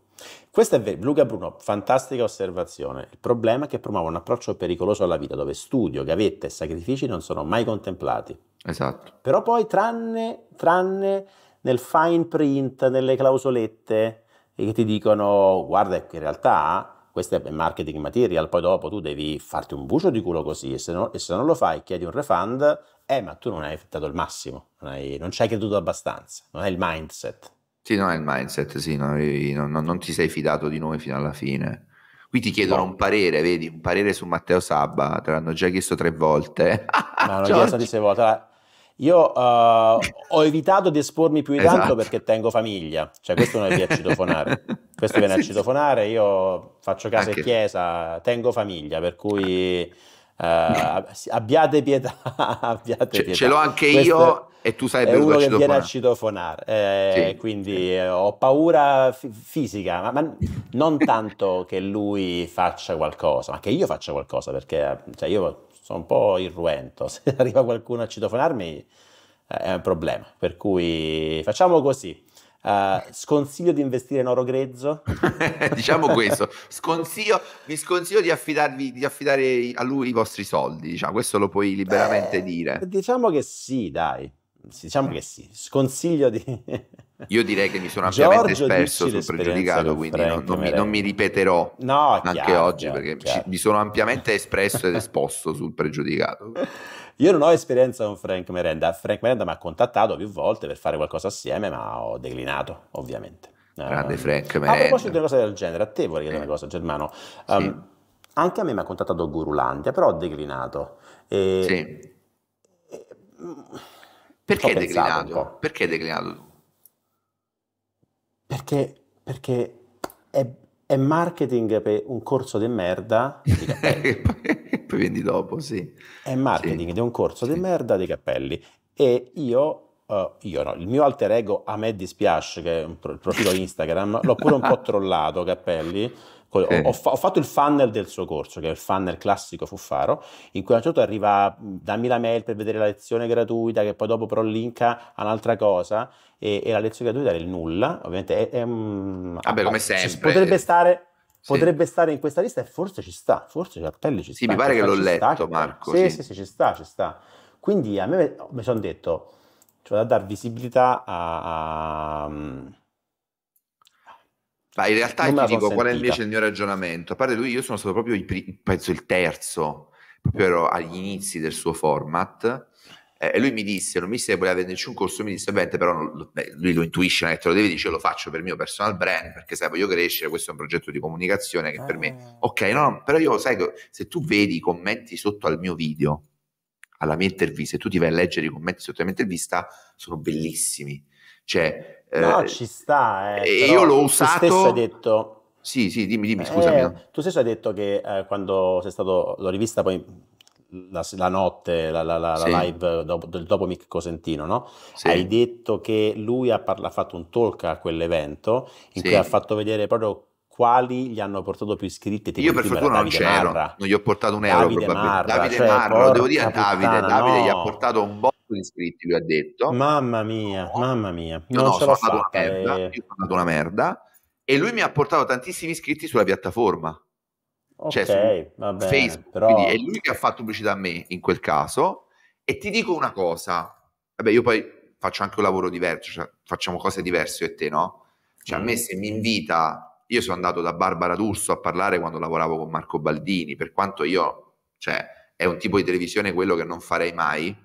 Questa è Luca Bruno, fantastica osservazione. Il problema è che promuove un approccio pericoloso alla vita, dove studio, gavette e sacrifici non sono mai contemplati. Esatto. Però poi, tranne, tranne nel fine print, nelle clausolette che ti dicono, guarda, in realtà questo è marketing material, poi dopo tu devi farti un bucio di culo così e se, no, e se non lo fai chiedi un refund, eh ma tu non hai dato il massimo, non, hai, non ci hai creduto abbastanza, non hai il mindset. Sì, no, è il mindset, sì, no, non, non, ti sei fidato di noi fino alla fine. Qui ti chiedono no. Boh. un parere, vedi, un parere su Matteo Sabba, te l'hanno già chiesto tre volte. no, l'ho chiesto di sei volte. io uh, ho evitato di espormi più di esatto. tanto perché tengo famiglia, cioè questo non è via citofonare, questo viene a citofonare, io faccio casa anche. e chiesa, tengo famiglia, per cui... Ah. Uh, abbiate pietà, abbiate ce, pietà. Ce l'ho anche Questo io e tu sai per uno che viene a citofonare, eh, sì. quindi eh, ho paura f- fisica, ma, ma non tanto che lui faccia qualcosa, ma che io faccia qualcosa, perché cioè, io sono un po' irruento, se arriva qualcuno a citofonarmi eh, è un problema, per cui facciamo così. Uh, sconsiglio di investire in oro grezzo? diciamo questo, sconsiglio, vi sconsiglio di, affidarvi, di affidare a lui i vostri soldi, diciamo. questo lo puoi liberamente Beh, dire. Diciamo che sì, dai, diciamo eh. che sì, sconsiglio di... Io direi che mi sono ampiamente Giorgio espresso sul pregiudicato, quindi Frank, non, non, mi, non, mi, ripeterò no, anche chiaro, oggi chiaro, perché chiaro. Ci, mi sono ampiamente espresso ed esposto sul pregiudicato. Io non ho esperienza con Frank Merenda. Frank Merenda mi ha contattato più volte per fare qualcosa assieme, ma ho declinato, ovviamente. Grande ehm, Frank Merenda. A proposito di una cosa del genere, a te vorrei chiedere eh. una cosa, Germano. Sì. Ehm, anche a me mi ha contattato Gurulandia, però ho declinato. E... Sì. E... Mm, perché declinato? Perché declinato Perché, perché è, è marketing per un corso di merda. Eh, poi vendi dopo, sì. È marketing sì. di un corso sì. di merda dei capelli. E io Uh, io no, il mio alter ego a me dispiace, che è un pro- il profilo Instagram, l'ho pure un po' trollato, Cappelli. Ho, ho, fa- ho, fatto il funnel del suo corso, che è il funnel classico Fuffaro, in cui a un certo arriva, dammi la mail per vedere la lezione gratuita, che poi dopo però linka a un'altra cosa, e, e la lezione gratuita era il nulla, ovviamente è, è, è Vabbè, come cioè, sempre. potrebbe stare potrebbe sì. stare in questa lista e forse ci sta, forse Ciartelli ci sta. Sì, mi pare che l'ho letto sta, Marco. Sì, sì, sì, ci sta, ci sta. Quindi a me oh, mi sono detto, cioè da dare visibilità a... a mm, ma in realtà ti dico sentita. qual è invece il mio ragionamento. A parte lui, io sono stato proprio il, penso il terzo, proprio ero agli inizi del suo format eh, e lui mi disse, non mi disse che voleva venderci un corso, mi disse, ovviamente però non, lui lo intuisce, non è che te lo devi dire, lo faccio per il mio personal brand, perché sai, voglio crescere, questo è un progetto di comunicazione che per me, ah. ok, no, però io sai, se tu vedi i commenti sotto al mio video, alla mia intervista, e tu ti vai a leggere i commenti sotto la mia intervista, sono bellissimi. Cioè, no, eh, ci sta. Eh, e io l'ho usato... Tu stesso hai detto... Sì, sì, dimmi, dimmi, eh, scusami. Eh, tu stesso hai detto che eh, quando sei stato, l'ho rivista poi la, la, notte, la, la, la sì. live dopo, dopo Mick Cosentino, no? Sì. Hai detto che lui ha, parla, ha, fatto un talk a quell'evento in sì. cui ha fatto vedere proprio quali gli hanno portato più iscritti. Io per fortuna non c'ero, Marra. non gli ho portato un euro Davide Marra, Davide cioè, Marra, devo dire a Davide, puttana, Davide no. gli ha portato un botto di iscritti, lui ha detto. Mamma mia, no. mamma mia. Io non no, ce l'ho fatta. Merda, io sono stato una merda e lui mi ha portato tantissimi iscritti sulla piattaforma. Okay, cioè vabbè, Facebook, però... quindi è lui che ha fatto pubblicità a me in quel caso e ti dico una cosa, vabbè io poi faccio anche un lavoro diverso, cioè facciamo cose diverse io e te no? Cioè mm. a me se mi invita, io sono andato da Barbara D'Urso a parlare quando lavoravo con Marco Baldini, per quanto io, cioè è un tipo di televisione quello che non farei mai,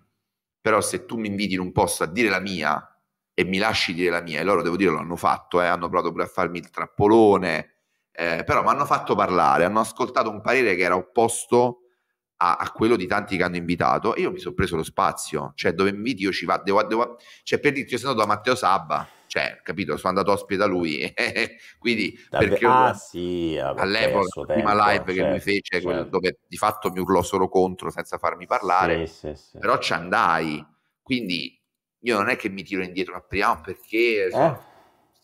però se tu mi inviti in un posto a dire la mia e mi lasci dire la mia, e loro devo dire l'hanno fatto, eh, hanno provato pure a farmi il trappolone, eh, però mi hanno fatto parlare, hanno ascoltato un parere che era opposto a, a, quello di tanti che hanno invitato e io mi sono preso lo spazio, cioè dove invito io ci vado, devo, devo, cioè per dirti io sono andato da Matteo Sabba, cioè capito, sono andato ospite da lui, quindi Davve, perché ah, sì, all'epoca la prima live certo, che lui certo, fece, certo. quel, dove di fatto mi urlò solo contro senza farmi parlare, sì, sì, però ci andai, quindi io non è che mi tiro indietro, apriamo perché... Cioè, eh?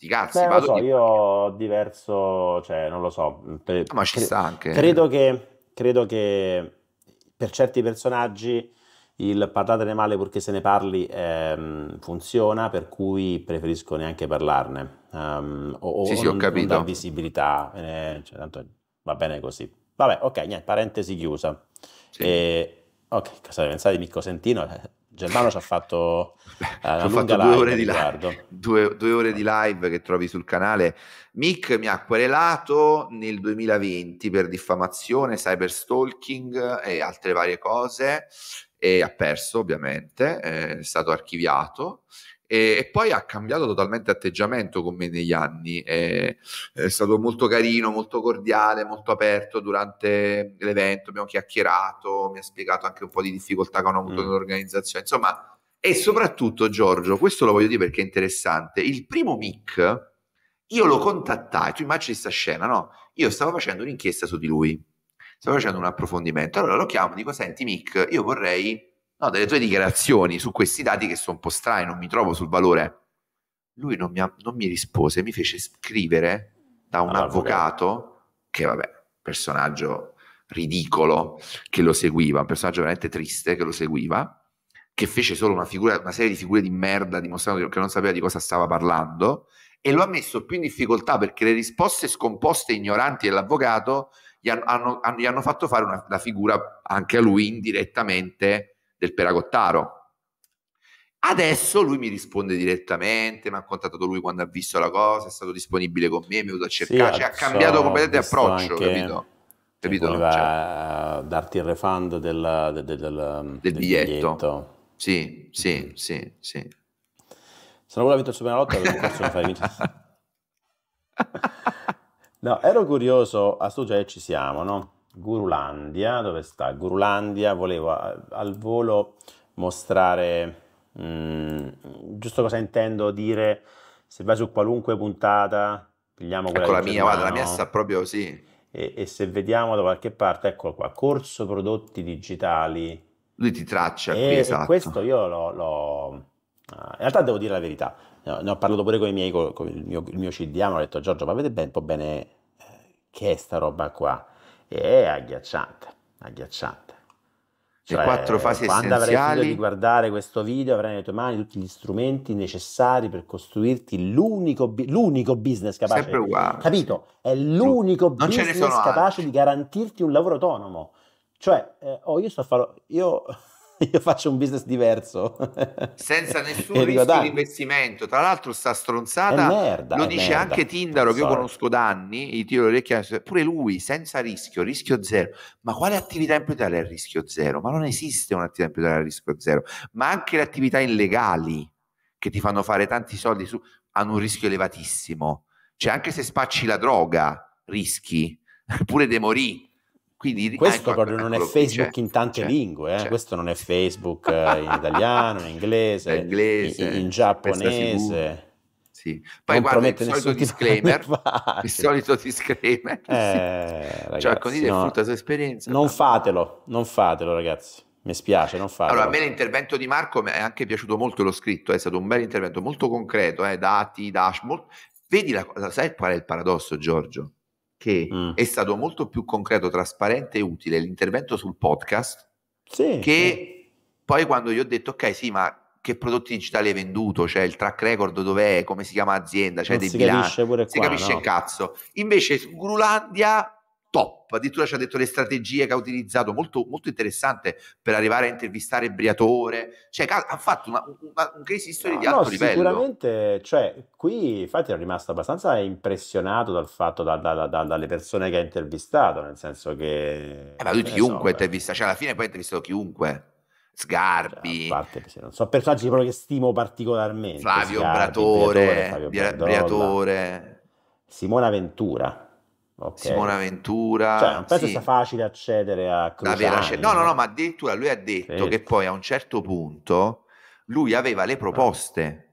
sti cazzi. Beh, lo so, di... io diverso, cioè, non lo so. Per, ma ci cre- sta anche. Eh. Credo che, credo che per certi personaggi il parlatene male purché se ne parli ehm, funziona, per cui preferisco neanche parlarne. Um, o sì, o sì, non, capito. Non visibilità, eh, cioè, tanto va bene così. Vabbè, ok, niente, parentesi chiusa. Sì. E, ok, cosa ne pensate di Micco Sentino? Germano ci ha fatto, eh, fatto due, ore di live, due, due ore di live che trovi sul canale. Mick mi ha querelato nel 2020 per diffamazione, cyberstalking e altre varie cose e ha perso ovviamente, eh, è stato archiviato e, e, poi ha cambiato totalmente atteggiamento con me negli anni, e, è stato molto carino, molto cordiale, molto aperto durante l'evento, abbiamo chiacchierato, mi ha spiegato anche un po' di difficoltà che hanno avuto mm. nell'organizzazione, insomma... E soprattutto, Giorgio, questo lo voglio dire perché è interessante, il primo Mick io lo contattai, tu immagini questa scena, no? Io stavo facendo un'inchiesta su di lui, stavo facendo un approfondimento, allora lo chiamo, dico, senti Mick, io vorrei no, delle tue dichiarazioni su questi dati che sono un po' strani, non mi trovo sul valore. Lui non mi, ha, non mi rispose, mi fece scrivere da un ah, avvocato, vabbè. che vabbè, personaggio ridicolo, che lo seguiva, un personaggio veramente triste che lo seguiva, che fece solo una, figura, una serie di figure di merda dimostrando che non sapeva di cosa stava parlando e lo ha messo più in difficoltà perché le risposte scomposte e ignoranti dell'avvocato gli hanno, hanno, hanno, gli hanno fatto fare una, una figura anche a lui indirettamente del Peragottaro. Adesso lui mi risponde direttamente, mi ha contattato lui quando ha visto la cosa, è stato disponibile con me, mi è venuto a cercare, sì, cioè, ha cambiato completamente approccio, anche... capito? Capito? Cioè voleva cioè... darti il refund del, del, del, del, um, del biglietto. biglietto. Sì, mm. sì, sì, sì. Se non voleva vincere il Superenalotto, avevo perso vincere. no, ero curioso, a sto già ci siamo, no? Gurulandia, dove sta? Gurulandia, volevo al volo mostrare mh, mm, giusto cosa intendo dire, se vai su qualunque puntata, prendiamo quella ecco la mia, guarda, la mia sta proprio sì. E, e, se vediamo da qualche parte, eccolo qua, corso prodotti digitali. Lui ti traccia e, qui, esatto. E questo io l'ho, l'ho... Ah, in realtà devo dire la verità, ne ho parlato pure con i miei, con il mio, il mio CDM, ho detto Giorgio, ma vedete ben, un po' bene eh, che è sta roba qua è agghiacciante, agghiacciante. Cioè, le quattro fasi quando essenziali. Quando avrai finito di guardare questo video avrai nelle tue mani tutti gli strumenti necessari per costruirti l'unico, l'unico business capace. Sempre uguale. Capito? È l'unico non business capace altri. di garantirti un lavoro autonomo. Cioè, eh, oh, io sto a fare... Io... io faccio un business diverso. Senza nessun rischio dico, di investimento. Tra l'altro sta stronzata, merda, lo dice merda. anche Tindaro, che io conosco da anni, gli tiro le eh, pure lui, senza rischio, rischio zero. Ma quale attività imprenditoriale è rischio zero? Ma non esiste un'attività imprenditoriale a rischio zero. Ma anche le attività illegali, che ti fanno fare tanti soldi su, hanno un rischio elevatissimo. Cioè anche se spacci la droga, rischi, pure demorì quindi, questo ecco, proprio non è Facebook in tante lingue, eh? questo non è Facebook eh, in italiano, in inglese, in, in, giapponese. Sì. Poi guarda il solito disclaimer, il solito disclaimer, eh, cioè, ragazzi, cioè così no, frutta la sua esperienza. Non tanto. fatelo, non fatelo ragazzi. Mi spiace, non farlo. Allora, a me l'intervento di Marco mi è anche piaciuto molto l'ho scritto, eh, è stato un bel intervento, molto concreto, eh, dati, dashboard. Vedi, la, sai qual è il paradosso, Giorgio? che mm. è stato molto più concreto, trasparente e utile l'intervento sul podcast sì, che sì. poi quando gli ho detto ok sì ma che prodotti digitali hai venduto, cioè il track record dov'è, come si chiama azienda, cioè non dei si bilanci, capisce pure si qua, capisce no. cazzo. Invece su Grulandia top, addirittura ci ha detto le strategie che ha utilizzato, molto, molto interessante per arrivare a intervistare Briatore, cioè ha fatto una, una, un case history ah, no, di alto no, livello. Sicuramente, cioè, qui infatti ero rimasto abbastanza impressionato dal fatto, da, da, da, dalle persone che ha intervistato, nel senso che... Eh, ma lui chiunque so, intervista, cioè alla fine poi ha intervistato chiunque. Sgarbi, cioè, parte, non so, personaggi proprio che stimo particolarmente: Flavio Sgarbi, Bratore, Briatore, Flavio Briatore, Simona Ventura. Okay. Simona Ventura. Cioè, non penso sì. sia facile accedere a Cruciani. no, no, eh. no, ma addirittura lui ha detto certo. che poi a un certo punto lui aveva le proposte.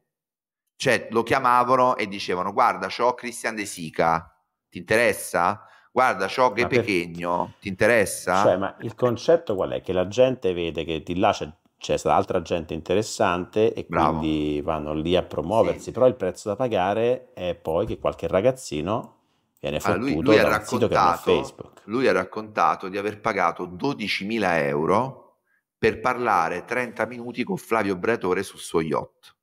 Cioè, lo chiamavano e dicevano, guarda, c'ho Christian De Sica, ti interessa? Guarda, c'ho che Pechegno, per... ti interessa? Cioè, ma il concetto qual è? Che la gente vede che di là c'è c'è altra gente interessante e Bravo. quindi vanno lì a promuoversi, sì. però il prezzo da pagare è poi che qualche ragazzino viene ah, fottuto lui, lui da un sito che è Facebook. Lui ha raccontato di aver pagato 12.000 euro per parlare 30 minuti con Flavio Bratore sul suo yacht.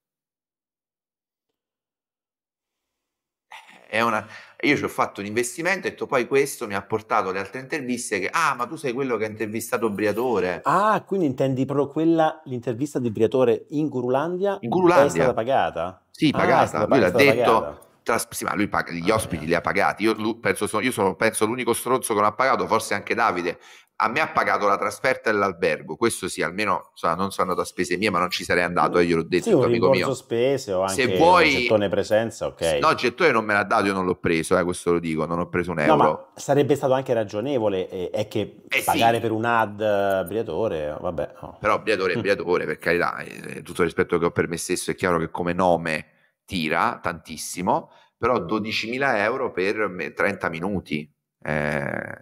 Eh, una... Io ci ho fatto un investimento e poi questo mi ha portato le altre interviste che, ah, ma tu sei quello che ha intervistato Briatore. Ah, quindi intendi proprio quella, l'intervista di Briatore in Gurulandia? In Gurulandia. È stata pagata? Sì, ah, pagata. Ah, lui l'ha detto, pagata trascorsi, ma lui paga, gli ah, ospiti li ha pagati. Io lui, penso, sono, io sono penso, l'unico stronzo che non ha pagato, forse anche Davide. A me ha pagato la trasferta e l'albergo. questo sì, almeno so, non sono andato a spese mie, ma non ci sarei andato, eh, io l'ho detto, sì, un amico mio. spese o anche Se vuoi... gettone presenza, ok. No, gettone non me l'ha dato, io non l'ho preso, eh, questo lo dico, non ho preso un euro. No, sarebbe stato anche ragionevole, eh, è che eh pagare sì. per un ad eh, Briatore, vabbè. No. Però Briatore è Briatore, per carità, eh, tutto il rispetto che ho per me stesso, è chiaro che come nome tira tantissimo, però 12.000 euro per 30 minuti. Eh,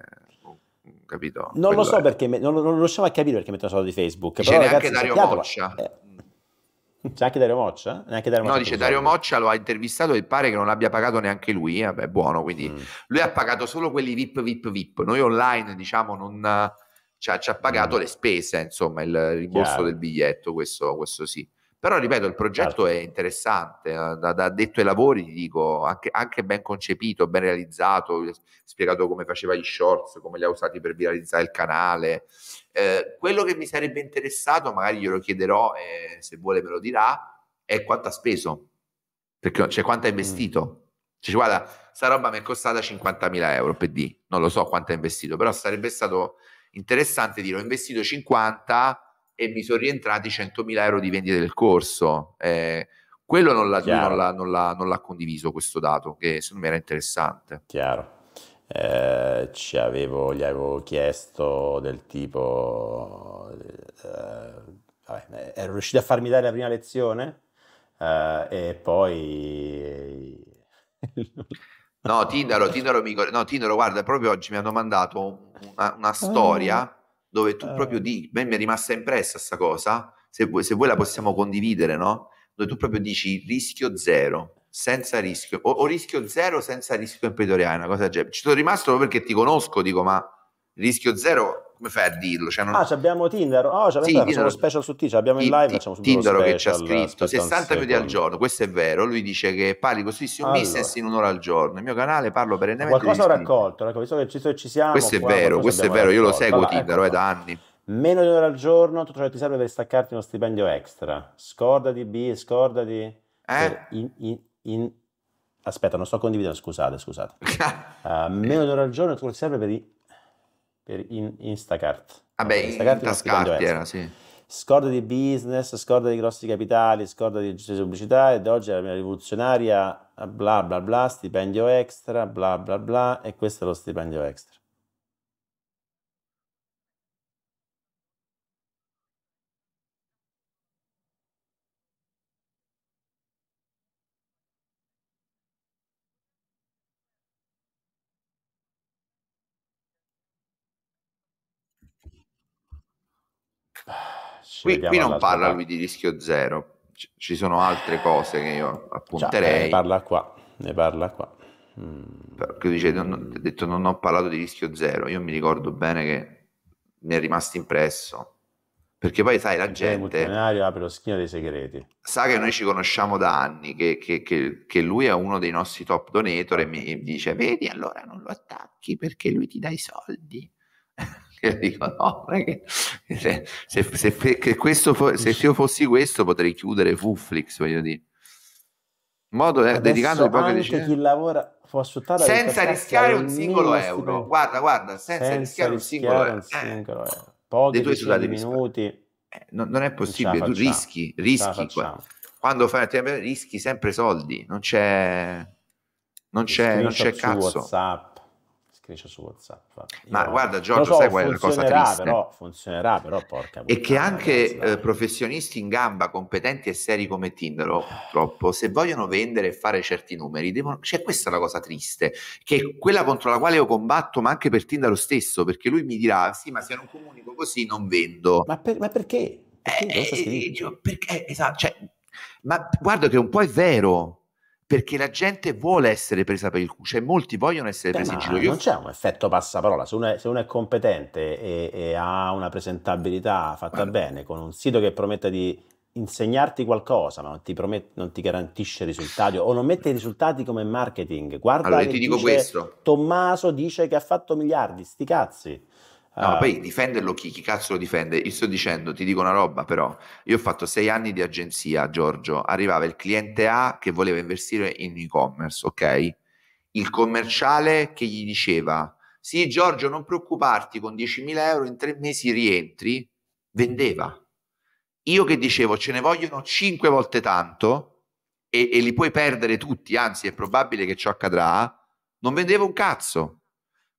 capito? Non Quello lo so è. perché, me, non, non, riusciamo a capire perché mettono solo di Facebook. C'è neanche Dario Moccia. Eh, c'è anche Dario Moccia? Neanche Dario Moccia no, dice Dario Moccia lo ha intervistato e pare che non abbia pagato neanche lui. Eh, vabbè, buono, quindi mm. lui ha pagato solo quelli VIP, VIP, VIP. Noi online, diciamo, non eh, ci ha, ci ha pagato mm. le spese, insomma, il rimborso Chiaro. del biglietto, questo, questo sì. Però ripeto, il progetto certo. è interessante, eh, da, da detto ai lavori ti dico, anche, anche, ben concepito, ben realizzato, spiegato come faceva gli shorts, come li ha usati per viralizzare il canale. Eh, quello che mi sarebbe interessato, magari glielo chiederò eh, se vuole me lo dirà, è quanto ha speso, perché cioè, quanto ha mm. investito. Mm. Cioè, guarda, sta roba mi è costata 50.000 euro per D, non lo so quanto ha investito, però sarebbe stato interessante dire ho investito 50 e mi sono rientrati 100.000 euro di vendite del corso. Eh, quello non l'ha, non, l'ha, non, l'ha, non l'ha, condiviso questo dato, che secondo me era interessante. Chiaro. Eh, ci avevo, gli avevo chiesto del tipo... Eh, vabbè, ero riuscito a farmi dare la prima lezione eh, e poi... no, Tindaro, Tindaro, mi, no, Tindaro, guarda, proprio oggi mi hanno mandato una, una eh. storia dove tu eh. proprio dici, beh, mi è rimasta impressa questa cosa, se vuoi, se vuoi, la possiamo condividere, no? Dove tu proprio dici rischio zero, senza rischio, o, o rischio zero senza rischio imprenditoriale, una cosa del genere. Ci sono rimasto perché ti conosco, dico, ma rischio zero come fai a dirlo? Cioè, non... Ah, abbiamo Tinder, oh, sì, Tinder, facciamo lo special su Tinder, abbiamo in live, facciamo subito Tinder che ci ha scritto 60 minuti al giorno, questo è vero, lui dice che parli con Swissy un business in un'ora al giorno, il mio canale parlo perennemente Qualcosa ho raccolto, ecco, visto che ci, ci siamo Questo è vero, questo è vero, raccolto. io lo seguo allora, Tinder, ecco, è eh, da anni meno di un'ora al giorno, tutto ciò che ti serve per staccarti uno stipendio extra. Scordati B, scordati. Eh? In, in, in... Aspetta, non sto condividendo, scusate, scusate. uh, meno di un'ora al giorno, tutto ciò che ti serve per per in, Instacart. Vabbè, ah no, Instacart, Instacart era, sì. Scorda di business, scorda di grossi capitali, scorda di pubblicità ed oggi è la mia rivoluzionaria bla bla bla, stipendio extra, bla bla bla e questo è lo stipendio extra. Qui, qui non parla lui di rischio zero, C- ci sono altre cose che io eh, appunterei. Cioè, ne parla qua, ne parla qua. Mm. Perché dice, non, detto non ho parlato di rischio zero, io mi ricordo bene che mi è rimasto impresso. Perché poi sai, la gente... apre lo schino dei segreti. Sa che noi ci conosciamo da anni, che, che, che, che lui è uno dei nostri top donator e mi dice, vedi, allora non lo attacchi perché lui ti dà i soldi che dico no, che, se, se, se, che questo, se, io fossi questo potrei chiudere Fuflix, voglio dire. In modo eh, Adesso dedicando poche decine. chi lavora può sfruttare senza rischiare un singolo euro. Guarda, guarda, senza, senza rischiare, rischiare un singolo euro. Eh. Pochi due minuti. Eh, non, non, è possibile, tu rischi, rischi quando fai tempo rischi sempre soldi, non c'è non c'è, non c'è cazzo. WhatsApp screenshot su WhatsApp. Infatti, Ma guarda, Giorgio, so, sai la cosa triste? Però, funzionerà, però, porca E che anche eh, professionisti in gamba, competenti e seri come Tindaro, oh, purtroppo, se vogliono vendere e fare certi numeri, devono... cioè, questa è la cosa triste, che è quella contro la quale io combatto, ma anche per Tindaro stesso, perché lui mi dirà, sì, ma se non comunico così non vendo. Ma, per, ma perché? Perché, eh, eh, perché eh, esatto, cioè, ma guarda che un po' è vero, perché la gente vuole essere presa per il culo, cioè molti vogliono essere Beh, presi in giro. Io... Non c'è un effetto passaparola, se uno è, se uno è competente e, e, ha una presentabilità fatta Guarda. bene, con un sito che promette di insegnarti qualcosa, ma non ti, promette, non ti garantisce risultati o non mette i risultati come marketing. Guarda allora, ti dico questo. Tommaso dice che ha fatto miliardi, sti cazzi. No, eh. poi difenderlo chi, chi cazzo lo difende? Io sto dicendo, ti dico una roba però, io ho fatto sei anni di agenzia, Giorgio, arrivava il cliente A che voleva investire in e-commerce, ok? Il commerciale che gli diceva, sì Giorgio non preoccuparti, con 10.000 euro in tre mesi rientri, vendeva. Io che dicevo, ce ne vogliono cinque volte tanto e, e li puoi perdere tutti, anzi è probabile che ciò accadrà, non vendevo un cazzo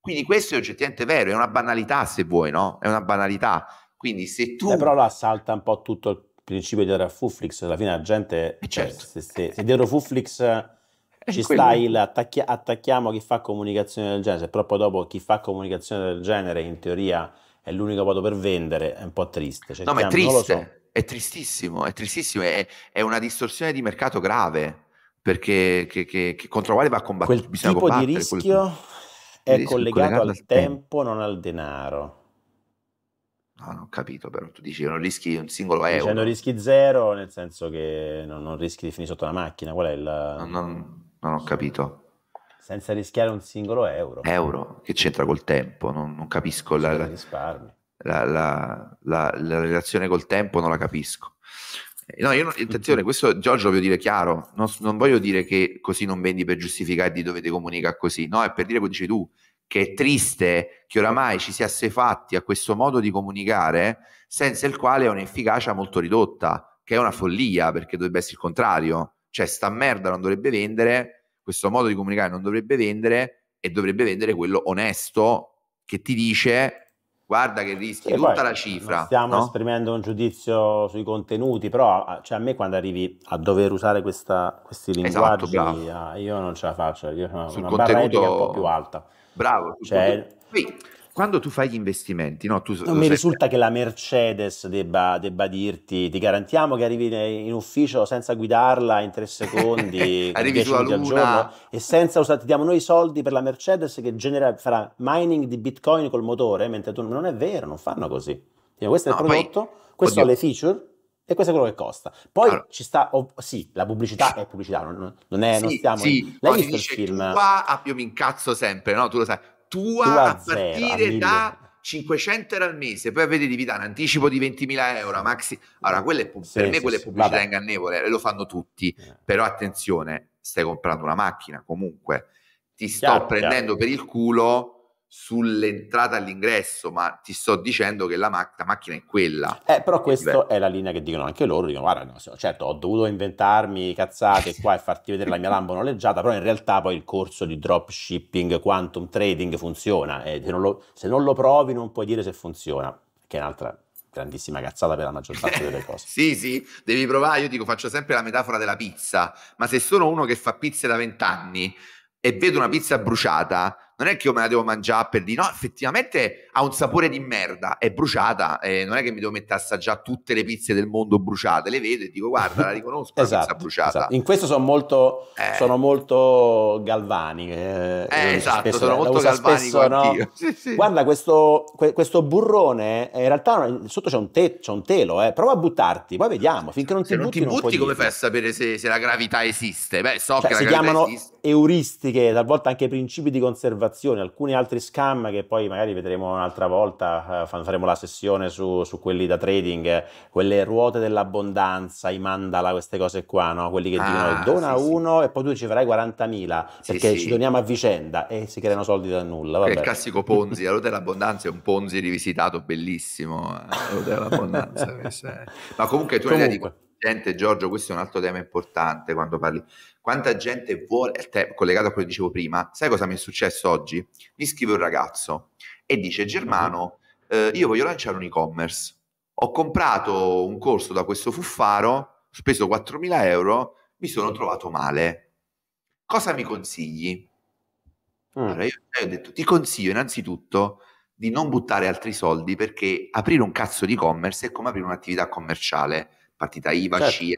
quindi questo è oggettivamente vero, è una banalità se vuoi, no? È una banalità. Quindi se tu... Beh, però là salta un po' tutto il principio di a Fuflix, alla fine la gente... Eh cioè, certo. Cioè, se, se, se, dietro Fuflix eh, eh, ci sta il attacchi- attacchiamo chi fa comunicazione del genere, se proprio dopo chi fa comunicazione del genere in teoria è l'unico modo per vendere, è un po' triste. Cioè, no, ma è diciamo, triste, so. è tristissimo, è tristissimo, è, è una distorsione di mercato grave perché che, che, che contro quale va a combattere. Quel Bisogna tipo di rischio quel è collegato al tempo, non al denaro. No, non ho capito, però tu dici che non rischi un singolo euro. Cioè, non rischi zero, nel senso che non, non rischi di finire sotto una macchina, qual è il... Non, non, ho capito. Senza rischiare un singolo euro. Euro, che c'entra col tempo, non, capisco la la, la, la, la relazione col tempo, non la capisco. No, io non, mm-hmm. attenzione, questo Giorgio lo voglio dire chiaro, non, non, voglio dire che così non vendi per giustificare di dovete comunicare così, no, è per dire come dici tu, che è triste che oramai ci si sia fatti a questo modo di comunicare senza il quale è un'efficacia molto ridotta, che è una follia perché dovrebbe essere il contrario, cioè sta merda non dovrebbe vendere, questo modo di comunicare non dovrebbe vendere e dovrebbe vendere quello onesto che ti dice guarda che rischi e tutta poi, la cifra. Stiamo no? esprimendo un giudizio sui contenuti, però cioè, a me quando arrivi a dover usare questa, questi esatto, linguaggi, esatto, io non ce la faccio, io sono Sul una contenuto... un po' più alta. Bravo. Cioè, contenuto quando tu fai gli investimenti, no, tu, non mi risulta che la Mercedes debba, debba, dirti ti garantiamo che arrivi in ufficio senza guidarla in tre secondi, arrivi sulla luna. al giorno e senza usare, ti diamo noi i soldi per la Mercedes che genera, farà mining di bitcoin col motore, mentre tu non è vero, non fanno così. Questo è il prodotto, poi, queste oddio. sono le feature e questo è quello che costa. Poi allora, ci sta, oh, sì, la pubblicità è pubblicità, non, non è, sì, non stiamo... Sì, in, l'hai visto il film? Qua ah, io mi incazzo sempre, no? Tu lo sai, tua a, a zero, partire a da 500 euro al mese, poi avete di vita un anticipo di 20.000 euro, maxi. Allora, quelle, sì, me sì, quella è pubblicità sì, ingannevole, lo fanno tutti, eh. però attenzione, stai comprando una macchina comunque, ti sto chiaro, prendendo chiaro. per il culo sull'entrata all'ingresso, ma ti sto dicendo che la, ma- la macchina è quella. Eh, però questa è la linea che dicono anche loro, dicono guarda, no, certo ho dovuto inventarmi cazzate qua e farti vedere la mia Lambo noleggiata, però in realtà poi il corso di dropshipping, quantum trading funziona, e se, non lo, se non lo provi non puoi dire se funziona, che è un'altra grandissima cazzata per la maggior parte delle cose. sì, sì, devi provare, io dico faccio sempre la metafora della pizza, ma se sono uno che fa pizze da vent'anni e vedo una pizza bruciata, non è che io me la devo mangiare per dire no, effettivamente ha un sapore di merda, è bruciata, eh, non è che mi devo mettere a assaggiare tutte le pizze del mondo bruciate, le vedo e dico guarda, la riconosco, esatto, la bruciata. Esatto. In questo sono molto, eh. sono molto galvani. Eh, eh, eh, esatto, spesso, sono molto galvani no? sì, sì. Guarda, questo, questo, burrone, eh, in realtà sotto c'è un, te, c'è un telo, prova a buttarti, poi vediamo, finché non ti se butti non ti butti non come fai a sapere se, se, la gravità esiste? Beh, so cioè, che la si gravità chiamano esiste. euristiche, talvolta anche principi di conservazione motivazioni, alcuni altri scam che poi magari vedremo un'altra volta, eh, faremo la sessione su, su quelli da trading, quelle ruote dell'abbondanza, i mandala, queste cose qua, no? quelli che dicono ah, dona sì, uno sì. e poi tu ci farai 40.000 sì, perché ci doniamo a vicenda e si creano soldi da nulla. Vabbè. Il classico Ponzi, la ruota dell'abbondanza è un Ponzi rivisitato bellissimo, eh, la ruota dell'abbondanza. ma comunque tu comunque. hai detto gente, Giorgio, questo è un altro tema importante quando parli. Quanta gente vuole, te, collegato a quello che dicevo prima, sai cosa mi è successo oggi? Mi scrive un ragazzo e dice, Germano, eh, io voglio lanciare un e-commerce. Ho comprato un corso da questo fuffaro, speso 4.000 euro, mi sono trovato male. Cosa mi consigli? Mm. Allora io, io ho detto, ti consiglio innanzitutto di non buttare altri soldi perché aprire un cazzo di e-commerce è come aprire un'attività commerciale partita IVA, certo. SCIA,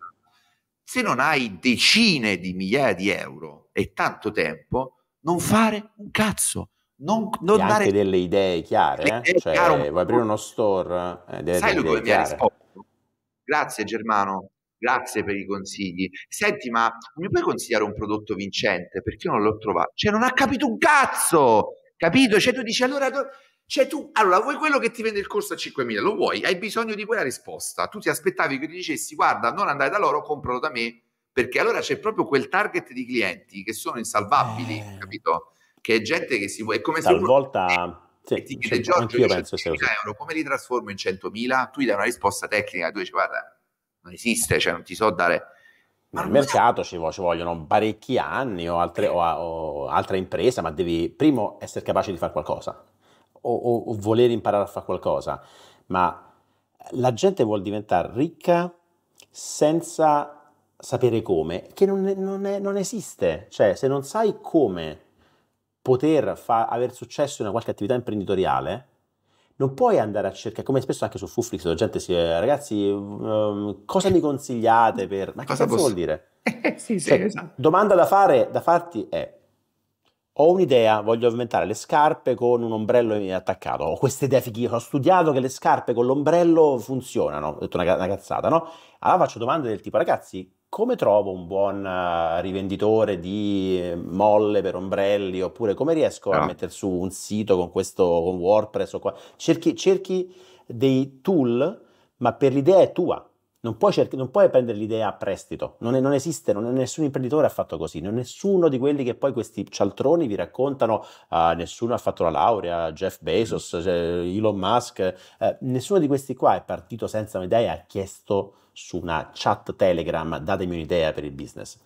se non hai decine di migliaia di euro e tanto tempo, non fare un cazzo. Non, non dare anche delle idee chiare, eh? idee cioè, chiaro, vuoi aprire uno store, eh, sai dove mi ha risposto? Grazie Germano, grazie per i consigli. Senti, ma mi puoi consigliare un prodotto vincente? Perché io non l'ho trovato. Cioè, non ha capito un cazzo, capito? Cioè, tu dici allora... Do- cioè tu, allora vuoi quello che ti vende il corso a 5.000, lo vuoi, hai bisogno di quella risposta. Tu ti aspettavi che ti dicessi guarda, non andare da loro, compralo da me, perché allora c'è proprio quel target di clienti che sono insalvabili, eh. capito? Che è gente che si vuole... È come Talvolta... se... Talvolta... Sì, e ti chiede Giorgio, io penso 100.000 euro, come li trasformo in 100.000? Tu gli dai una risposta tecnica, tu dici guarda, non esiste, cioè non ti so dare... Ma nel mercato ci, vogliono parecchi anni o altre, o, o altre imprese, ma devi primo essere capace di fare qualcosa o, o, o voler imparare a fare qualcosa, ma la gente vuole diventare ricca senza sapere come, che non, non, è, non esiste. Cioè, se non sai come poter fa, aver successo in una qualche attività imprenditoriale, non puoi andare a cercare, come spesso anche su Fuflix, la gente si dice, ragazzi, um, cosa mi consigliate per... Ma cosa che cosa vuol dire? sì, sì, cioè, esatto. Domanda da, fare, da farti è, ho un'idea, voglio aumentare le scarpe con un ombrello attaccato. Ho questa idea fighissima, ho studiato che le scarpe con l'ombrello funzionano. Ho detto una, una, cazzata, no? Allora faccio domande del tipo, ragazzi, come trovo un buon eh, rivenditore di molle per ombrelli? Oppure come riesco no. a ah. mettere su un sito con questo, con WordPress o qua? Cerchi, cerchi dei tool, ma per l'idea è tua. Non puoi, cer- non puoi prendere l'idea a prestito, non, è, non esiste, non è, nessun imprenditore ha fatto così, non nessuno di quelli che poi questi cialtroni vi raccontano, uh, nessuno ha fatto la laurea, Jeff Bezos, mm. Elon Musk, uh, nessuno di questi qua è partito senza un'idea e ha chiesto su una chat Telegram datemi un'idea per il business.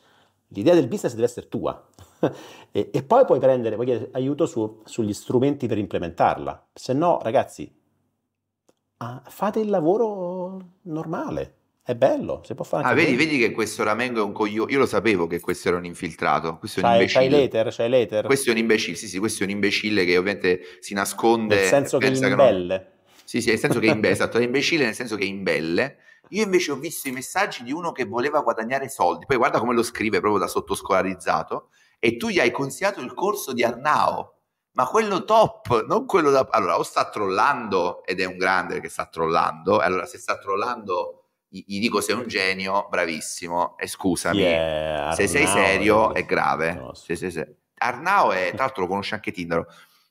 L'idea del business deve essere tua, e, e, poi puoi prendere puoi chiedere aiuto su, sugli strumenti per implementarla. Se no, ragazzi, ah, fate il lavoro normale. È bello, si può fare. Ah, vedi, vedi, che questo Ramengo è un coglione. Io lo sapevo che questo era un infiltrato. Questo è un imbecille. C'hai later, c'hai later. Questo è un imbecille, sì, sì, questo è un imbecille che ovviamente si nasconde. Nel senso che imbelle. Che non... Sì, sì, nel senso che imbelle, esatto, è imbecille nel senso che è imbelle. Io invece ho visto i messaggi di uno che voleva guadagnare soldi. Poi guarda come lo scrive proprio da sottoscolarizzato. E tu gli hai consigliato il corso di Arnao ma quello top, non quello da... Allora, o sta trollando, ed è un grande che sta trollando, allora se sta trollando gli dico sei un genio, bravissimo, e scusami, se sei serio è grave. Se sei serio. Arnao è, tra l'altro lo conosce anche Tindaro,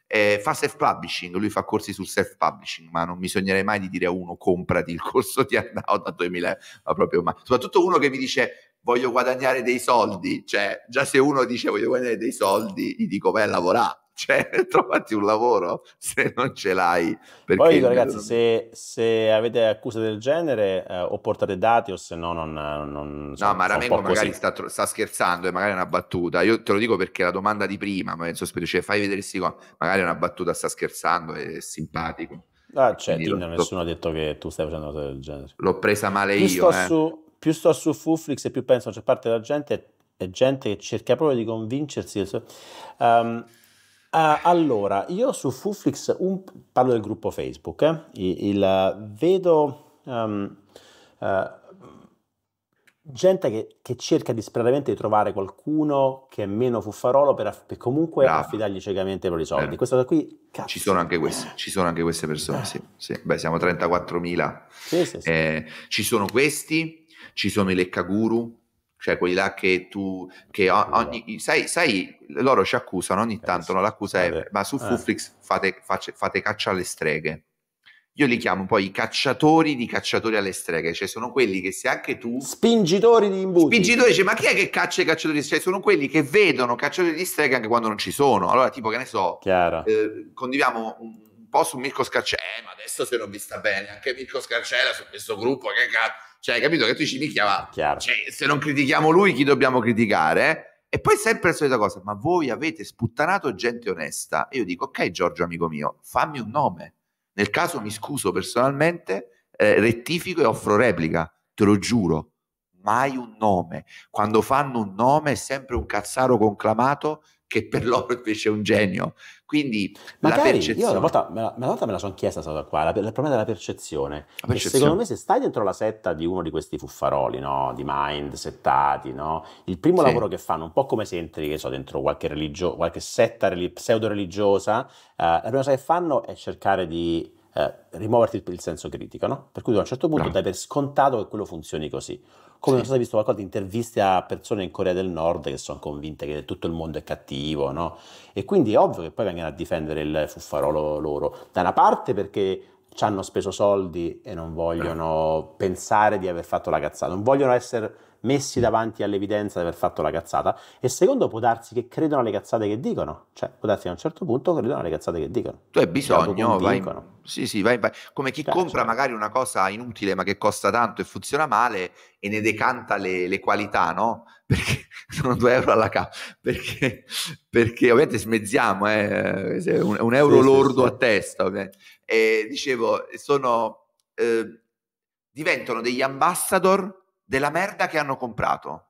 eh, fa self-publishing, lui fa corsi sul self-publishing, ma non mi sognerei mai di dire a uno comprati il corso di Arnao da 2000, ma proprio mai. Soprattutto uno che mi dice voglio guadagnare dei soldi, cioè già se uno dice voglio guadagnare dei soldi, gli dico vai a lavorare cioè trovati un lavoro se non ce l'hai. Poi ragazzi, se, se, avete accuse del genere eh, o portate dati o se no non... non no, sono, ma Ramengo magari sta, sta, scherzando e magari è una battuta. Io te lo dico perché la domanda di prima, ma sospetto, cioè fai vedere sti qua, magari è una battuta, sta scherzando, è simpatico. Ah, cioè, Tinder, nessuno ha detto che tu stai facendo una cosa del genere. L'ho presa male più io. Sto eh. su, più sto su Fuflix e più penso c'è parte della gente, è gente che cerca proprio di convincersi. Um, Uh, allora, io su Fuflix un, parlo del gruppo Facebook, eh? il, il, vedo um, uh, gente che, che, cerca disperatamente di trovare qualcuno che è meno fuffarolo per, per comunque Bravo. affidargli ciecamente i propri soldi. Eh. Questa cosa qui, cazzo. Ci sono anche queste, ci sono anche queste persone, eh. sì, sì. Beh, siamo 34.000. Sì, sì, sì. Eh, ci sono questi, ci sono i leccaguru, cioè quelli là che tu, che ogni, sai, sai, loro ci accusano ogni eh, tanto, no? l'accusa è, ma su eh. Fuflix fate, fate caccia alle streghe. Io li chiamo poi i cacciatori di cacciatori alle streghe, cioè sono quelli che se anche tu... Spingitori di imbuti. Spingitori, dice, ma chi è che caccia i cacciatori di streghe? Cioè, sono quelli che vedono cacciatori di streghe anche quando non ci sono. Allora, tipo, che ne so, eh, condiviamo un po' su Mirko Scarcella, eh, ma adesso se non vi sta bene, anche Mirko Scarcella su questo gruppo, che cazzo cioè, hai capito che tu dici, minchia, va. Cioè, se non critichiamo lui, chi dobbiamo criticare? E poi sempre la solita cosa, ma voi avete sputtanato gente onesta. E io dico, ok Giorgio, amico mio, fammi un nome. Nel caso mi scuso personalmente, eh, rettifico e offro replica, te lo giuro. Mai un nome. Quando fanno un nome è sempre un cazzaro conclamato che per loro invece è un genio. Quindi Magari, la percezione... Io una volta me la, una volta me la sono chiesta questa cosa qua, la, il problema della percezione. Cioè, percezione. Secondo me se stai dentro la setta di uno di questi fuffaroli, no? di mind, settati, no? il primo sì. lavoro che fanno, un po' come se entri che so, dentro qualche, religio, qualche setta relig- pseudo-religiosa, eh, la prima cosa che fanno è cercare di... Eh, rimuoverti il, il, senso critico, no? Per cui a un certo punto no. dai per scontato che quello funzioni così. Come sì. non so se hai visto qualcosa di interviste a persone in Corea del Nord che sono convinte che tutto il mondo è cattivo, no? E quindi è ovvio che poi vengano a difendere il fuffarolo loro. Da una parte perché ci hanno speso soldi e non vogliono eh. pensare di aver fatto la cazzata, non vogliono essere messi davanti all'evidenza di aver fatto la cazzata e secondo può darsi che credono alle cazzate che dicono, cioè può darsi che a un certo punto credono alle cazzate che dicono. Tu hai bisogno, vai, sì, sì, vai, vai, come chi cioè, compra cioè. magari una cosa inutile ma che costa tanto e funziona male e ne decanta le, le qualità, no? Perché sono due euro alla capa, perché, perché, ovviamente smezziamo, eh, un, un euro sì, lordo sì, sì. a testa. Ovviamente. E dicevo, sono... Eh, diventano degli ambassador della merda che hanno comprato,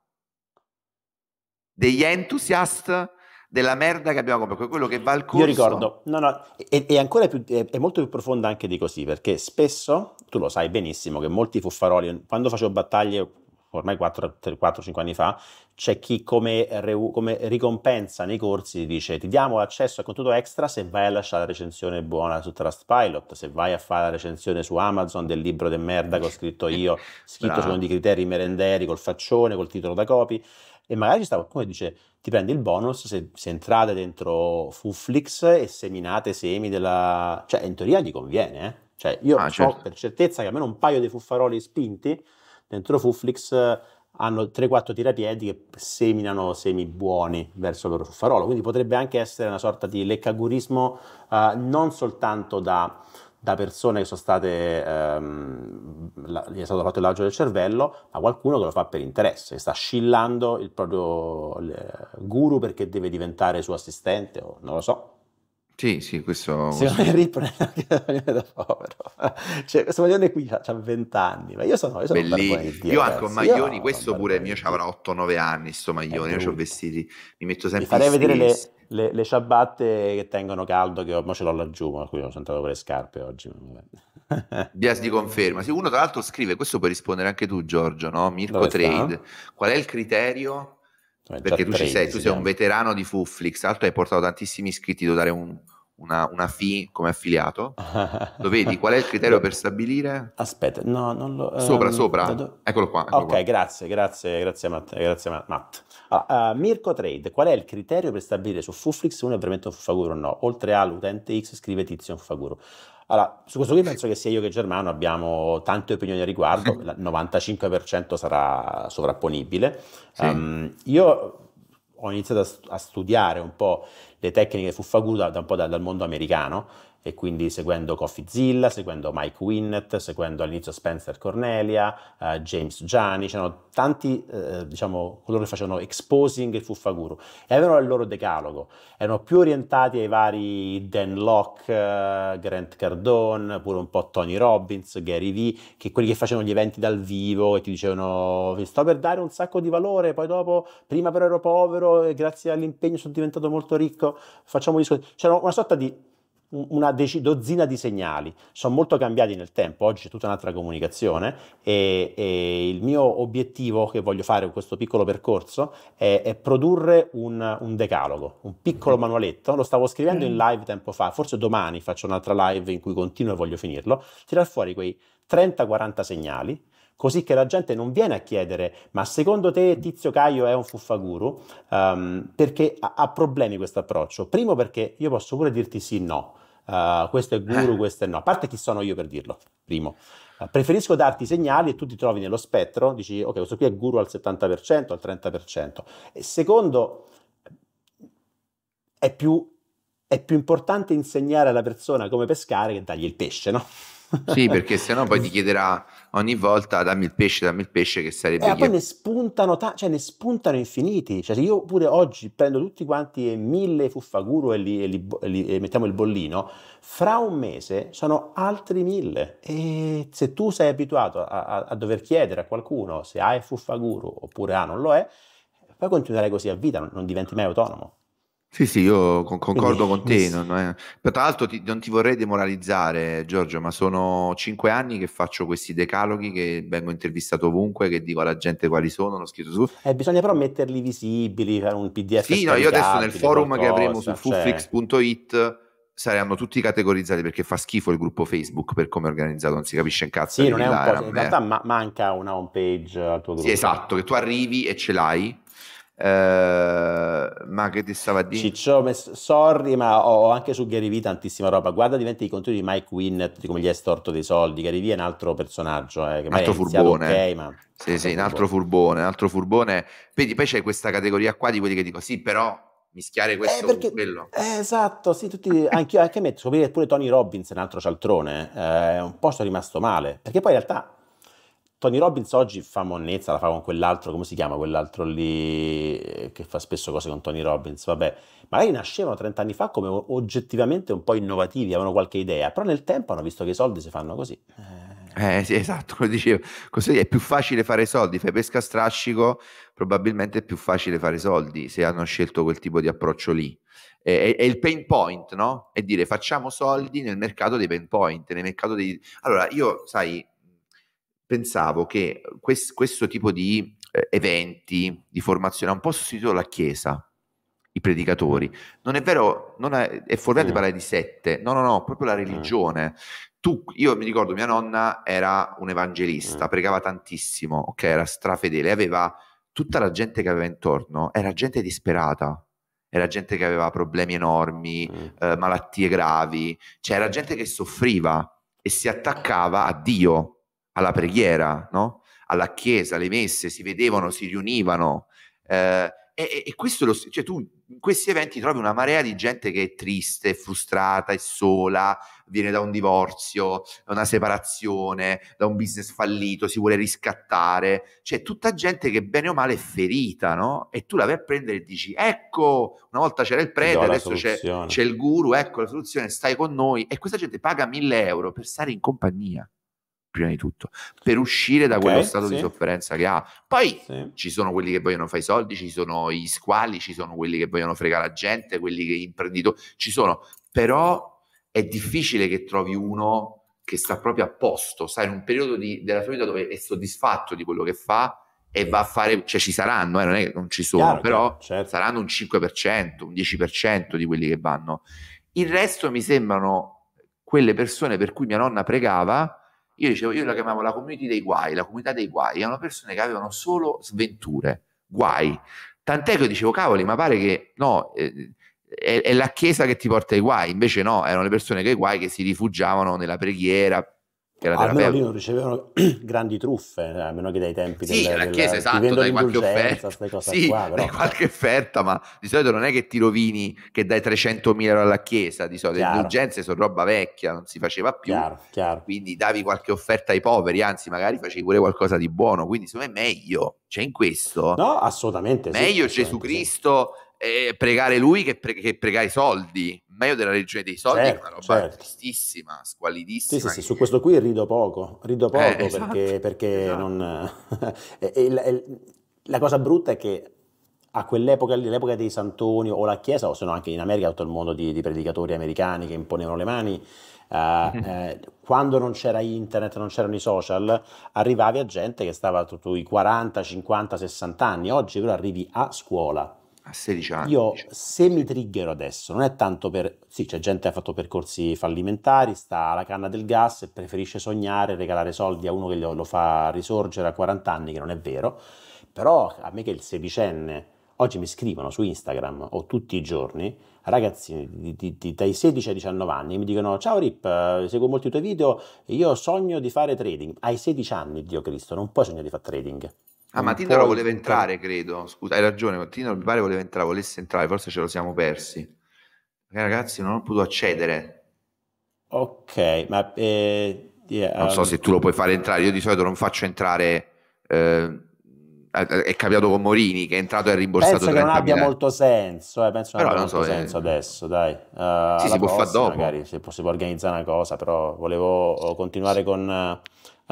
degli entusiast della merda che abbiamo comprato, quello che va al corso. Io ricordo, no, no, è, è ancora più, è, è, molto più profonda anche di così, perché spesso, tu lo sai benissimo, che molti fuffaroli, quando facevo battaglie ormai 4-5 anni fa, c'è chi come, come, ricompensa nei corsi dice ti diamo accesso a contenuto extra se vai a lasciare la recensione buona su Trustpilot, se vai a fare la recensione su Amazon del libro de merda che ho scritto io, scritto secondo i criteri merenderi, col faccione, col titolo da copy, e magari ci sta qualcuno che dice ti prendi il bonus se, se entrate dentro Fuflix e seminate semi della... cioè in teoria gli conviene, eh? Cioè, io ah, certo. per certezza che almeno un paio di fuffaroli spinti dentro Fuflix eh, hanno 3-4 tirapiedi che seminano semi buoni verso il loro soffarolo, quindi potrebbe anche essere una sorta di leccagurismo eh, non soltanto da, da, persone che sono state, ehm, la, gli è stato fatto il laggio del cervello, ma qualcuno che lo fa per interesse, che sta scillando il proprio eh, guru perché deve diventare suo assistente o non lo so. Sì, sì, questo... Se non è riprendo da povero. Cioè, questo maglione qui ha vent'anni, ma io sono... Io sono Bellissimo. Io anche un maglioni, io questo pure mio, avrà 8-9 anni, sto maglione, io ho vestiti, mi metto sempre... Mi farei vedere le, le, le, ciabatte che tengono caldo, che ormai ce l'ho laggiù, ma qui ho sentato con le scarpe oggi. Bias di conferma. Sì, uno tra l'altro scrive, questo puoi rispondere anche tu Giorgio, no? Mirko Dove Trade. Sta? Qual è il criterio eh, perché tu ci sei, tu sei un veterano di Fuflix, altro hai portato tantissimi iscritti, devo dare un, una, una fee come affiliato. lo vedi? Qual è il criterio per stabilire? Aspetta, no, non lo... Ehm, sopra, um, sopra. Do... Eccolo qua. Eccolo ok, qua. grazie, grazie, grazie Matt. Grazie Matt. Allora, uh, ah, Mirko Trade, qual è il criterio per stabilire su Fuflix se uno è veramente un fuffaguro o no? Oltre all'utente X scrive tizio un fuffaguro. Allora, su questo qui penso che sia io che Germano abbiamo tante opinioni a riguardo, il 95% sarà sovrapponibile. Sì. Um, io ho iniziato a, studiare un po' le tecniche fuffaguda da un po' dal, dal mondo americano e quindi seguendo CoffeeZilla, seguendo Mike Winnett, seguendo all'inizio Spencer Cornelia, uh, James Gianni, c'erano tanti, eh, diciamo, coloro che facevano exposing e fuffaguru e avevano il loro decalogo, erano più orientati ai vari Dan Locke, uh, Grant Cardone, pure un po' Tony Robbins, Gary Vee, che quelli che facevano gli eventi dal vivo e ti dicevano sto per dare un sacco di valore, poi dopo, prima però ero povero e grazie all'impegno sono diventato molto ricco, facciamo discorsi, c'era una sorta di una dozzina di segnali. Sono molto cambiati nel tempo, oggi c'è tutta un'altra comunicazione e, e il mio obiettivo che voglio fare con questo piccolo percorso è, è produrre un, un, decalogo, un piccolo mm-hmm. manualetto. Lo stavo scrivendo in mm-hmm. live tempo fa, forse domani faccio un'altra live in cui continuo e voglio finirlo, tirar fuori quei 30-40 segnali così che la gente non viene a chiedere ma secondo te Tizio Caio è un fuffaguru? Um, perché ha, ha problemi questo approccio. Primo perché io posso pure dirti sì, no, uh, questo è guru, eh. questo è no. A parte chi sono io per dirlo, primo. Uh, preferisco darti segnali e tu ti trovi nello spettro, dici ok, questo qui è guru al 70%, al 30%. E secondo, è più, è più importante insegnare alla persona come pescare che dargli il pesce, no? sì, perché sennò poi ti chiederà ogni volta dammi il pesce, dammi il pesce che sarebbe... E eh, poi ne spuntano, ta- cioè ne spuntano infiniti, cioè se io pure oggi prendo tutti quanti e mille fuffaguru e, li, e, li, e, li, e mettiamo il bollino, fra un mese sono altri mille e se tu sei abituato a, a, a dover chiedere a qualcuno se ha fuffaguru oppure ah non lo è, poi continuerai così a vita, non, non diventi mai autonomo. Sì, sì, io con- concordo con te. Non è... Tra l'altro ti- non ti vorrei demoralizzare, Giorgio, ma sono cinque anni che faccio questi decaloghi, che vengo intervistato ovunque, che dico alla gente quali sono, l'ho scritto su... Eh, bisogna però metterli visibili, fare un PDF. Sì, no, io adesso nel forum qualcosa, che avremo su cioè. fufflix.it saranno tutti categorizzati perché fa schifo il gruppo Facebook per come è organizzato, non si capisce in cazzo. Sì, non è un po', in realtà ma- manca una home page al tuo gruppo. Sì, esatto, che tu arrivi e ce l'hai Ehm, ma che ti stava a dire? ho messo, sorry, ma ho anche su Gary V tantissima roba. Guarda, diventi i contenuti di Mike Winnett, di come gli è storto dei soldi. Gary V è un altro personaggio, eh, che altro furbone. Okay, ma... Sì, sì, un altro furbone, un altro furbone. Vedi, poi c'è questa categoria qua di quelli che dico, sì, però mischiare eh, questo eh, perché, con quello. Eh, esatto, sì, tutti, anche, anche me, scoprire pure Tony Robbins, un altro cialtrone, eh, un po' sono rimasto male, perché poi in realtà Tony Robbins oggi fa monnezza, la fa con quell'altro, come si chiama quell'altro lì eh, che fa spesso cose con Tony Robbins, vabbè, magari nascevano 30 anni fa come oggettivamente un po' innovativi, avevano qualche idea, però nel tempo hanno visto che i soldi si fanno così. Eh, eh, sì, esatto, come dicevo, così è più facile fare soldi, fai pesca a strascico, probabilmente è più facile fare soldi se hanno scelto quel tipo di approccio lì. È, è, il pain point, no? È dire facciamo soldi nel mercato dei pain point, nel mercato dei... Allora, io, sai, pensavo che quest, questo tipo di eh, eventi di formazione ha un po' sostituito la Chiesa, i predicatori. Non è vero, non è, è fuorviante mm. parlare di sette, no, no, no, proprio la mm. religione. Mm. Tu, io mi ricordo, mia nonna era un evangelista, mm. pregava tantissimo, ok, era strafedele, aveva tutta la gente che aveva intorno, era gente disperata, era gente che aveva problemi enormi, mm. eh, malattie gravi, cioè era mm. gente che soffriva e si attaccava a Dio, alla preghiera, no? alla chiesa, alle messe, si vedevano, si riunivano. Eh, e, e, questo lo, cioè tu in questi eventi trovi una marea di gente che è triste, frustrata, è sola, viene da un divorzio, da una separazione, da un business fallito, si vuole riscattare, cioè tutta gente che bene o male è ferita, no? E tu la vai a prendere e dici, ecco, una volta c'era il prete, adesso c'è, c'è il guru, ecco la soluzione, stai con noi. E questa gente paga mille euro per stare in compagnia prima di tutto, per uscire da okay, quello stato sì. di sofferenza che ha. Poi sì. ci sono quelli che vogliono fare i soldi, ci sono gli squali, ci sono quelli che vogliono fregare la gente, quelli che imprenditori, ci sono, però è difficile che trovi uno che sta proprio a posto, sai, in un periodo di, della sua vita dove è soddisfatto di quello che fa e va a fare, cioè ci saranno, eh, non è che non ci sono, Chiaro, però certo. saranno un 5%, un 10% di quelli che vanno. Il resto mi sembrano quelle persone per cui mia nonna pregava, io dicevo, io la chiamavo la community dei guai, la comunità dei guai, erano persone che avevano solo sventure, guai. Tant'è che io dicevo, cavoli, ma pare che no, eh, è, è, la chiesa che ti porta i guai, invece no, erano le persone che i guai che si rifugiavano nella preghiera, che era terapeuta. lì non ricevevano grandi truffe, eh, a meno che dai tempi sì, della, la Chiesa, esatto, dai qualche offerta, sì, qua, dai qualche offerta, ma di solito non è che ti rovini che dai 300.000 euro alla Chiesa, di solito chiaro. le indulgenze sono roba vecchia, non si faceva più, chiaro, chiaro. quindi davi qualche offerta ai poveri, anzi magari facevi pure qualcosa di buono, quindi secondo me è meglio, cioè in questo... No, assolutamente. Meglio sì, assolutamente, Gesù Cristo... Sì eh, pregare lui che, pre- che, pregare i soldi. Meglio della religione dei soldi certo, è una roba certo. tristissima, squalidissima. Sì, sì, sì, su questo qui rido poco, rido eh, poco eh, perché, esatto, perché esatto. non... e, e, e, la cosa brutta è che a quell'epoca, l'epoca dei Santoni o la Chiesa, o se no anche in America tutto il mondo di, di predicatori americani che imponevano le mani, uh, eh, quando non c'era internet, non c'erano i social, arrivavi a gente che stava tutto i 40, 50, 60 anni, oggi però arrivi a scuola a 16 anni. Io diciamo. se mi triggero adesso, non è tanto per... Sì, c'è gente che ha fatto percorsi fallimentari, sta alla canna del gas e preferisce sognare, regalare soldi a uno che lo, fa risorgere a 40 anni, che non è vero. Però a me che il sedicenne, oggi mi scrivono su Instagram o tutti i giorni, ragazzi di, di, di, dai 16 ai 19 anni mi dicono ciao Rip, eh, seguo molti i tuoi video, io sogno di fare trading. Hai 16 anni, Dio Cristo, non puoi sognare di fare trading. Ah, ma Tinder voleva entrare, credo. Scusa, hai ragione. Tinder mi pare voleva entrare, volesse entrare, forse ce lo siamo persi. Ragazzi, non ho potuto accedere. Ok, ma eh, yeah, non so um, se tu lo puoi fare entrare. Io di solito non faccio entrare. Eh, è cambiato con Morini che è entrato e ha rimborsato penso che non abbia miliardi. molto senso eh, penso che non abbia molto so, senso eh. adesso dai uh, sì, si può fare dopo magari se si può organizzare una cosa però volevo oh, continuare con eh,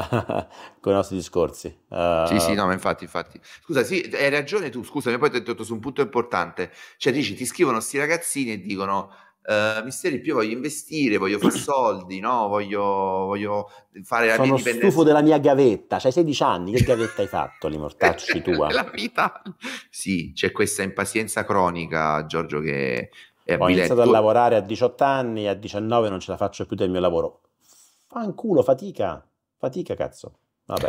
con i nostri discorsi. Uh... Sì, sì, eh, no, ma infatti, infatti. Scusa, sì, hai ragione tu, scusa, poi ti ho detto su un punto importante. Cioè, dici, ti scrivono questi ragazzini e dicono... Uh, eh, misteri più voglio investire, voglio fare soldi, no? voglio, voglio fare la Sono mia dipendenza. stufo della mia gavetta, c'hai 16 anni, che gavetta hai fatto lì, mortacci tua? la eh? vita. Sì, c'è questa impazienza cronica, Giorgio, che è Ho iniziato a lavorare a 18 anni, a 19 non ce la faccio più del mio lavoro. Fanculo, fatica. Fatica, cazzo. Vabbè.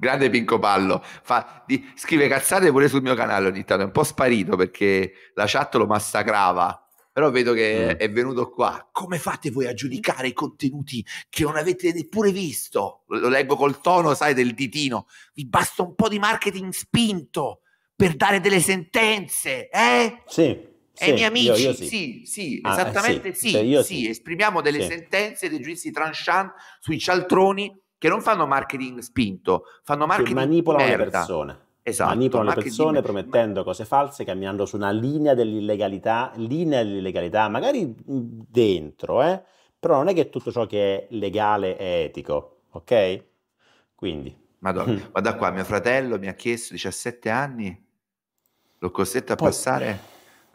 Grande Pinco Pallo. Fa, di, scrive cazzate pure sul mio canale ogni tanto. È un po' sparito perché la chat lo massacrava. Però vedo che mm. è venuto qua. Come fate voi a giudicare i contenuti che non avete neppure visto? Lo leggo col tono, sai, del ditino. Vi basta un po' di marketing spinto per dare delle sentenze, eh? Sì. Sì, i miei amici, io, io sì. sì, sì ah, esattamente eh, sì, cioè, sì, sì, esprimiamo delle sentenze, dei giudizi tranchant sui cialtroni che non fanno marketing spinto, fanno marketing che manipolano merda. le persone. Esatto, manipolano le persone promettendo cose false, camminando su una linea dell'illegalità, linea dell'illegalità, magari dentro, eh? però non è che tutto ciò che è legale è etico, ok? Quindi. Madonna, guarda qua, mio fratello mi ha chiesto 17 anni, l'ho costretto a Poi, passare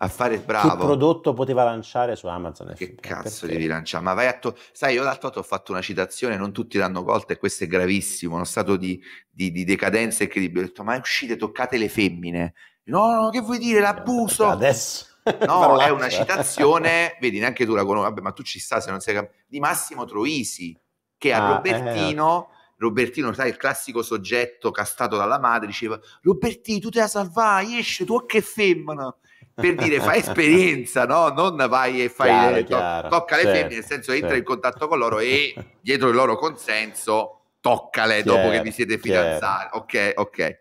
a fare bravo. Che prodotto poteva lanciare su Amazon? Che cazzo Perché? devi lanciare? Ma vai a. To- Sai, io l'altro ho fatto una citazione, non tutti l'hanno colta e questo è gravissimo. Uno stato di, di, di decadenza incredibile. Ho detto, ma uscite, toccate le femmine. No, no, che vuoi dire? L'abuso. Adesso. No, è una citazione, vedi, neanche tu la conosci, vabbè, ma tu ci stai se non sei di Massimo Troisi, che a ah, Robertino, eh. Robertino, sai, il classico soggetto castato dalla madre, diceva, Robertino, tu te la salvai, esce, tu oh, che femmina per dire fai esperienza, no? Non vai e fai chiaro, to- chiaro. tocca le certo, femmine, nel certo, senso entra certo. in contatto con loro e dietro il loro consenso toccale dopo che vi siete certo, certo. fidanzati. Ok, ok.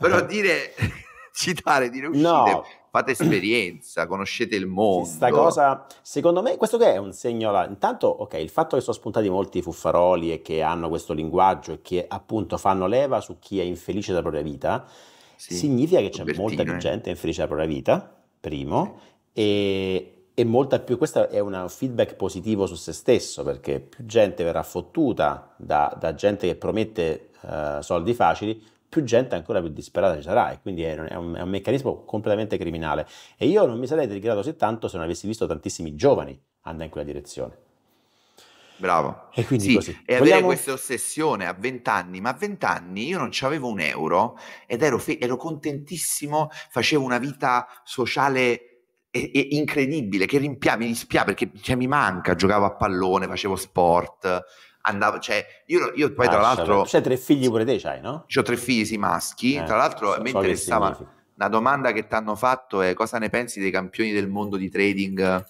Però dire citare, dire uscite no fate esperienza, conoscete il mondo. Questa cosa, secondo me, questo che è un segno. Là. Intanto, ok, il fatto che sono spuntati molti fuffaroli e che hanno questo linguaggio e che appunto fanno leva su chi è infelice della propria vita, sì. significa che c'è molta più eh. gente infelice della propria vita primo, e, e molta più, questo è un feedback positivo su se stesso, perché più gente verrà fottuta da, da gente che promette uh, soldi facili, più gente ancora più disperata ci sarà e quindi è, è, un, è un, meccanismo completamente criminale. E io non mi sarei delicato così tanto se non avessi visto tantissimi giovani andare in quella direzione. Bravo. E quindi sì, così. E Vogliamo... avere questa ossessione a 20 anni, ma a 20 anni io non avevo un euro ed ero, fe- ero contentissimo, facevo una vita sociale e, e incredibile, che rimpia, mi dispiace perché cioè, mi manca, giocavo a pallone, facevo sport, andavo, cioè, io, io poi ah, tra l'altro... C'è tre figli pure te, c'hai, no? Ho tre figli, sì, maschi, eh, tra l'altro so, mi interessava... So una domanda che ti hanno fatto è cosa ne pensi dei campioni del mondo di trading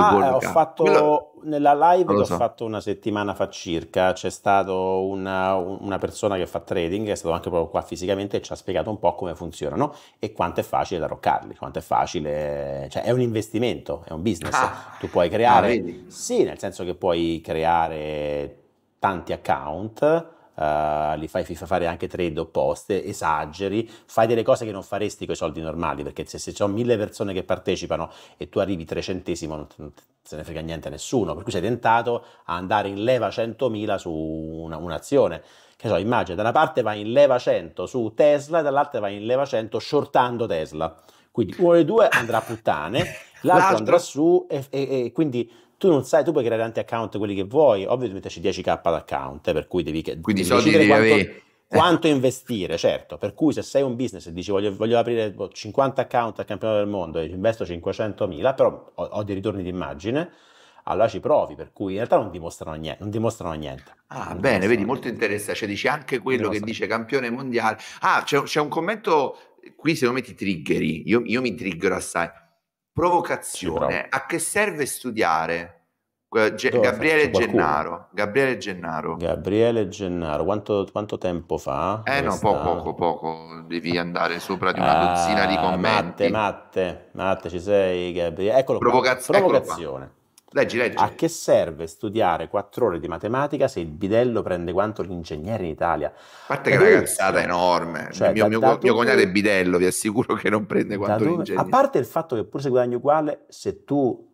del ah, eh, fatto, Quello... nella live che so. ho fatto una settimana fa circa, c'è stata una, una, persona che fa trading, è stato anche proprio qua fisicamente e ci ha spiegato un po' come funzionano e quanto è facile da roccarli, quanto è facile, cioè è un investimento, è un business, ah, tu puoi creare, ah, sì, nel senso che puoi creare tanti account, uh, li fai fare anche trade opposte, esageri, fai delle cose che non faresti con i soldi normali, perché se, se ci sono mille persone che partecipano e tu arrivi trecentesimo non, non se ne frega niente a nessuno, per cui sei tentato a andare in leva 100.000 su una, un'azione. Che so, immagina, da una parte vai in leva 100 su Tesla, e dall'altra vai in leva 100 shortando Tesla. Quindi uno dei due andrà a puttane, l'altro, l'altro andrà su e, e, e quindi tu non sai, tu puoi creare tanti account quelli che vuoi, ovvio devi metterci 10k d'account, eh, per cui devi, Quindi devi decidere quanto, quanto investire, certo, per cui se sei un business e dici voglio, voglio aprire 50 boh, account al campionato del mondo e investo 500.000, però ho, ho dei ritorni d'immagine, allora ci provi, per cui in realtà non dimostrano niente. Non dimostrano niente. Ah, non bene, vedi, molto interessante, cioè dice anche quello che dice campione mondiale. Ah, c'è, c'è un commento, qui se lo metti triggeri, io, io mi triggero assai Provocazione. a che serve studiare? Ge- Gabriele Gennaro. Gabriele Gennaro. Gabriele Gennaro. Quanto, quanto tempo fa? Eh questa... no, poco, poco, poco. Devi ah. andare sopra di una ah, dozzina di commenti. Matte, Matte, Matte, ci sei Gabriele. Eccolo Provocaz- Provocazione. Eccolo Leggi, leggi. A che serve studiare quattro ore di matematica se il bidello prende quanto l'ingegnere in Italia? A parte che è una cazzata enorme. Cioè, mio, mio, mio cognato è bidello, vi assicuro che non prende quanto l'ingegnere. A parte il fatto che pur se guadagni uguale, se tu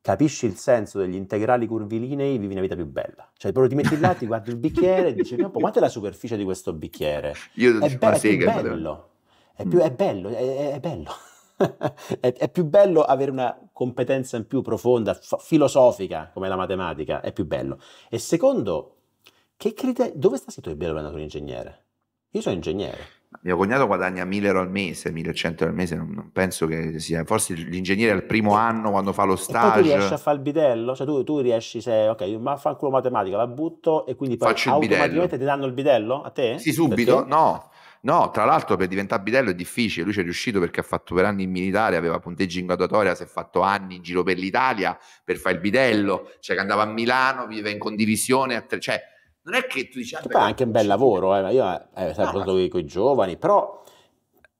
capisci il senso degli integrali curvilinei, vivi una vita più bella. Cioè, proprio ti metti là, ti guardi il bicchiere e dici, ma quanta è la superficie di questo bicchiere? Io è, dico, be- sì, è bello, è, mm. più, è bello, è, è bello. è, più bello avere una competenza in più profonda, filosofica come la matematica, è più bello. E secondo, criter- dove sta scritto che è bello per un ingegnere? Io sono ingegnere. Mio cognato guadagna 1000 euro al mese, 1100 euro al mese, non, non penso che sia. Forse l'ingegnere al primo anno quando fa lo stage. E tu riesci a fare il bidello? Cioè, tu, tu riesci, se ok, ma fa un culo matematica, la butto e quindi poi Faccio automaticamente ti danno il bidello a te? Sì, subito? Perché? No. No, tra l'altro per diventare bidello è difficile, lui ci è riuscito perché ha fatto per anni in militare, aveva punteggi in graduatoria, si è fatto anni in giro per l'Italia per fare il bidello, cioè che andava a Milano, viveva in condivisione, cioè non è che tu dici... Ah, è anche un bel lavoro, eh, io eh, sarei no, ma... con i giovani, però,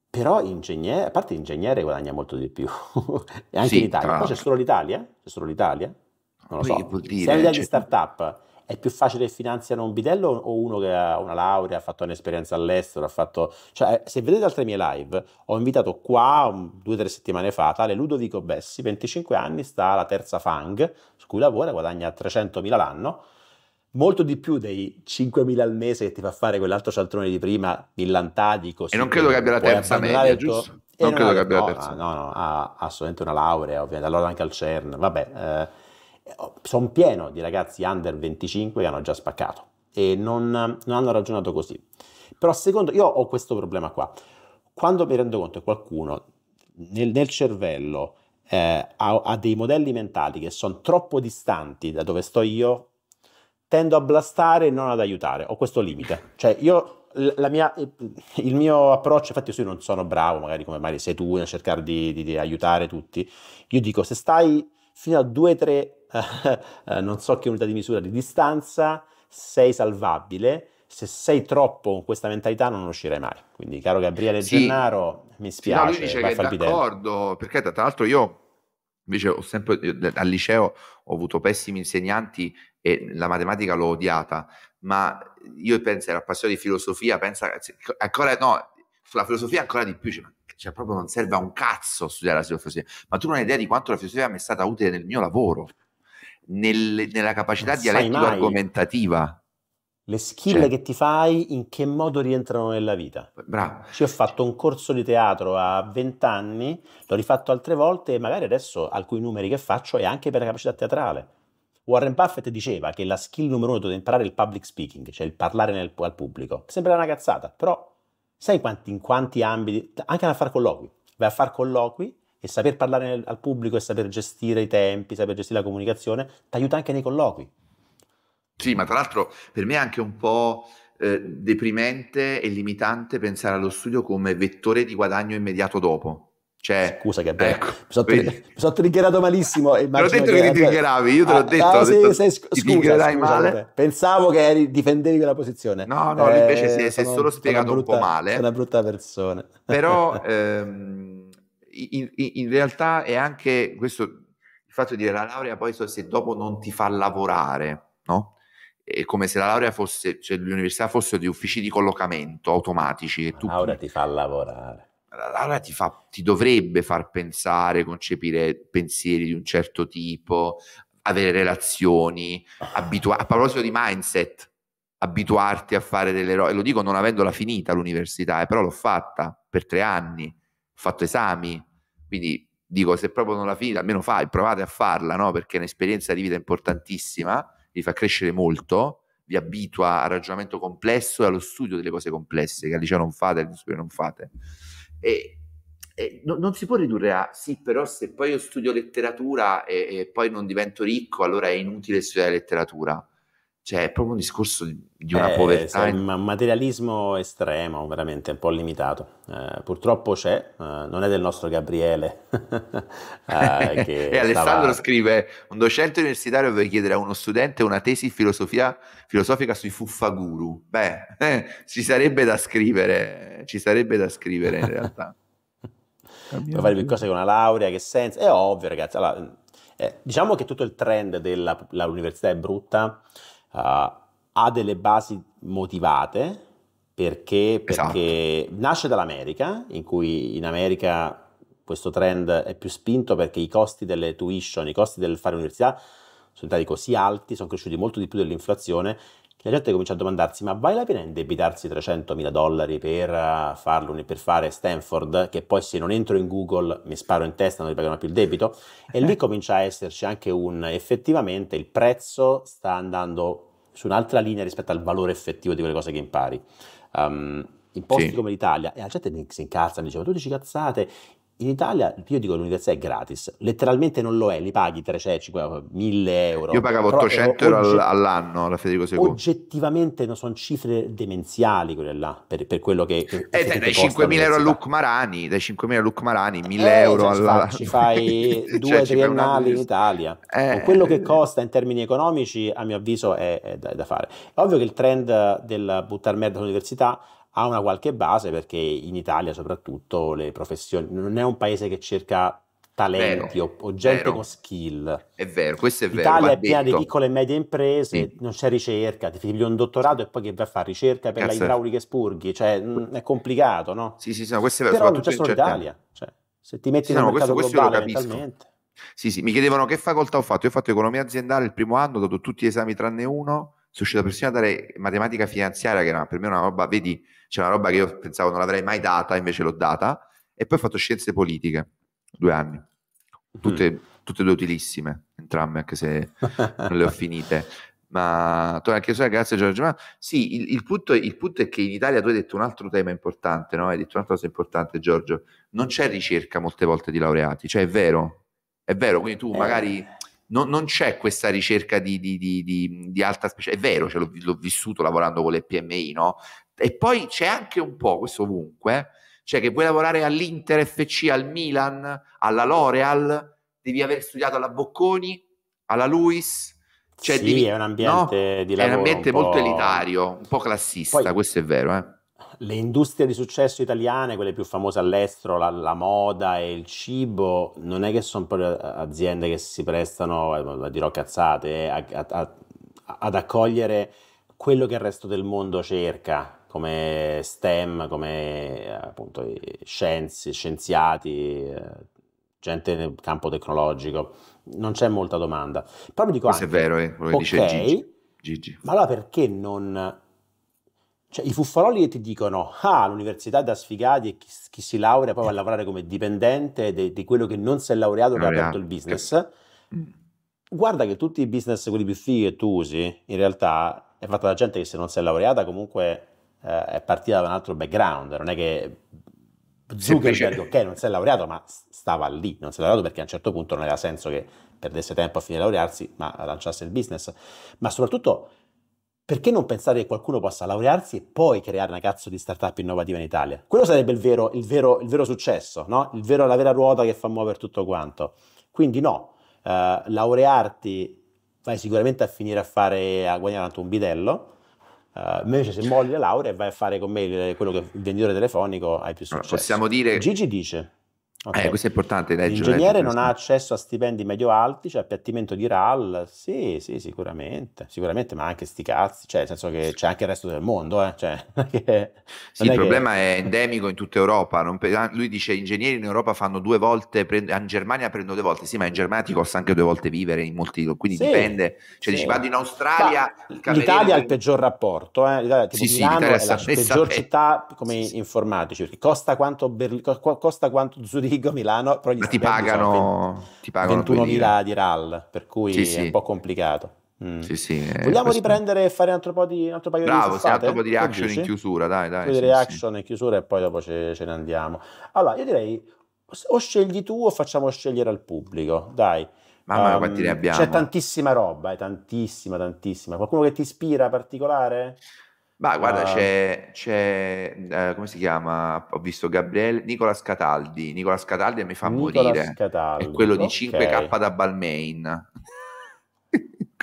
però ingegnere, a parte ingegnere guadagna molto di più, e anche sì, in Italia, poi c'è solo l'Italia, c'è solo l'Italia, non lo so, se hai l'idea di cioè start-up è più facile che finanziano un bidello o uno che ha una laurea, ha fatto un'esperienza all'estero, ha fatto... Cioè, eh, se vedete altre mie live, ho invitato qua, due o tre settimane fa, tale Ludovico Bessi, 25 anni, sta alla terza FANG, su cui lavora, guadagna 300.000 l'anno, molto di più dei 5.000 al mese che ti fa fare quell'altro cialtrone di prima, millantati, così. E non credo che abbia la terza media, giusto? Eh, non, credo che abbia la terza. No, no, no, ha assolutamente una laurea, ovviamente, allora anche al CERN, vabbè... Eh, sono pieno di ragazzi under 25 che hanno già spaccato e non, non hanno ragionato così. Però secondo, io ho questo problema qua. Quando mi rendo conto che qualcuno nel, nel cervello eh, ha, ha dei modelli mentali che sono troppo distanti da dove sto io, tendo a blastare e non ad aiutare. Ho questo limite. Cioè io mia, il mio approccio, infatti io non sono bravo, magari come mai sei tu, a cercare di, di, di aiutare tutti, io dico se stai fino a due o tre Eh, non so che unità di misura di distanza, sei salvabile, se sei troppo con questa mentalità non uscirai mai. Quindi, caro Gabriele sì. Gennaro, mi spiace. Sì, no, lui dice che è d'accordo, perché tra l'altro io invece ho sempre, eh, al liceo ho avuto pessimi insegnanti e la matematica l'ho odiata, ma io penso, era passione di filosofia, pensa, ancora no, sulla filosofia ancora di più, cioè, cioè proprio non serve a un cazzo studiare la filosofia, ma tu non hai idea di quanto la filosofia mi è stata utile nel mio lavoro nel, nella capacità dialettica argomentativa Le skill cioè. che ti fai in che modo rientrano nella vita? Bravo. Ci ho fatto un corso di teatro a 20 anni, l'ho rifatto altre volte e magari adesso alcuni numeri che faccio è anche per la capacità teatrale. Warren Buffett diceva che la skill numero uno doveva imparare il public speaking, cioè il parlare nel, al pubblico. Sembra una cazzata, però sai quanti, in quanti ambiti, anche a far colloqui, vai a far colloqui e saper parlare nel, al pubblico e saper gestire i tempi, saper gestire la comunicazione, ti aiuta anche nei colloqui. Sì, ma tra l'altro per me è anche un po' eh, deprimente e limitante pensare allo studio come vettore di guadagno immediato dopo. Cioè, Scusa che bello, ecco, mi sono, tri- sono triggerato malissimo. te l'ho detto che, che ti triggeravi, io te l'ho ah, detto. Ah, sì, detto sc- scusa, male. Pensavo che eri, difendevi quella posizione. No, no, eh, invece sei solo spiegato brutta, un po' male. Sei una brutta persona. Però... Ehm, in, in realtà è anche questo il fatto di dire la laurea poi se dopo non ti fa lavorare, no? è come se la laurea fosse, cioè l'università fosse di uffici di collocamento automatici. La laurea ti fa lavorare. La laurea ti, fa, ti dovrebbe far pensare, concepire pensieri di un certo tipo, avere relazioni, abitua- a proposito di mindset, abituarti a fare delle robe. Lo dico non avendola finita l'università, eh, però l'ho fatta per tre anni ho fatto esami, quindi dico se proprio non la finite, almeno fai, provate a farla, no? perché è un'esperienza di vita importantissima, vi fa crescere molto, vi abitua al ragionamento complesso e allo studio delle cose complesse che al liceo non fate, al studio non fate. E, e no, non si può ridurre a sì, però se poi io studio letteratura e, e poi non divento ricco, allora è inutile studiare letteratura cioè è proprio un discorso di una eh, povertà. Un materialismo estremo, veramente un po' limitato. Eh, purtroppo c'è, eh, non è del nostro Gabriele. Eh, e Alessandro stava... scrive: Un docente universitario deve chiedere a uno studente una tesi filosofica sui fuffaguru. Beh, eh, ci sarebbe da scrivere, ci sarebbe da scrivere in realtà. Puoi fare più cose con una laurea, che senso? È ovvio, ragazzi. Allora, eh, diciamo che tutto il trend dell'università è brutta uh, ha delle basi motivate perché, esatto. perché esatto. nasce dall'America, in cui in America questo trend è più spinto perché i costi delle tuition, i costi del fare università sono stati così alti, sono cresciuti molto di più dell'inflazione la gente comincia a domandarsi ma vale la pena indebitarsi 300.000 dollari per, eh, farlo, per fare Stanford che poi se non entro in Google mi sparo in testa non pagano più il debito e lì comincia a esserci anche un effettivamente il prezzo sta andando su un'altra linea rispetto al valore effettivo di quelle cose che impari. Um, in posti sì. come l'Italia e la gente mi, si incazza, mi ma tu dici cazzate, in Italia, io dico l'università è gratis, letteralmente non lo è, li paghi 300, 1000 cioè, euro. Io pagavo 800 eh, euro ogget- all'anno alla Federico II. Oggettivamente no, sono cifre demenziali quelle là, per, per quello che... che eh, dai, dai 5.000 euro a Luc Marani, dai 5.000 a Luc Marani, 1.000 eh, euro cioè, all'anno. Ci fai cioè, due cioè, triennali in Italia. Eh, quello che eh, eh. costa in termini economici, a mio avviso, è, è da, è da fare. È ovvio che il trend del buttare merda all'università ha una qualche base perché in Italia soprattutto le professioni, non è un paese che cerca talenti vero, o, o, gente vero. con skill. È vero, questo è vero. L'Italia è piena detto. di piccole e medie imprese, sì. non c'è ricerca, ti fai un dottorato e poi che vai a fare ricerca per Cazzo. Eh, la idraulica e spurghi, cioè mh, mm, è complicato, no? Sì, sì, sì, no, questo è vero. Però non c'è solo l'Italia, cioè, se ti metti sì, nel no, mercato questo, globale questo mentalmente... Sì, sì, mi chiedevano che facoltà ho fatto. Io ho fatto economia aziendale il primo anno, ho dato tutti gli esami tranne uno, sono uscito persino a dare matematica finanziaria, che era per me una roba, vedi, c'è una roba che io pensavo non l'avrei mai data, invece l'ho data. E poi ho fatto scienze politiche, due anni. Tutte, mm. tutte due utilissime, entrambe, anche se non le ho finite. Ma torno anche io, grazie Giorgio. Ma sì, il, il, punto, il, punto, è che in Italia tu hai detto un altro tema importante, no? Hai detto un'altra cosa importante, Giorgio. Non c'è ricerca molte volte di laureati, cioè è vero, è vero. Quindi tu eh. magari eh. non, non, c'è questa ricerca di, di, di, di alta specie, È vero, cioè l'ho, l'ho, vissuto lavorando con le PMI, no? E poi c'è anche un po', questo ovunque, cioè che vuoi lavorare all'Inter FC, al Milan, alla L'Oreal, devi aver studiato alla Bocconi, alla Luis. Cioè sì, devi, è un ambiente no? di lavoro. È un ambiente un molto elitario, un po' classista, poi, questo è vero. Eh? Le industrie di successo italiane, quelle più famose all'estero, la, la moda e il cibo, non è che sono proprio aziende che si prestano, eh, dirò cazzate, eh, a, a, a, ad accogliere quello che il resto del mondo cerca come STEM, come appunto scienzi, scienziati, eh, gente nel campo tecnologico. Non c'è molta domanda. Però mi dico Questo anche, è vero, eh, okay, dice Gigi. Gigi. Ma allora perché non... Cioè, i fuffaroli che ti dicono, ah, l'università è da sfigati e chi, chi, si laurea poi va a lavorare come dipendente di, di quello che non si è laureato e ha aperto il business. Che... Guarda che tutti i business, quelli più fighi che tu usi, in realtà è fatta da gente che se non si è laureata comunque eh, è partita da un altro background, non è che Zuckerberg, ok, non si è laureato, ma stava lì, non si è laureato perché a un certo punto non aveva senso che perdesse tempo a fine laurearsi, ma lanciasse il business. Ma soprattutto, perché non pensare che qualcuno possa laurearsi e poi creare una cazzo di startup innovativa in Italia? Quello sarebbe il vero, il vero, il vero successo, no? il vero, la vera ruota che fa muovere tutto quanto. Quindi no, eh, laurearti vai sicuramente a finire a fare a guadagnare un bidello, Uh, invece se molli la laurea e vai a fare con me quello che il venditore telefonico hai più successo. possiamo dire... Gigi dice Okay. Eh, questo è importante leggere. L'ingegnere non ha accesso a stipendi medio-alti, cioè appiattimento di RAL, sì, sì, sicuramente, sicuramente, ma anche sti cazzi, cioè nel senso che c'è anche il resto del mondo, eh, cioè, che, sì, il è problema è endemico in tutta Europa, non, ah, lui dice ingegneri in Europa fanno due volte, prendo, ah, in Germania prendo due volte, sì, ma in Germania ti costa anche due volte vivere, in molti, quindi sì, dipende, cioè sì. dici vado in Australia... L'Italia ha il peggior rapporto, eh? l'Italia tipo sì, Milano sì, è la peggior città come informatici, perché costa quanto, Berl- costa quanto Zurigo, League Milano, però gli Ma ti pagano, 20, ti pagano 21.000 di RAL, per cui sì, sì. è un po' complicato. Mm. Sì, sì, eh, Vogliamo questo... riprendere e fare un altro po' di, un altro paio Bravo, di Bravo, un altro po' di reaction in chiusura, dai, dai. Un po' di reaction in chiusura e poi dopo ce, ce ne andiamo. Allora, io direi o scegli tu o facciamo scegliere al pubblico, dai. Mamma um, quanti ne abbiamo? C'è tantissima roba, è eh, tantissima, tantissima. Qualcuno che ti ispira particolare? Ma guarda, uh, c'è, c'è eh, come si chiama? Ho visto Gabriele, Nicola Scataldi. Nicola Scataldi mi fa Nicola morire. Scataldi. È quello di okay. 5K da Balmain.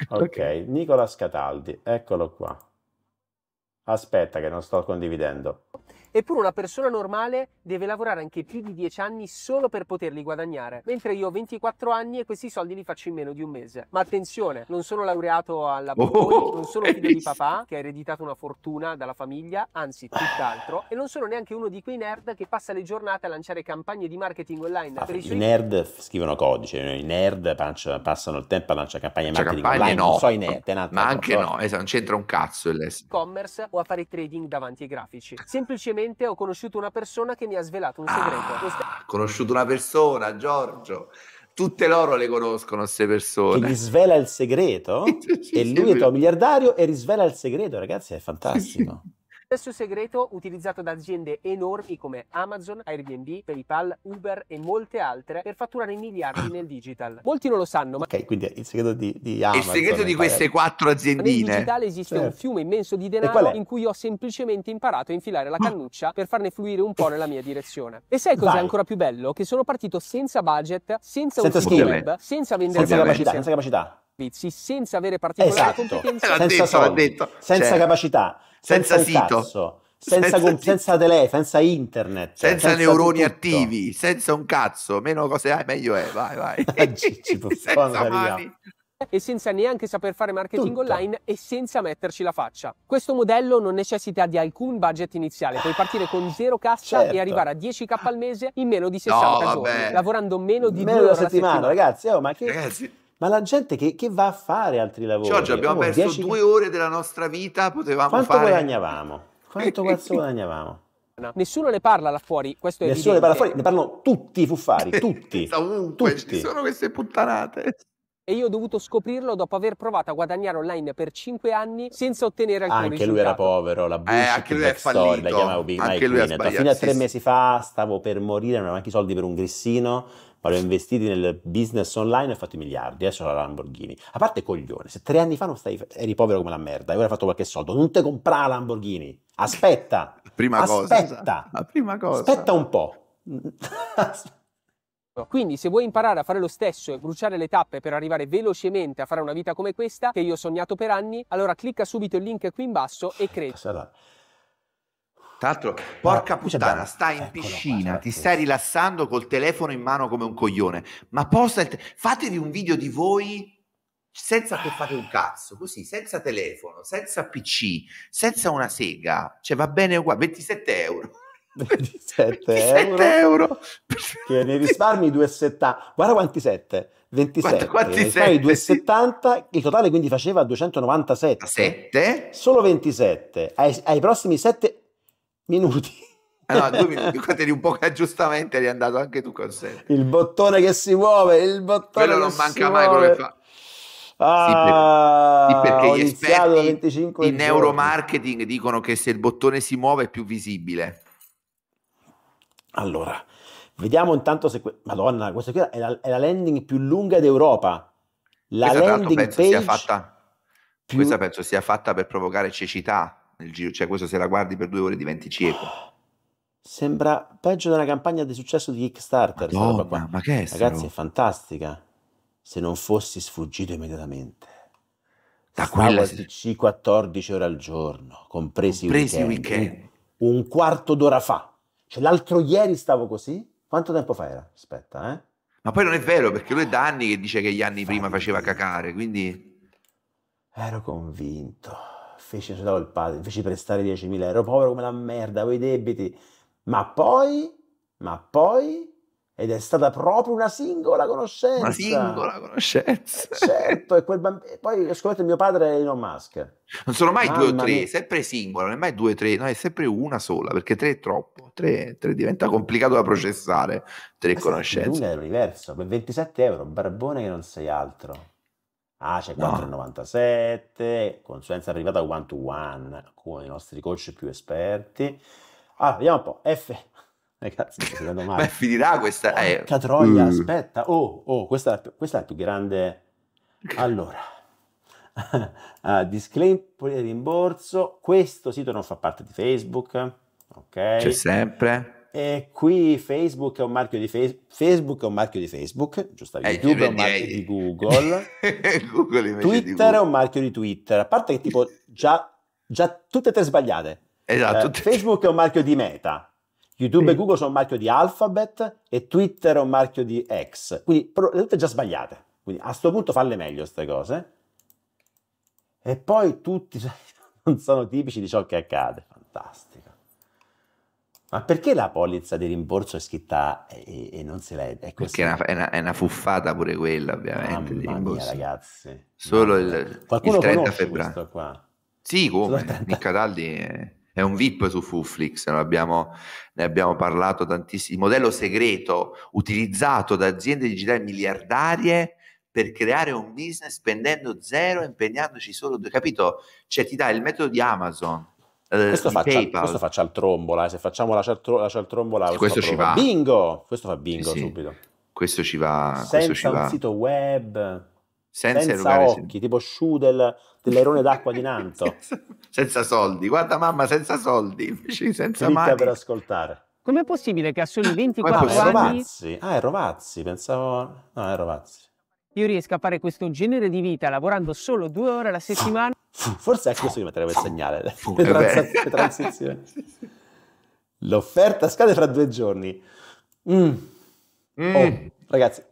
ok, Nicola Scataldi, eccolo qua. Aspetta che non sto condividendo. Eppure una persona normale deve lavorare anche più di 10 anni solo per poterli guadagnare, mentre io ho 24 anni e questi soldi li faccio in meno di un mese. Ma attenzione, non sono laureato alla Bocconi, oh, oh, oh, non sono figlio di papà che ha ereditato una fortuna dalla famiglia, anzi tutt'altro, e non sono neanche uno di quei nerd che passa le giornate a lanciare campagne di marketing online. Ah, I suoi... nerd scrivono codice, i nerd pancia, passano il tempo a lanciare campagne di marketing campagne online, no, non so i nerd, no, ma anche no, esatto, non c'entra un cazzo il e-commerce o a fare trading davanti ai grafici. Semplicemente Recentemente ho conosciuto una persona che mi ha svelato un segreto. Ah, Questa... conosciuto una persona, Giorgio. Tutte loro le conoscono queste persone. Che gli svela il segreto? sì, e lui sì, è sì. miliardario e risvela il segreto, ragazzi, è fantastico. Stesso segreto utilizzato da aziende enormi come Amazon, Airbnb, PayPal, Uber e molte altre per fatturare miliardi nel digital. Molti non lo sanno, ma... Ok, quindi il segreto di, di Amazon... Il segreto di queste quattro aziendine. Nel digitale esiste certo. un fiume immenso di denaro in cui ho semplicemente imparato a infilare la mm. cannuccia per farne fluire un po' nella mia direzione. E sai cos'è Vai. ancora più bello? Che sono partito senza budget, senza, senza un sito web, senza vendere... Senza capacità, senza capacità. Pizzi senza avere particolare esatto. competenza. Eh, l'ha senza detto, soldi, senza cioè, capacità, senza, senza sito. Cazzo, senza, senza, com- senza telefono, senza internet, senza, senza neuroni tutto. attivi, senza un cazzo, meno cose hai, ah, meglio è. Vai, vai. Gigi eh, Buffon, mani e senza neanche saper fare marketing Tutto. online e senza metterci la faccia. Questo modello non necessita di alcun budget iniziale, puoi partire con zero cassa certo. e arrivare a 10k al mese in meno di 60 no, giorni, lavorando meno di meno due ore settimana, settimana. Ragazzi, oh, ma che... Ragazzi ma la gente che, che va a fare altri lavori? Cioè, oggi abbiamo perso dieci... due ore della nostra vita, potevamo Quanto fare... Quanto guadagnavamo? Quanto cazzo guadagnavamo? Nessuno ne parla là fuori, questo è Nessuno evidente. ne parla fuori, ne parlano tutti i fuffari, tutti. ovunque, tutti. ci sono queste puttanate. E io ho dovuto scoprirlo dopo aver provato a guadagnare online per 5 anni senza ottenere alcun anche risultato. Anche lui era povero, la bullshit eh, anche lui è fallito. la chiamavo Big anche Mike Queen. Fino a tre mesi fa stavo per morire, non avevo neanche i soldi per un grissino Vanno investiti nel business online e fatto i miliardi. Adesso la Lamborghini. A parte coglione, se tre anni fa non stai, eri povero come la merda e ora hai fatto qualche soldo, non te comprare la Lamborghini. Aspetta. prima aspetta. Cosa, prima cosa. Aspetta un po'. Quindi se vuoi imparare a fare lo stesso e bruciare le tappe per arrivare velocemente a fare una vita come questa, che io ho sognato per anni, allora clicca subito il link qui in basso e credi. Tra l'altro, porca puttana, stai in ecco, piscina, ti stai rilassando col telefono in mano come un coglione. Ma posta te- fatevi un video di voi senza che fate un cazzo, così, senza telefono, senza PC, senza una sega. Cioè, va bene uguale, 27 euro. 27, 27 euro, che ne risparmi 2,70 guarda quanti 7 27 quanti, quanti 270 il totale quindi faceva 297 7? solo 27 ai, ai prossimi 7 minuti. Ah, no, due minuti, quanti un po' che giustamente eri andato anche tu con sé. Il bottone che si muove, il bottone Quello non manca mai muove. quello che fa. Ah, sì, per, sì, perché gli esperti in neuromarketing dicono che se il bottone si muove è più visibile. Allora, vediamo intanto se... Que- Madonna, questa qui è la, è la landing più lunga d'Europa. La questa, landing penso page... Sia fatta, più... Questa penso sia fatta per provocare cecità nel giro, cioè questo se la guardi per due ore diventi cieco. sembra peggio della campagna di successo di Kickstarter. Madonna, ma che è? Ragazzi, è fantastica. Se non fossi sfuggito immediatamente. Da quella si... 14 ore al giorno, compresi, compresi i weekend. weekend. Un quarto d'ora fa. Cioè l'altro ieri stavo così. Quanto tempo fa era? Aspetta, eh. Ma poi non è vero perché lui è da anni che dice che gli anni Fai prima faceva cacare, quindi... Ero convinto fece, solo cioè, il padre, feci prestare 10.000 euro, povero come la merda, avevo i debiti. Ma poi, ma poi, ed è stata proprio una singola conoscenza. Una singola conoscenza. Eh, certo, e quel bambino... Poi scusate, mio padre è Elon Musk. Non sono mai Mamma due o tre, mia. sempre singola, non è mai due o tre, no, è sempre una sola, perché tre è troppo, tre, tre diventa complicato da processare, tre conoscenze. Una è l'universo, per 27 euro, barbone che non sei altro. ACE ah, 4,97, no. consulenza privata one to one con i nostri coach più esperti. Allora, vediamo un po', F... Ragazzi, eh, sto sentendo finirà questa... È... Eh, troia, mm. aspetta. Oh, oh questa, questa, è la più grande... Allora, uh, ah, disclaimer di rimborso, questo sito non fa parte di Facebook, ok? C'è sempre. E qui Facebook è un marchio di Facebook, Facebook è un marchio di Facebook, giustamente. Eh, YouTube è un marchio di Google. Google Twitter di Google. è un marchio di Twitter. A parte che tipo già, già tutte e tre sbagliate. Esatto. Eh, Facebook è un marchio di Meta. YouTube sì. e Google sono un marchio di Alphabet e Twitter è un marchio di X. Quindi però, tutte già sbagliate. Quindi a questo punto falle meglio queste cose. E poi tutti non sono tipici di ciò che accade. Fantastico. Ma perché la polizza di rimborso è scritta eh, e, e non se la è? Perché è una, è, una, è una, fuffata pure quella, ovviamente. Mamma mia, ragazzi. Solo il, il 30 febbraio. Qua? Sì, come? 30... Nick Cataldi è, è, un VIP su Fuflix, ne abbiamo, ne abbiamo parlato tantissimo. Il modello segreto utilizzato da aziende digitali miliardarie per creare un business spendendo zero e impegnandoci solo due, capito? Cioè ti dà il metodo di Amazon eh, questo, faccia, questo, faccia, il trombola, eh, se facciamo la, cialtro, cialtrombola, questo, questo ci va. Bingo! Questo fa bingo sì, subito. Questo ci va. Senza ci va. un sito web, senza, senza occhi, sen- tipo Shu del, dell'erone d'acqua di Nanto. senza soldi, guarda mamma, senza soldi, invece senza Clicca mani. per ascoltare. Com'è possibile che a soli 24 ah, anni... Rovazzi. Ah, è Rovazzi, pensavo... No, è Rovazzi. Io riesco a fare questo genere di vita lavorando solo due ore alla ah. settimana. Forse è questo che metterebbe il segnale, le, trans- transizioni. L'offerta scade fra due giorni. Mm. Mm. Oh, ragazzi,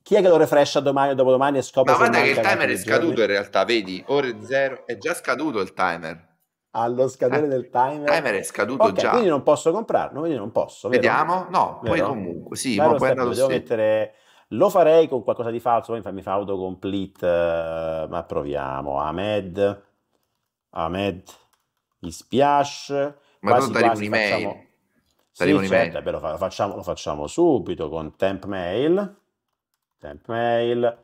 chi è che lo refrescia domani o dopodomani e scopre... Ma guarda che il timer è scaduto in realtà, vedi, ore zero, è già scaduto il timer. Allo scadere eh, del timer... Il timer è scaduto okay, già. Quindi non posso comprarlo, quindi non posso. Vediamo, vero? no, vero? poi comunque, sì, Dai ma poi è andato... Devo mettere lo farei con qualcosa di falso, poi mi fa autocomplete, eh, ma proviamo. Ahmed, Ahmed, mi spiace. Ma quasi, non quasi un'email. Facciamo... Sì, certo, Beh, lo, fa- facciamo, lo facciamo subito con temp mail. Temp mail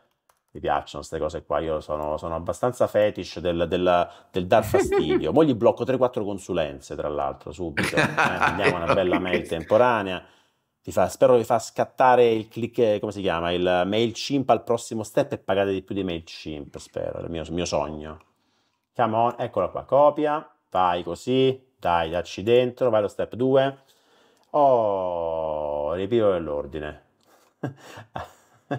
mi piacciono queste cose qua, io sono, sono abbastanza fetish del, del, del dar fastidio. Mo' gli blocco 3-4 consulenze, tra l'altro, subito. Eh, a una bella mail temporanea vi fa, spero vi fa scattare il click, come si chiama, il MailChimp al prossimo step e pagate di più di MailChimp, spero, è il mio, il mio sogno. Come on, eccola qua, copia, vai così, dai, dacci dentro, vai allo step 2. Oh, ripiro l'ordine.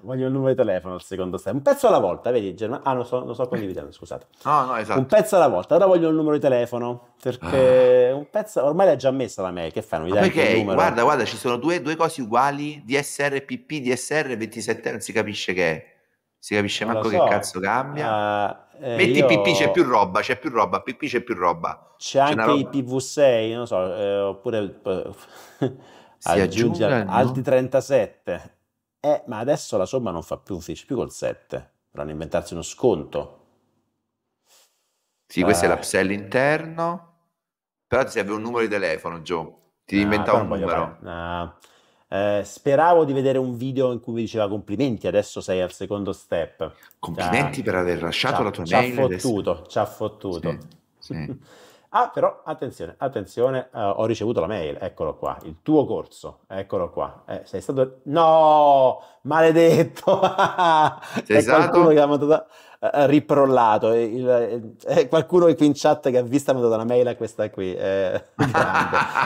Voglio il numero di telefono al secondo step. Un pezzo alla volta, vedi? Germ- ah, non so, non so condividendo, scusate. No, no, esatto. Un pezzo alla volta. Ora voglio il numero di telefono. Perché ah. un pezzo. Ormai l'hai già messa la mail. Che fai? Non mi dai perché, il numero? Guarda, guarda, ci sono due, due cose uguali: DSR, PP, DSR 27. Non si capisce che è. Si capisce manco so. che cazzo cambia. Uh... Eh, Metti io... PP c'è più roba, c'è più roba, PP c'è più roba. C'è, c'è anche roba... i PV6, non so, eh, oppure Si aggiungi altri 37. Eh, ma adesso la somma non fa più un 16 più col 7. Dovranno inventarsi uno sconto. Sì, questo eh. è l'upsell interno. Però ti serve un numero di telefono, Gio. Ti no, ah, inventavo un numero. No. Ah. Eh, speravo di vedere un video in cui mi diceva complimenti, adesso sei al secondo step. Complimenti cioè, per aver lasciato la tua mail. Ci ha fottuto, ci ha fottuto. Sì, sì. Ah, però attenzione, attenzione, uh, ho ricevuto la mail, eccolo qua, il tuo corso, eccolo qua. Eh, sei stato... No, maledetto! sei stato... che l'ha mandato... Uh, riprollato. Il, eh, qualcuno qui in chat che ha visto mi ha dato una mail a questa qui. Eh,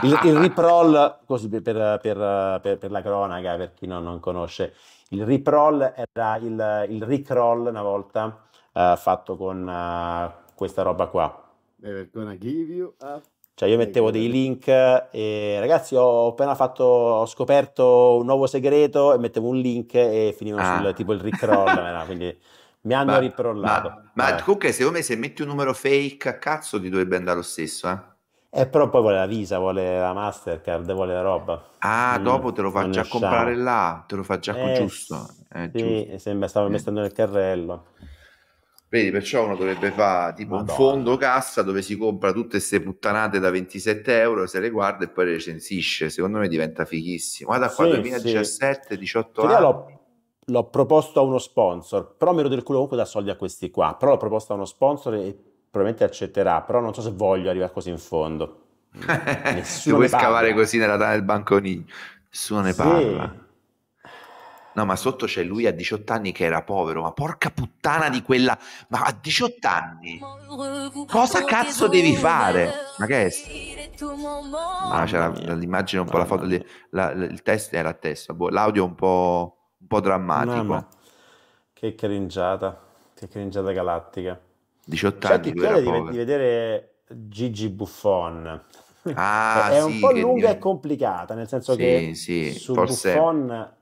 il, il, riproll, così per, per, per, per, la cronaca, per chi non, non conosce, il riproll era il, il ricroll una volta uh, fatto con uh, questa roba qua. Ah. Cioè io mettevo dei link e ragazzi ho appena fatto, ho scoperto un nuovo segreto e mettevo un link e finivano ah. sul tipo il rickroll, quindi mi hanno ma, riprollato. Ma, ma comunque secondo me se metti un numero fake a cazzo ti dovrebbe andare lo stesso, eh? Eh, però poi vuole la Visa, vuole la Mastercard, vuole la roba. Ah, mm, dopo te lo fa già comprare là, te lo fa già eh, giusto. È eh, sì, giusto. sembra stavo eh. mettendo nel carrello. Vedi, perciò uno dovrebbe fare tipo Madonna. un fondo cassa dove si compra tutte queste puttanate da 27 euro, se le guarda e poi le recensisce. Secondo me diventa fighissimo. Guarda qua, sì, 2017, sì. 18 Perché anni. L'ho, l'ho, proposto a uno sponsor, però mi ero del culo comunque da soldi a questi qua. Però l'ho proposto a uno sponsor e probabilmente accetterà, però non so se voglio arrivare così in fondo. Nessuno tu puoi scavare così nella, tana nel banconino. Nessuno ne sì. parla. No, ma sotto c'è lui a 18 anni che era povero, ma porca puttana di quella... Ma a 18 anni? Cosa cazzo devi fare? Ma che è? Ma ah, c'era l'immagine un po' la foto, di, la, il testo era a testa, boh, l'audio un po', un po' drammatico. Mamma. Che cringiata, che cringiata galattica. 18 cioè, anni, lui era di, di vedere Gigi Buffon. Ah, è un po' lunga che... e complicata, nel senso sì, che sì, su forse... Buffon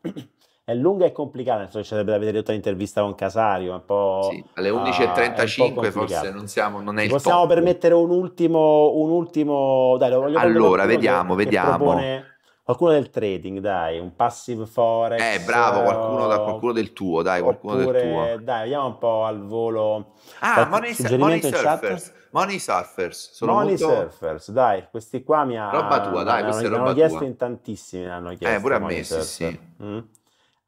è lunga e complicata, insomma ci sarebbe da vedere tutta l'intervista con Casario, un po'... Sì, alle 11.35 ah, uh, forse non siamo, non è Ci possiamo top. permettere un ultimo, un ultimo... Dai, lo voglio allora, vediamo, che, vediamo. Che Qualcuno del trading, dai, un passive forex. Eh, bravo, qualcuno, da, eh, qualcuno del tuo, dai, qualcuno oppure, del tuo. Dai, vediamo un po' al volo. Ah, money, money surfers. Money surfers. Sono money molto... surfers, dai, questi qua mi ha... Roba tua, dai, mi questa mi è roba tua. Mi hanno chiesto in tantissimi, hanno chiesto. Eh, pure a me, sì, sì. Mm?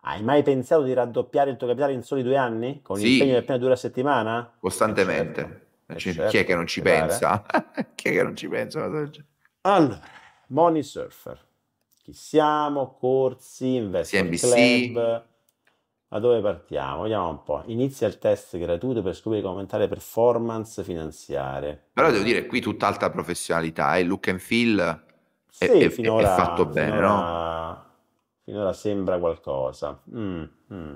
Hai mai pensato di raddoppiare il tuo capitale in soli due anni? Con un sì. impegno di appena due a settimana? Costantemente. Eh cioè, certo. Eh, eh. Chi è che non ci pensa? Chi è che non ci pensa? Allora, Money Surfer. Chi siamo? Corsi, Investment CNBC. Club. Ma dove partiamo? Vediamo un po'. Inizia il test gratuito per scoprire come aumentare performance finanziarie. Però devo dire, qui tutta alta professionalità Il eh? look and feel sì, è, finora, è, fatto bene, finora... no? finora sembra qualcosa. Mm, mm.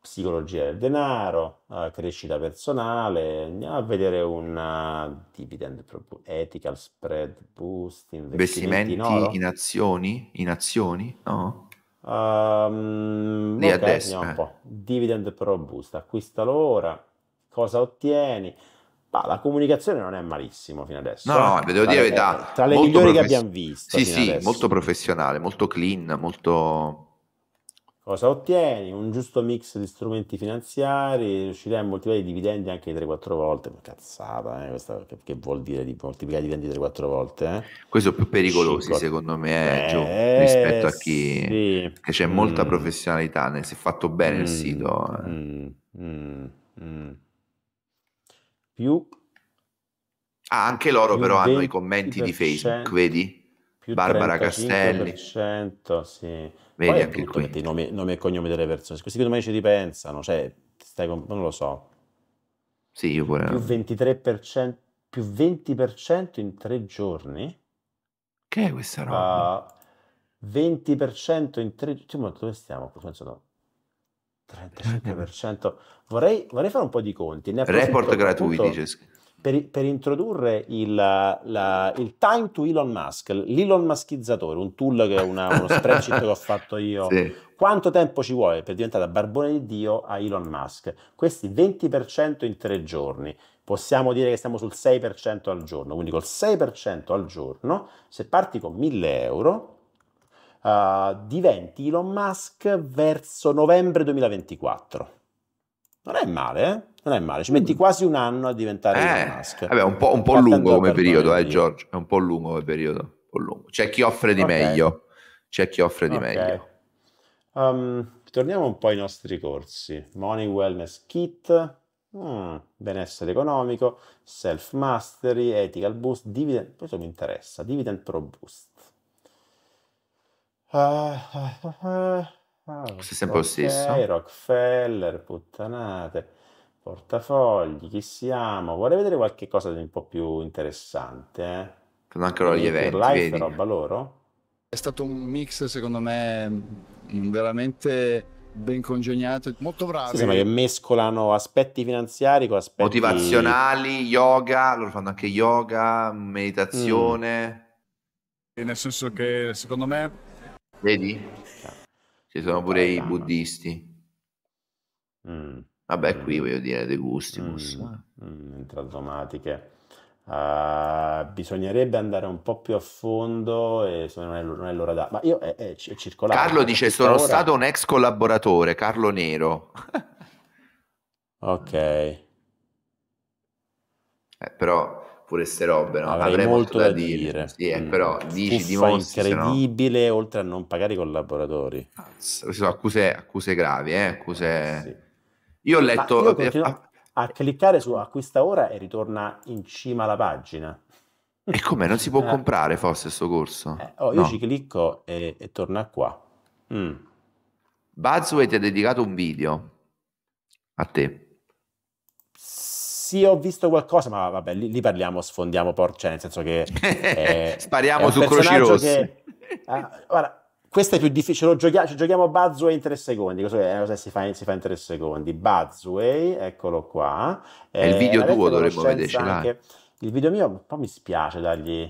Psicologia del denaro, eh, crescita personale, andiamo a vedere una eh, dividend ethical spread boost, investimenti, investimenti in, in, azioni, in azioni, no? Um, Lì okay, a destra. Eh. Dividend pro boost, acquista l'ora, cosa ottieni? Ah, la comunicazione non è malissimo fino adesso. No, no, eh. devo dire le, da, eh, Tra le migliori profes- che abbiamo visto. Sì, sì, adesso. molto professionale, molto clean, molto... Cosa ottieni? Un giusto mix di strumenti finanziari, riuscirai a moltiplicare i dividendi anche 3-4 volte. Ma cazzata, eh? Questa, che, che, vuol dire di moltiplicare i dividendi 3-4 volte? Eh? Questo è più pericoloso, secondo me, eh, Gio, eh, rispetto a chi... Sì. Che c'è mm. molta professionalità, nel, si è fatto bene mm. il sito. Eh. Mm. mm, mm più... Ah, anche loro però hanno i commenti di Facebook, vedi? Barbara Castelli. Sì. Vedi anche qui. I nomi, nomi, e cognomi delle persone. Questi qui domani ci ripensano, cioè, stai con... non lo so. Sì, io pure. Più 23%, più 20% in tre giorni? Che è questa roba? Uh, 20% in tre giorni? Dove stiamo? Penso no. 35%. Vorrei, vorrei fare un po' di conti. Ne Report gratuiti, Per, per, introdurre il, la, il, Time to Elon Musk, l'Elon Muskizzatore, un tool che è una, uno spreadsheet che ho fatto io. Sì. Quanto tempo ci vuole per diventare barbone di Dio a Elon Musk? Questi 20% in tre giorni. Possiamo dire che siamo sul 6% al giorno, quindi col 6% al giorno, se parti con 1000 euro, uh, diventi Elon Musk verso novembre 2024. Non è male, eh? Non è male, ci metti mm. quasi un anno a diventare eh, Elon Musk. Vabbè, un po', un po lungo come periodo, eh, Giorgio? È un po' lungo come periodo. Un po lungo. C'è chi offre di okay. meglio. C'è chi offre di okay. meglio. Um, torniamo un po' ai nostri corsi. Money Wellness Kit, mm, benessere economico, self mastery, ethical boost, dividend. Questo mi interessa. Dividend Pro Boost. Questo è sempre lo stesso. Rockefeller, puttanate, portafogli, chi siamo? Vorrei vedere qualche cosa di un po' più interessante. Eh? Fanno anche loro gli eventi. Live, roba loro? È stato un mix, secondo me, mm, veramente ben congegnato, molto bravo. Sì, che mescolano aspetti finanziari con aspetti motivazionali, yoga, loro fanno anche yoga, mm. meditazione. Mm. Nel senso che secondo me Vedi? Ci sono pure i buddisti. Mm. Vabbè, qui voglio dire De Gustibus. Mm. Mm. Traumatiche. Uh, ah, bisognerebbe andare un po' più a fondo e non è, non è l'ora da... Ma io eh, eh, è, è, è circolare. Carlo dice sono ora... stato un ex collaboratore, Carlo Nero. ok. Eh, però pure ste robe, no? Avrei, Avrei molto, molto, da, da dire. dire. Sì, eh, mm. però dici di mostri, incredibile, no... oltre a non pagare i collaboratori. Ah, sono accuse, accuse gravi, eh? accuse... Eh, sì. Io ho letto... Io continuo a... cliccare su acquista ora e ritorna in cima alla pagina. E come? Non si può eh. comprare forse questo corso? Eh, oh, io no. ci clicco e, e torna qua. Mm. Buzzway ti ha dedicato un video a te sì, ho visto qualcosa, ma vabbè, lì, lì parliamo, sfondiamo porcè, cioè, nel senso che... È, eh, Spariamo è su Croci Rossi. Che, ah, guarda, questo è più difficile, lo giochiamo, ci giochiamo Buzzway in tre secondi, cosa è eh, cosa si fa, in, si fa in tre secondi. Buzzway, eccolo qua. È il video eh, tuo dovremmo vederci anche. Il video mio un po' mi spiace dargli,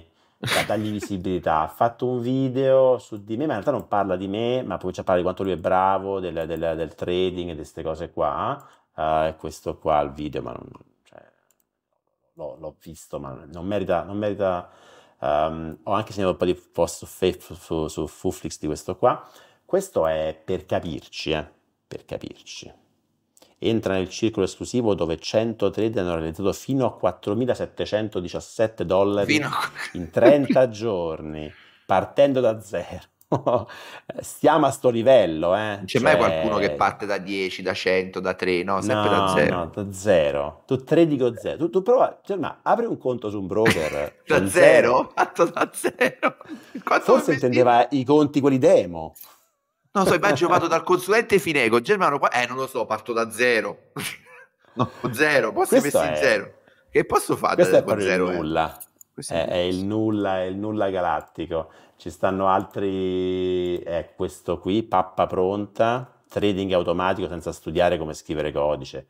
dargli visibilità. Ha fatto un video su di me, ma in realtà non parla di me, ma comincia a parlare di quanto lui è bravo, del, del, del trading e di queste cose qua. Uh, questo qua il video, ma non, l'ho, l'ho visto, ma non merita... Non merita um, ho anche segnato un po' di post su, su, su Fuflix di questo qua. Questo è per capirci, eh, per capirci. Entra nel circolo esclusivo dove 100 trade hanno realizzato fino a 4.717 dollari fino. in 30 giorni, partendo da zero. stiamo a sto livello. Eh. Non c'è cioè... mai qualcuno che parte da 10, da 100, da 3, no? Sempre no, da 0. No, da 0. Tu 3 dico 0. Tu, tu prova, cioè, ma apri un conto su un broker. da 0? Fatto da 0. Forse intendeva i conti quelli demo. No, so, immagino vado dal consulente Finego, Germano, eh, non lo so, parto da 0. no, 0, poi si messi in 0. Che posso fare Questo da zero, eh? Nulla. Eh? È, è, il nulla, è il nulla galattico. Ci stanno altri, è questo qui, pappa pronta, trading automatico senza studiare come scrivere codice.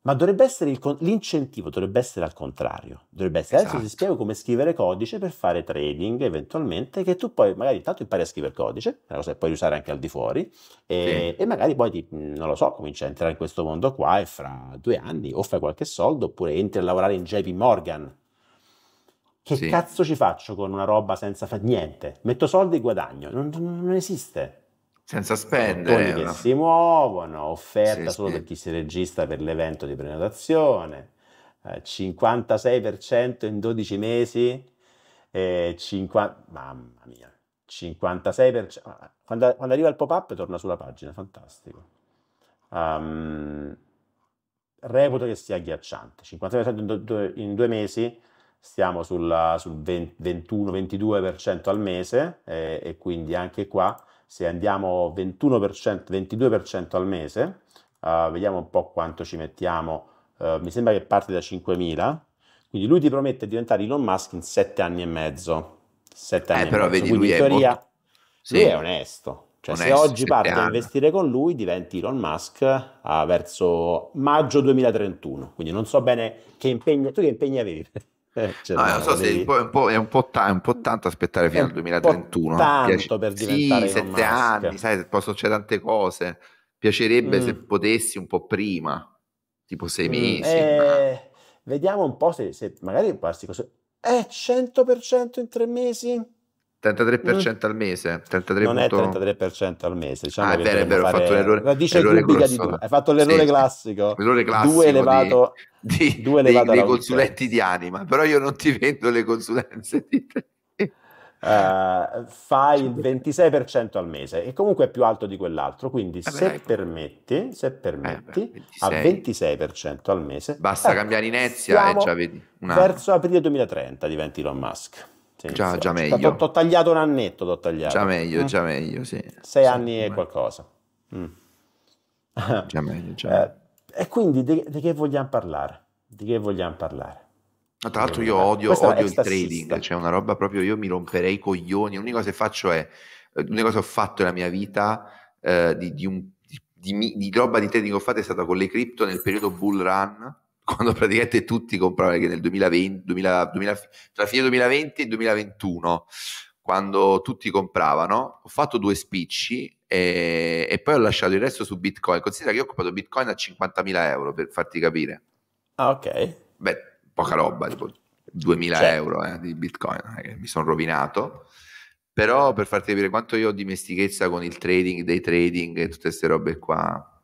Ma dovrebbe essere l'incentivo, dovrebbe essere al contrario. Dovrebbe essere esatto. adesso ti esatto. spiego come scrivere codice per fare trading eventualmente, che tu poi magari intanto impari a scrivere codice, una cosa che puoi usare anche al di fuori, e, sì. e magari poi ti, non lo so, cominci a entrare in questo mondo qua e fra due anni o fai qualche soldo oppure entri a lavorare in JP Morgan che sì. cazzo ci faccio con una roba senza fare niente? Metto soldi e guadagno, non, non esiste. Senza spendere. Bottoni eh, che si muovono, offerta sì, solo sì. per chi si registra per l'evento di prenotazione, 56% eh, in 12 mesi, eh, 50... mamma mia, 56%. Ah, quando, quando arriva il pop-up torna sulla pagina, fantastico. Um, reputo che sia agghiacciante. 56% in due mesi stiamo sulla, sul 21-22% al mese eh, e quindi anche qua se andiamo 21%, 22% al mese, uh, vediamo un po' quanto ci mettiamo, uh, mi sembra che parte da 5.000, quindi lui ti promette di diventare Elon Musk in 7 anni e mezzo, 7 eh, anni eh, però vedi, quindi lui in teoria è molto... sì. lui è onesto, cioè onesto, se oggi parti anni. a investire con lui diventi Elon Musk uh, verso maggio 2031, quindi non so bene che impegni, tu che impegni avevi? Eh, cioè, ah, no, non so se è un, po', è, un po', è, è un po' tanto aspettare fino al 2031. Tanto piace... per diventare sì, sette anni, sai, possono succedere tante cose. Piacerebbe mm. se potessi un po' prima, tipo sei mm, mesi. Mm, eh, Vediamo un po' se, se magari il plastico... È 100% in tre mesi? 33% mm. al mese 33 non punto... è 33% al mese diciamo ah, è vero, è ho fatto l'errore radice errore cubica di due. hai fatto l'errore sì. classico l'errore classico 2 elevato, di, due elevato dei, dei consulenti di anima però io non ti vendo le consulenze di te Uh, fai il 26% al mese e comunque è più alto di quell'altro. Quindi, eh beh, se, permetti, se permetti, eh beh, 26. a 26% al mese, basta ecco, cambiare inezia e già vedi. Una... Verso aprile 2030 diventi Elon Musk. Sì, già, già meglio. T'ho, tagliato un annetto, t'ho tagliato. Già meglio, mm. già meglio, sì. Sei sì, anni e qualcosa. Mm. già meglio, già. Eh, e quindi di, di, che vogliamo parlare? Di che vogliamo parlare? Ma tra l'altro io odio, odio il trading, c'è cioè una roba proprio, io mi romperei i coglioni, l'unica cosa che faccio è, eh, l'unica cosa che ho fatto nella mia vita eh, di, di, un, di, roba di trading che ho fatto è stata con le cripto nel periodo bull run, quando praticamente tutti compravano nel 2020, 2000, 2000, tra fine 2020 e 2021, quando tutti compravano, ho fatto due spicci e, e poi ho lasciato il resto su Bitcoin. Considera che io ho comprato Bitcoin a 50.000 euro per farti capire. Ah, ok. Beh, poca roba, tipo 2.000 certo. euro eh, di Bitcoin, eh, mi sono rovinato. Però per farti capire quanto io ho dimestichezza con il trading, dei trading e tutte queste robe qua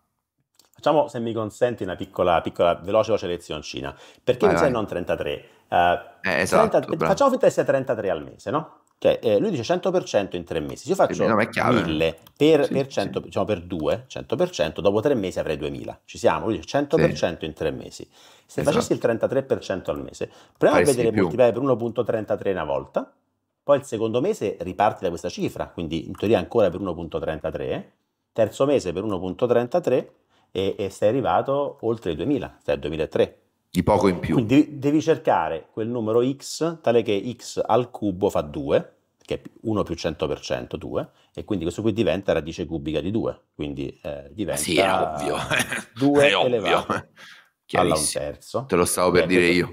Facciamo, se mi consenti, una piccola, piccola veloce, veloce lezioncina. Perché vai, vai. non 33? Uh, eh, esatto, 30, facciamo finta che sia 33 al mese, no? Cioè, eh, lui dice 100% in tre mesi. Se io faccio 1000 per, sì, per, 100, sì. diciamo per 2, 100%, dopo tre mesi avrei 2000. Ci siamo? Lui dice 100% sì. in tre mesi. Se esatto. facessi il 33% al mese, proviamo a vedere moltiplicare per 1.33 una volta, poi il secondo mese riparti da questa cifra, quindi in teoria ancora per 1.33, terzo mese per 1.33 e, e sei arrivato oltre i 2000, sei al 2003. Di poco in più. Quindi devi cercare quel numero x tale che x al cubo fa 2, che è 1 più 100%, 2, e quindi questo qui diventa radice cubica di 2, quindi eh, diventa sì, è ovvio. 2 è elevato ovvio. alla un terzo. Te lo stavo per dire io.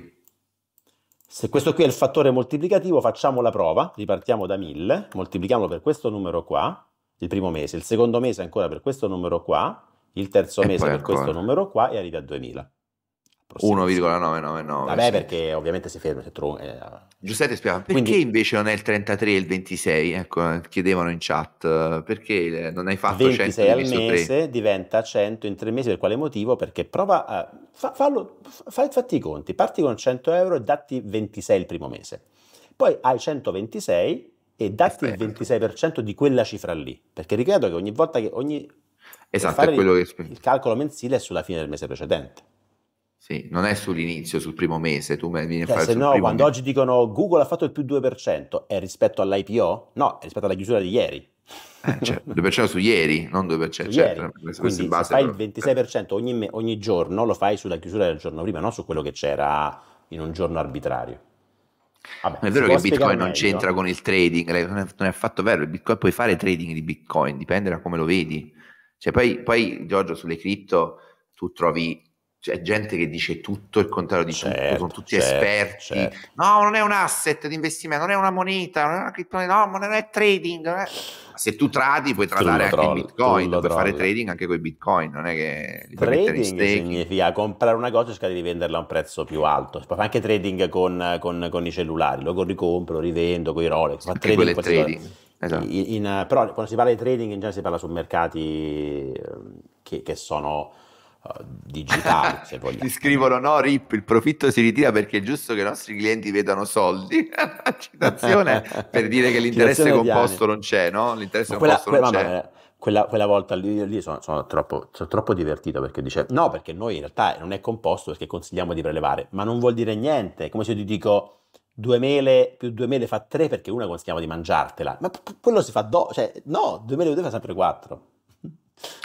Se questo qui è il fattore moltiplicativo, facciamo la prova, ripartiamo da 1000, moltiplichiamolo per questo numero qua, il primo mese, il secondo mese ancora per questo numero qua, il terzo e mese per ancora. questo numero qua e arrivi a 2000. 1,999. Vabbè, sì. perché ovviamente si ferma. Se tro- eh. Giuseppe spiega perché Quindi, invece non è il 33 e il 26? Ecco, chiedevano in chat eh, perché non hai fatto 26 100 al mese, 3. diventa 100 in tre mesi. Per quale motivo? Perché prova a fa, fallo, fa, fatti i conti, parti con 100 euro e datti 26 il primo mese, poi hai 126 e datti Aspetta. il 26% di quella cifra lì, perché ricordo che ogni volta che ogni Esatto, è quello il, che... Il calcolo mensile è sulla fine del mese precedente. Sì, non è sull'inizio, sul primo mese, tu mi vieni cioè, a fare se no, quando mese. oggi dicono Google ha fatto il più 2%, è rispetto all'IPO? No, è rispetto alla chiusura di ieri. Eh, cioè, 2% su ieri, non 2%. Su cioè, ieri. Quindi base, fai però... il 26% ogni, ogni, giorno, lo fai sulla chiusura del giorno prima, non su quello che c'era in un giorno arbitrario. Vabbè, è vero che Bitcoin non c'entra con il trading, non è, non è affatto vero, il Bitcoin, puoi fare trading di Bitcoin, dipende da come lo vedi. Cioè, poi, poi, Giorgio, sulle cripto tu trovi cioè, gente che dice tutto il contrario di certo, tutto, sono tutti certo, esperti. Certo. No, non è un asset di investimento, non è una moneta, non è una criptomoneta, no, non è trading. Non è... Se tu tradi puoi tradare anche troll, bitcoin, puoi troll. fare trading anche con i bitcoin, non è che... Trading significa comprare una cosa e cercare di venderla a un prezzo più alto. Fa anche trading con, con, con i cellulari, lo ricompro, rivendo, con i Rolex. Fa anche trading, trading. Esatto. In, in, eh, però quando si parla di trading in genere si parla su mercati ehm, che, che sono uh, digitali se vogliamo. Ti scrivono no Rip, il profitto si ritira perché è giusto che i nostri clienti vedano soldi. Citazione per dire che l'interesse composto non c'è, no? L'interesse quella, composto quella, non c'è. Mamma, quella, quella, volta lì, lì sono, sono, troppo, sono, troppo, divertito perché dice no perché noi in realtà non è composto perché consigliamo di prelevare, ma non vuol dire niente, come se ti dico due mele più due mele fa tre perché una consigliamo di mangiartela, ma p- quello si fa do, cioè no, due mele più due fa sempre quattro.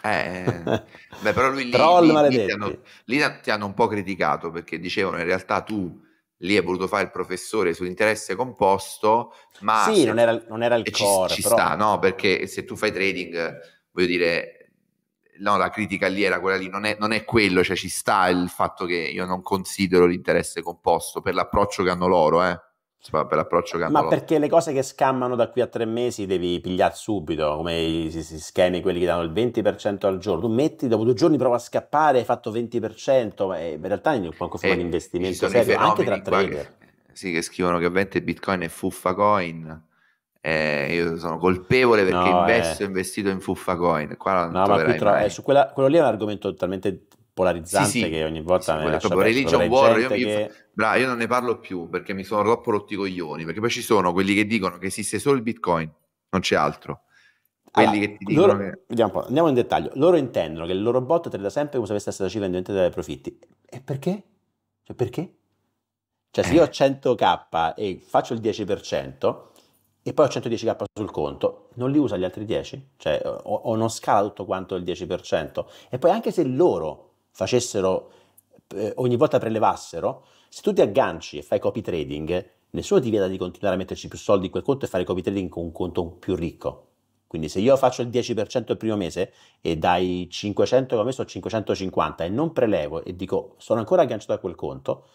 Eh, eh, eh. beh, però lui lì, lì, lì, ti hanno, lì, ti hanno, un po' criticato perché dicevano in realtà tu lì hai voluto fare il professore sull'interesse composto, ma... Sì, se, non, era, non era, il core. Ci, ci però... sta, no? Perché se tu fai trading, voglio dire, no, la critica lì era quella lì, non è, non è, quello, cioè ci sta il fatto che io non considero l'interesse composto per l'approccio che hanno loro, eh. Cioè, per l'approccio che hanno Ma perché le cose che scammano da qui a tre mesi devi pigliare subito, come i, i, schemi, quelli che danno il 20% al giorno. Tu metti, dopo due giorni prova a scappare, hai fatto 20%, ma eh, in realtà è un poco eh, un investimento serio, anche tra trader. Che, sì, che scrivono che 20 bitcoin è fuffa coin eh, io sono colpevole perché no, investo eh. investito in fuffa coin. Qua no, ma tra... eh, su quella, quello lì è un argomento talmente polarizzante sì, sì. che ogni volta sì, me proprio religion war io, che... io, bravo, io non ne parlo più perché mi sono troppo rotti i coglioni perché poi ci sono quelli che dicono che esiste solo il bitcoin non c'è altro quelli allora, ah, che ti dicono loro, che... vediamo andiamo in dettaglio loro intendono che il loro bot trada sempre come se avesse stata cifra indipendente dai profitti e perché? Cioè, perché? cioè se io eh. ho 100k e faccio il 10% e poi ho 110k sul conto, non li usa gli altri 10? Cioè, eh, o, o non scala tutto quanto il 10%? E poi anche se loro facessero, eh, ogni volta prelevassero, se tu ti agganci e fai copy trading, nessuno ti vieta di continuare a metterci più soldi in quel conto e fare copy trading con un conto più ricco. Quindi se io faccio il 10% il primo mese e dai 500 che ho messo 550 e non prelevo e dico sono ancora agganciato a quel conto,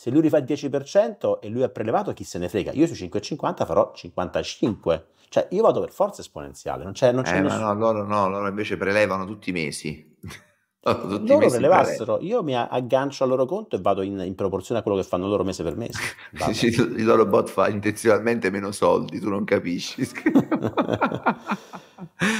se lui rifà il 10% e lui ha prelevato, chi se ne frega? Io su 5,50 farò 55. Cioè, io vado per forza esponenziale, non c'è, non c'è eh, nessun... no, loro no, loro invece prelevano tutti i mesi. tutti loro mesi prelevassero, io mi aggancio al loro conto e vado in, in proporzione a quello che fanno loro mese per mese. il loro bot fa intenzionalmente meno soldi, tu non capisci.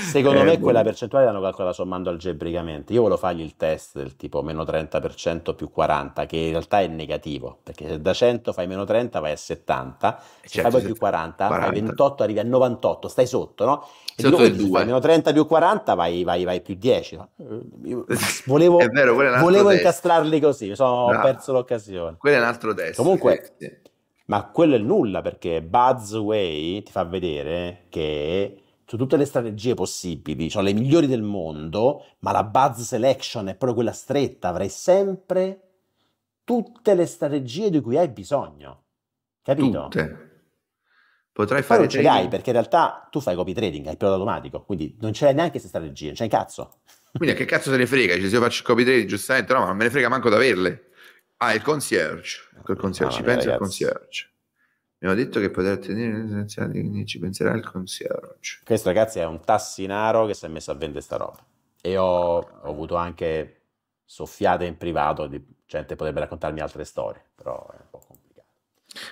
Secondo eh, me boh. quella percentuale l'hanno calcolata sommando algebricamente. Io volevo fargli il test del tipo meno 30% più 40, che in realtà è negativo, perché se da 100 fai meno 30 vai a 70, se certo, fai poi più 40, 40, fai 28 arrivi a 98, stai sotto, no? E sotto dico, 2. Fai meno 30 più 40 vai, vai, vai più 10. No? volevo, vero, volevo incastrarli così, mi sono no, perso l'occasione. Quello è un altro test. Comunque... Sì. Ma quello è nulla perché Buzzway ti fa vedere che cioè, tutte le strategie possibili, sono le migliori del mondo, ma la buzz selection è proprio quella stretta, avrai sempre tutte le strategie di cui hai bisogno. Capito? Tutte. Potrai fare Poi non ce trading. l'hai perché in realtà tu fai copy trading, hai pilota automatico, quindi non ce l'hai neanche queste strategie, non c'è cazzo. Quindi a che cazzo se ne frega? Dice, se io faccio copy trading, giustamente, no, ma me ne frega manco da averle. Ah, il concierge. Ecco, il concierge, no, ah, ci pensa il concierge. Abbiamo detto che poter ottenere licenziati, quindi ci penserà il concierge. Questo ragazzi è un tassinaro che si è messo a vendere sta roba. E ho, ho avuto anche soffiate in privato di gente cioè, che potrebbe raccontarmi altre storie, però è un po' complicato.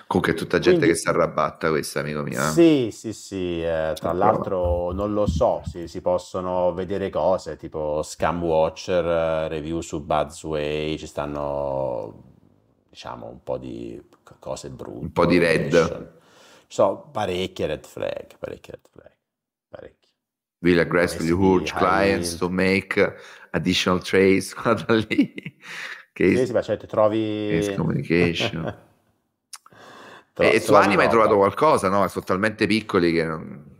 Comunque è tutta gente quindi, che si arrabatta questa, amico mio. Eh. Sì, sì, sì, eh, tra l'altro non lo so, si, si, possono vedere cose tipo Scam Watcher, eh, review su Buzzway, ci stanno diciamo un po' di cose brutte. Un po' di red. So, parecchie red flag, parecchie red flag, parecchie. Will aggressively urge clients to make additional trades, guarda lì. Case, sì, sì, ma cioè certo, ti trovi... Case communication. Tro- e su Anima hai trovato qualcosa, no? Sono talmente piccoli che non...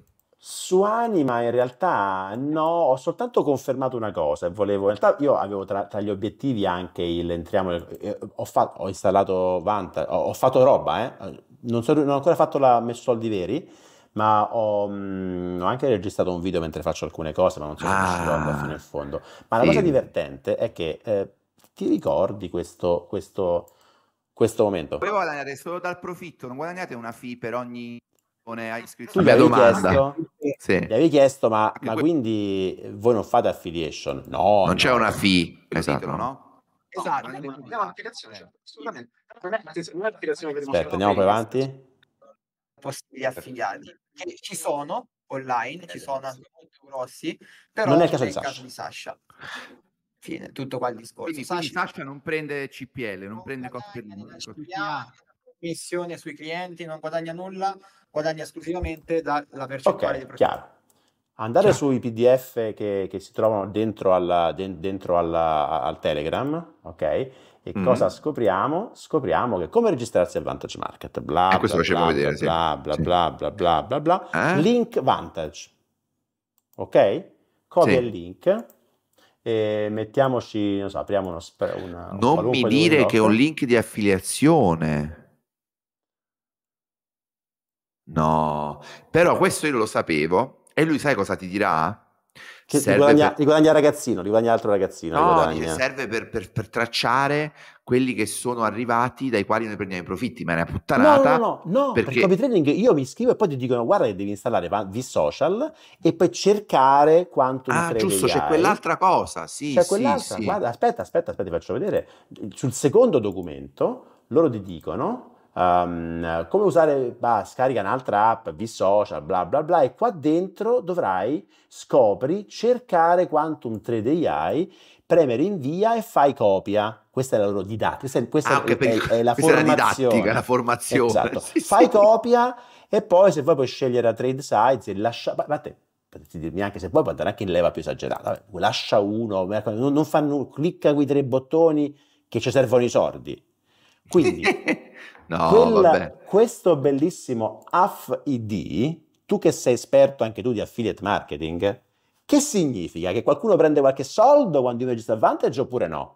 Su Anima in realtà no, ho soltanto confermato una cosa, volevo, in realtà io avevo tra, tra gli obiettivi anche il entriamo, eh, ho, fatto, ho installato Vanta, ho, ho fatto roba, eh. non, so, non, ho ancora fatto la messo soldi veri, ma ho, mh, mm, ho, anche registrato un video mentre faccio alcune cose, ma non sono ah, riuscito ad andare fino in fondo. Ma la cosa divertente è che eh, ti ricordi questo, questo, questo momento? Voi guadagnate solo dal profitto, non guadagnate una fee per ogni a iscrizione alla domanda. Chiesto, sì. Gli avevi chiesto, ma, ma que- quindi voi non fate affiliation? No. Non no. c'è una fee, esatto. Titolo, no? Esatto, no, no, no, cioè, assolutamente. Non è un'applicazione per Aspetta, andiamo poi avanti. Possibili affiliati ci sono online, ci sono anche molto grossi, però non è il caso, di, Sasha. Caso di Sasha. Fine, tutto qua il discorso. Quindi, Sasha, Sasha non prende CPL, non, non prende costi per Commissione sui clienti, non guadagna nulla, guadagna esclusivamente dalla percentuale okay, di profitti. Andare Ciao. sui PDF che, che, si trovano dentro, alla, de, dentro alla, al Telegram, ok? E mm-hmm. cosa scopriamo? Scopriamo che come registrarsi al Vantage Market, bla eh, bla, bla, vedere, bla, sì. bla, bla, bla, bla, bla, eh? link Vantage, ok? Copia sì. il link, e mettiamoci, non so, apriamo uno... Una, non un mi dire che è un link di affiliazione. No, però questo io lo sapevo e lui sai cosa ti dirà? Che serve riguadagna, per... guadagna ragazzino, li guadagna altro ragazzino. No, dice, serve per, per, per, tracciare quelli che sono arrivati dai quali noi prendiamo i profitti, ma è una puttanata. No, no, no, no perché... per copy trading io mi scrivo e poi ti dicono guarda che devi installare V-Social e poi cercare quanto ah, giusto, c'è hai. quell'altra cosa, sì, c'è sì, quell'altra. Sì. Guarda, aspetta, aspetta, aspetta, ti faccio vedere. Sul secondo documento loro ti dicono um, come usare, bah, scarica un'altra app, V-Social, bla bla bla, e qua dentro dovrai, scopri, cercare Quantum 3D AI, premere invia e fai copia. Questa è la loro didattica, questa, ah, è, è, è, la formazione. È la didattica, la formazione. Esatto. Sì, fai copia e poi se vuoi puoi scegliere a trade size e lasciare... Ma te, potete dirmi anche se vuoi, puoi andare anche in leva più esagerata. lascia uno, non, non fanno, clicca quei tre bottoni che ci servono i soldi. Quindi, no, quella, questo bellissimo AFID, tu che sei esperto anche tu di affiliate marketing, che significa? Che qualcuno prende qualche soldo quando io registro Advantage oppure no?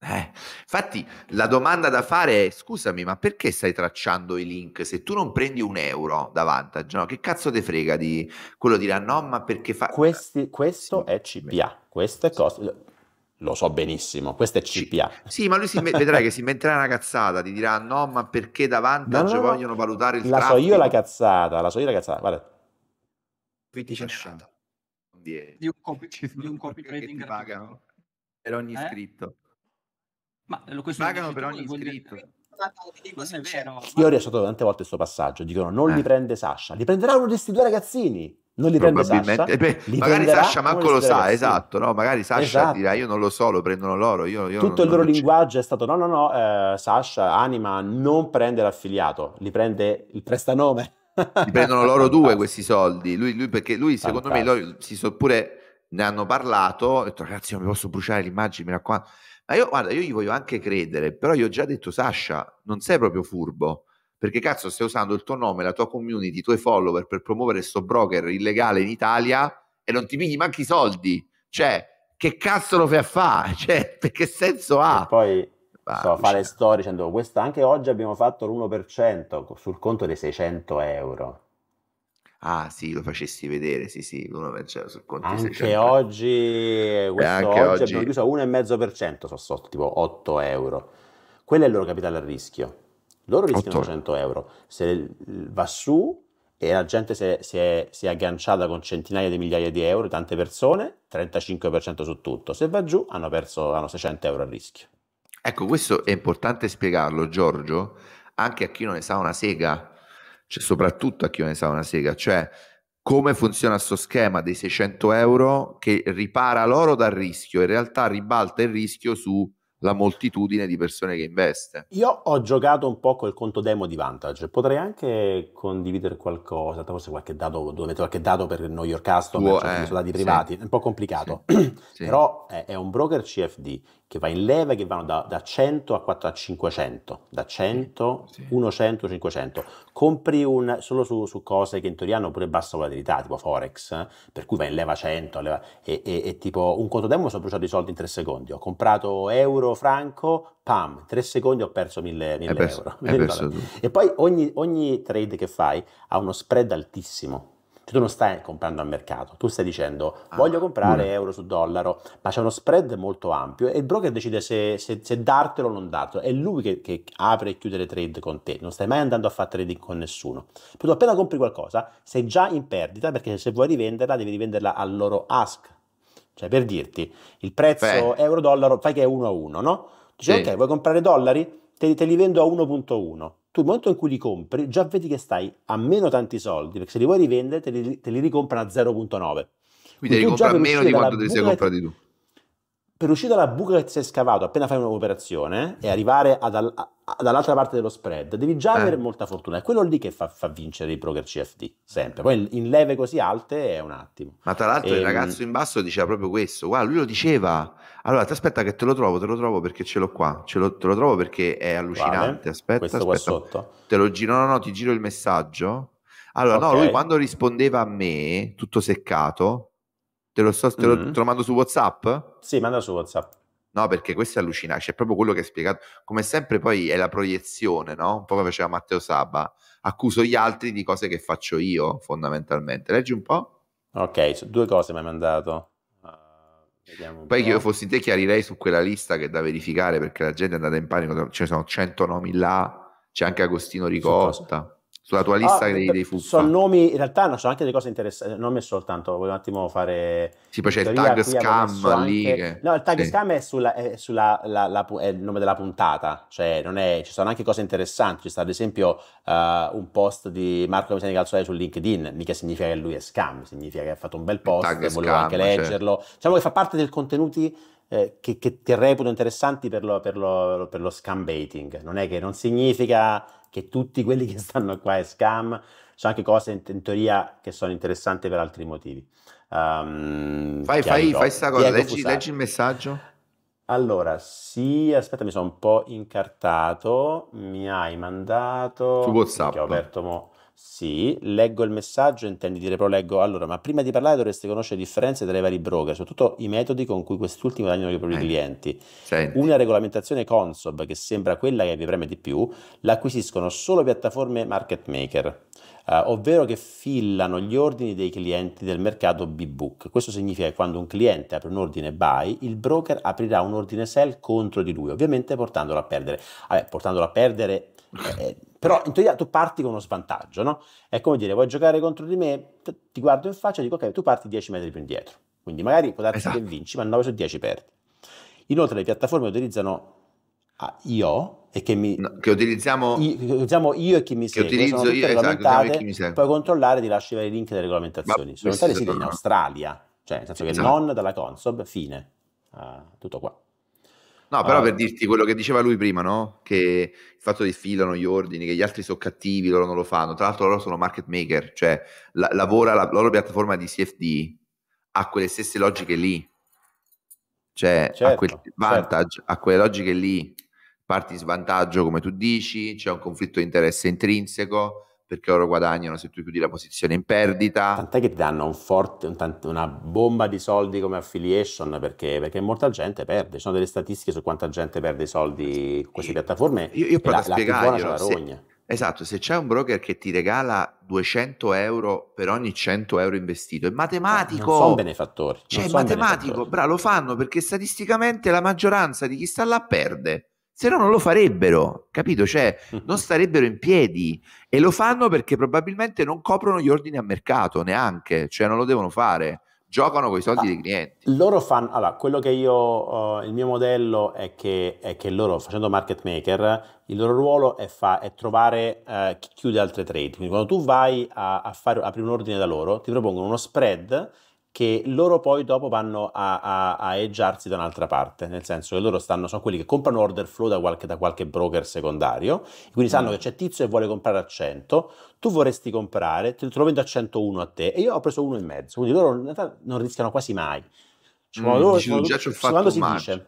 Eh, infatti la domanda da fare è scusami ma perché stai tracciando i link se tu non prendi un euro da vantage no? che cazzo ti frega di quello dirà no ma perché fa Questi, questo sì. è CPA questo è costo lo so benissimo, questo è CPA. Sì, ma lui si, vedrai che si metterà una cazzata, ti dirà no, ma perché davanti vantaggio no, no, vogliono valutare il la La so io la cazzata, la so io la cazzata, guarda. Quindi c'è diciamo, di, un, copy, di un copywriting pagano per ogni eh? iscritto. Ma eh, questo pagano per ogni iscritto. Io ho riassunto tante volte questo passaggio, dicono non eh. li prende Sasha, li prenderà uno di questi due ragazzini non li prende Sasha eh beh, li magari Sasha manco lo sa esatto no? magari Sasha esatto. dirà io non lo so lo prendono loro io, io tutto non, il loro linguaggio c'è. è stato no no no eh, Sasha Anima non prende l'affiliato li prende il prestanome li prendono loro due questi soldi lui, lui perché lui secondo Fantastico. me loro si so pure ne hanno parlato ho detto ragazzi non mi posso bruciare l'immagine mi raccomando ma io guarda io gli voglio anche credere però io ho già detto Sasha non sei proprio furbo perché cazzo stai usando il tuo nome, la tua community, i tuoi follower per promuovere sto broker illegale in Italia e non ti pigli manchi i soldi, cioè che cazzo lo fai a fare, cioè che senso ha? E poi bah, so, fare storie dicendo questa anche oggi abbiamo fatto l'1% sul conto dei 600 euro. Ah sì, lo facessi vedere, sì sì, l'1% sul conto dei 600 oggi, eh, questo anche oggi, oggi abbiamo chiuso a 1,5%, sono so, tipo 8 euro. Quello è il loro capitale a rischio loro rischiano 100 euro. Se va su e la gente si è, si, è, si è, agganciata con centinaia di migliaia di euro, tante persone, 35% su tutto. Se va giù hanno perso hanno 600 euro a rischio. Ecco, questo è importante spiegarlo, Giorgio, anche a chi non ne sa una sega, cioè, soprattutto a chi non ne sa una sega, cioè come funziona questo schema dei 600 euro che ripara l'oro dal rischio, in realtà ribalta il rischio su la moltitudine di persone che investe. Io ho giocato un po' col conto demo di Vantage, potrei anche condividere qualcosa, forse qualche dato, dove qualche dato per New York Customer, Tuo, cioè eh, sono dati privati, sì, è un po' complicato, sì. però è, è, un broker CFD, che va in leva che vanno da, da 100 a, 4, a 500, da 100, sì, sì. 1, 100, 500. Compri un, solo su, su, cose che in teoria hanno pure bassa volatilità, tipo Forex, eh? per cui va in leva 100, leva, e, e, e, tipo un conto demo mi sono bruciato i soldi in 3 secondi, ho comprato euro, franco, pam, 3 secondi ho perso 1000, 1000 perso, euro. E poi ogni, ogni trade che fai ha uno spread altissimo cioè, tu non stai comprando al mercato, tu stai dicendo ah, voglio comprare mh. Mm. euro su dollaro, ma c'è uno spread molto ampio e il broker decide se, se, se dartelo o non dartelo. È lui che, che, apre e chiude le trade con te, non stai mai andando a fare trading con nessuno. Però tu appena compri qualcosa sei già in perdita perché se vuoi rivenderla devi rivenderla al loro ask. Cioè per dirti, il prezzo euro-dollaro, fai che è 1 a 1, no? Dici sì. ok, vuoi comprare dollari? Te, te li vendo a 1.1 tu nel momento in cui li compri già vedi che stai a meno tanti soldi, perché se li vuoi rivendere te li, te li ricompra a 0.9. Quindi, Quindi devi comprare meno di quanto ti sei comprati tu per uscire dalla buca che ti sei scavato appena fai un'operazione e mm. arrivare ad al, ad all'altra parte dello spread, devi già eh. avere molta fortuna. È quello lì che fa, fa vincere i broker CFD, sempre. Poi in leve così alte è un attimo. Ma tra l'altro e, il ehm, ragazzo in basso diceva proprio questo, guarda, lui lo diceva. Allora, ti aspetta che te lo trovo, te lo trovo perché ce l'ho qua, ce lo, te lo trovo perché è allucinante. Aspetta, questo aspetta. sotto. Te lo giro, no, no, ti giro il messaggio. Allora, okay. no, lui quando rispondeva a me, tutto seccato, Te lo, so, te lo, mm-hmm. te lo mando su WhatsApp? Sì, manda su WhatsApp. No, perché questo è allucinante, c'è proprio quello che hai spiegato. Come sempre poi è la proiezione, no? Un po' come faceva Matteo Saba. Accuso gli altri di cose che faccio io, fondamentalmente. Leggi un po'. Ok, due cose mi hai mandato. Uh, poi che io fossi te chiarirei su quella lista che è da verificare perché la gente è andata in panico, ci cioè sono 100 nomi là, c'è anche Agostino Ricosta. Ricotta sulla tua lista ah, dei, dei fuffa. Sono nomi, in realtà no, sono anche delle cose interessanti, non mi è soltanto, voglio un attimo fare... Sì, poi c'è il tag scam lì. Che... No, il tag sì. scam è, sulla, è, sulla, la, la, è, il nome della puntata, cioè è, ci sono anche cose interessanti, ci sta ad esempio uh, un post di Marco Misani Calzolai su LinkedIn, mica significa che lui è scam, significa che ha fatto un bel post, e scam, anche cioè. leggerlo, certo. diciamo che fa parte del contenuti eh, che, ti reputo interessanti per lo, per, lo, per lo scam baiting, non è che non significa che tutti quelli che stanno qua è scam, sono anche cose in, teoria che sono interessanti per altri motivi. Um, fai, fai, fai sta cosa, leggi, leggi il messaggio. Allora, sì, aspetta, mi sono un po' incartato, mi hai mandato... Su WhatsApp. Che ho aperto mo... Sì, leggo il messaggio, intendi dire però Allora, ma prima di parlare dovresti conoscere le differenze tra i vari broker, soprattutto i metodi con cui quest'ultimo guadagnano i propri eh, clienti. Senti. Una regolamentazione Consob, che sembra quella che vi preme di più, l'acquisiscono solo piattaforme market maker. Uh, ovvero che fillano gli ordini dei clienti del mercato B-Book. Questo significa che quando un cliente apre un ordine buy, il broker aprirà un ordine sell contro di lui, ovviamente portandolo a perdere. Vabbè, portandolo a perdere eh, però in teoria tu parti con uno svantaggio, no? È come dire, vuoi giocare contro di me, ti guardo in faccia e dico, ok, tu parti 10 metri più indietro. Quindi magari può darsi esatto. che vinci, ma 9 su 10 perdi. Inoltre le piattaforme utilizzano ah, io e che mi no, che utilizziamo io, utilizziamo io e chi mi segue utilizzo io, esatto, mi segue. puoi controllare ti lascio i link delle regolamentazioni sono state siti in Australia cioè nel senso esatto. che non dalla Consob fine uh, tutto qua No, però ah. per dirti quello che diceva lui prima, no? Che il fatto che filano gli ordini, che gli altri sono cattivi, loro non lo fanno. Tra l'altro loro sono market maker, cioè la, lavora la, la loro piattaforma di CFD ha quelle stesse logiche lì. Cioè certo, ha quel certo, certo. vantage, certo. ha quelle logiche lì. Parti svantaggio, come tu dici, c'è un conflitto di interesse intrinseco, perché loro guadagnano se tu chiudi la posizione in perdita. Tant'è che ti danno un forte, un, una bomba di soldi come affiliation perché, perché, molta gente perde. Ci sono delle statistiche su quanta gente perde i soldi con queste piattaforme. Io, io provo la, a spiegarglielo. La se, esatto, se c'è un broker che ti regala 200 euro per ogni 100 euro investito, è matematico. Non sono benefattori. Cioè, è matematico, bravo, lo fanno perché statisticamente la maggioranza di chi sta là perde se no non lo farebbero, capito? Cioè, non starebbero in piedi e lo fanno perché probabilmente non coprono gli ordini a mercato neanche, cioè non lo devono fare giocano con i soldi ah, dei clienti. Loro fanno, allora, quello che io, uh, il mio modello è che, è che, loro facendo market maker, il loro ruolo è, fa, è trovare uh, chi chiude altre trade. Quindi quando tu vai a, a fare, apri un ordine da loro, ti propongono uno spread che loro poi dopo vanno a, a, a eggiarsi da un'altra parte, nel senso che loro stanno, sono quelli che comprano order flow da qualche, da qualche broker secondario, quindi sanno mm. che c'è tizio e vuole comprare a 100, tu vorresti comprare, te lo vendo a 101 a te e io ho preso uno e mezzo, quindi loro in realtà non rischiano quasi mai. Cioè, mm, loro, dici, loro, cioè, quando si dice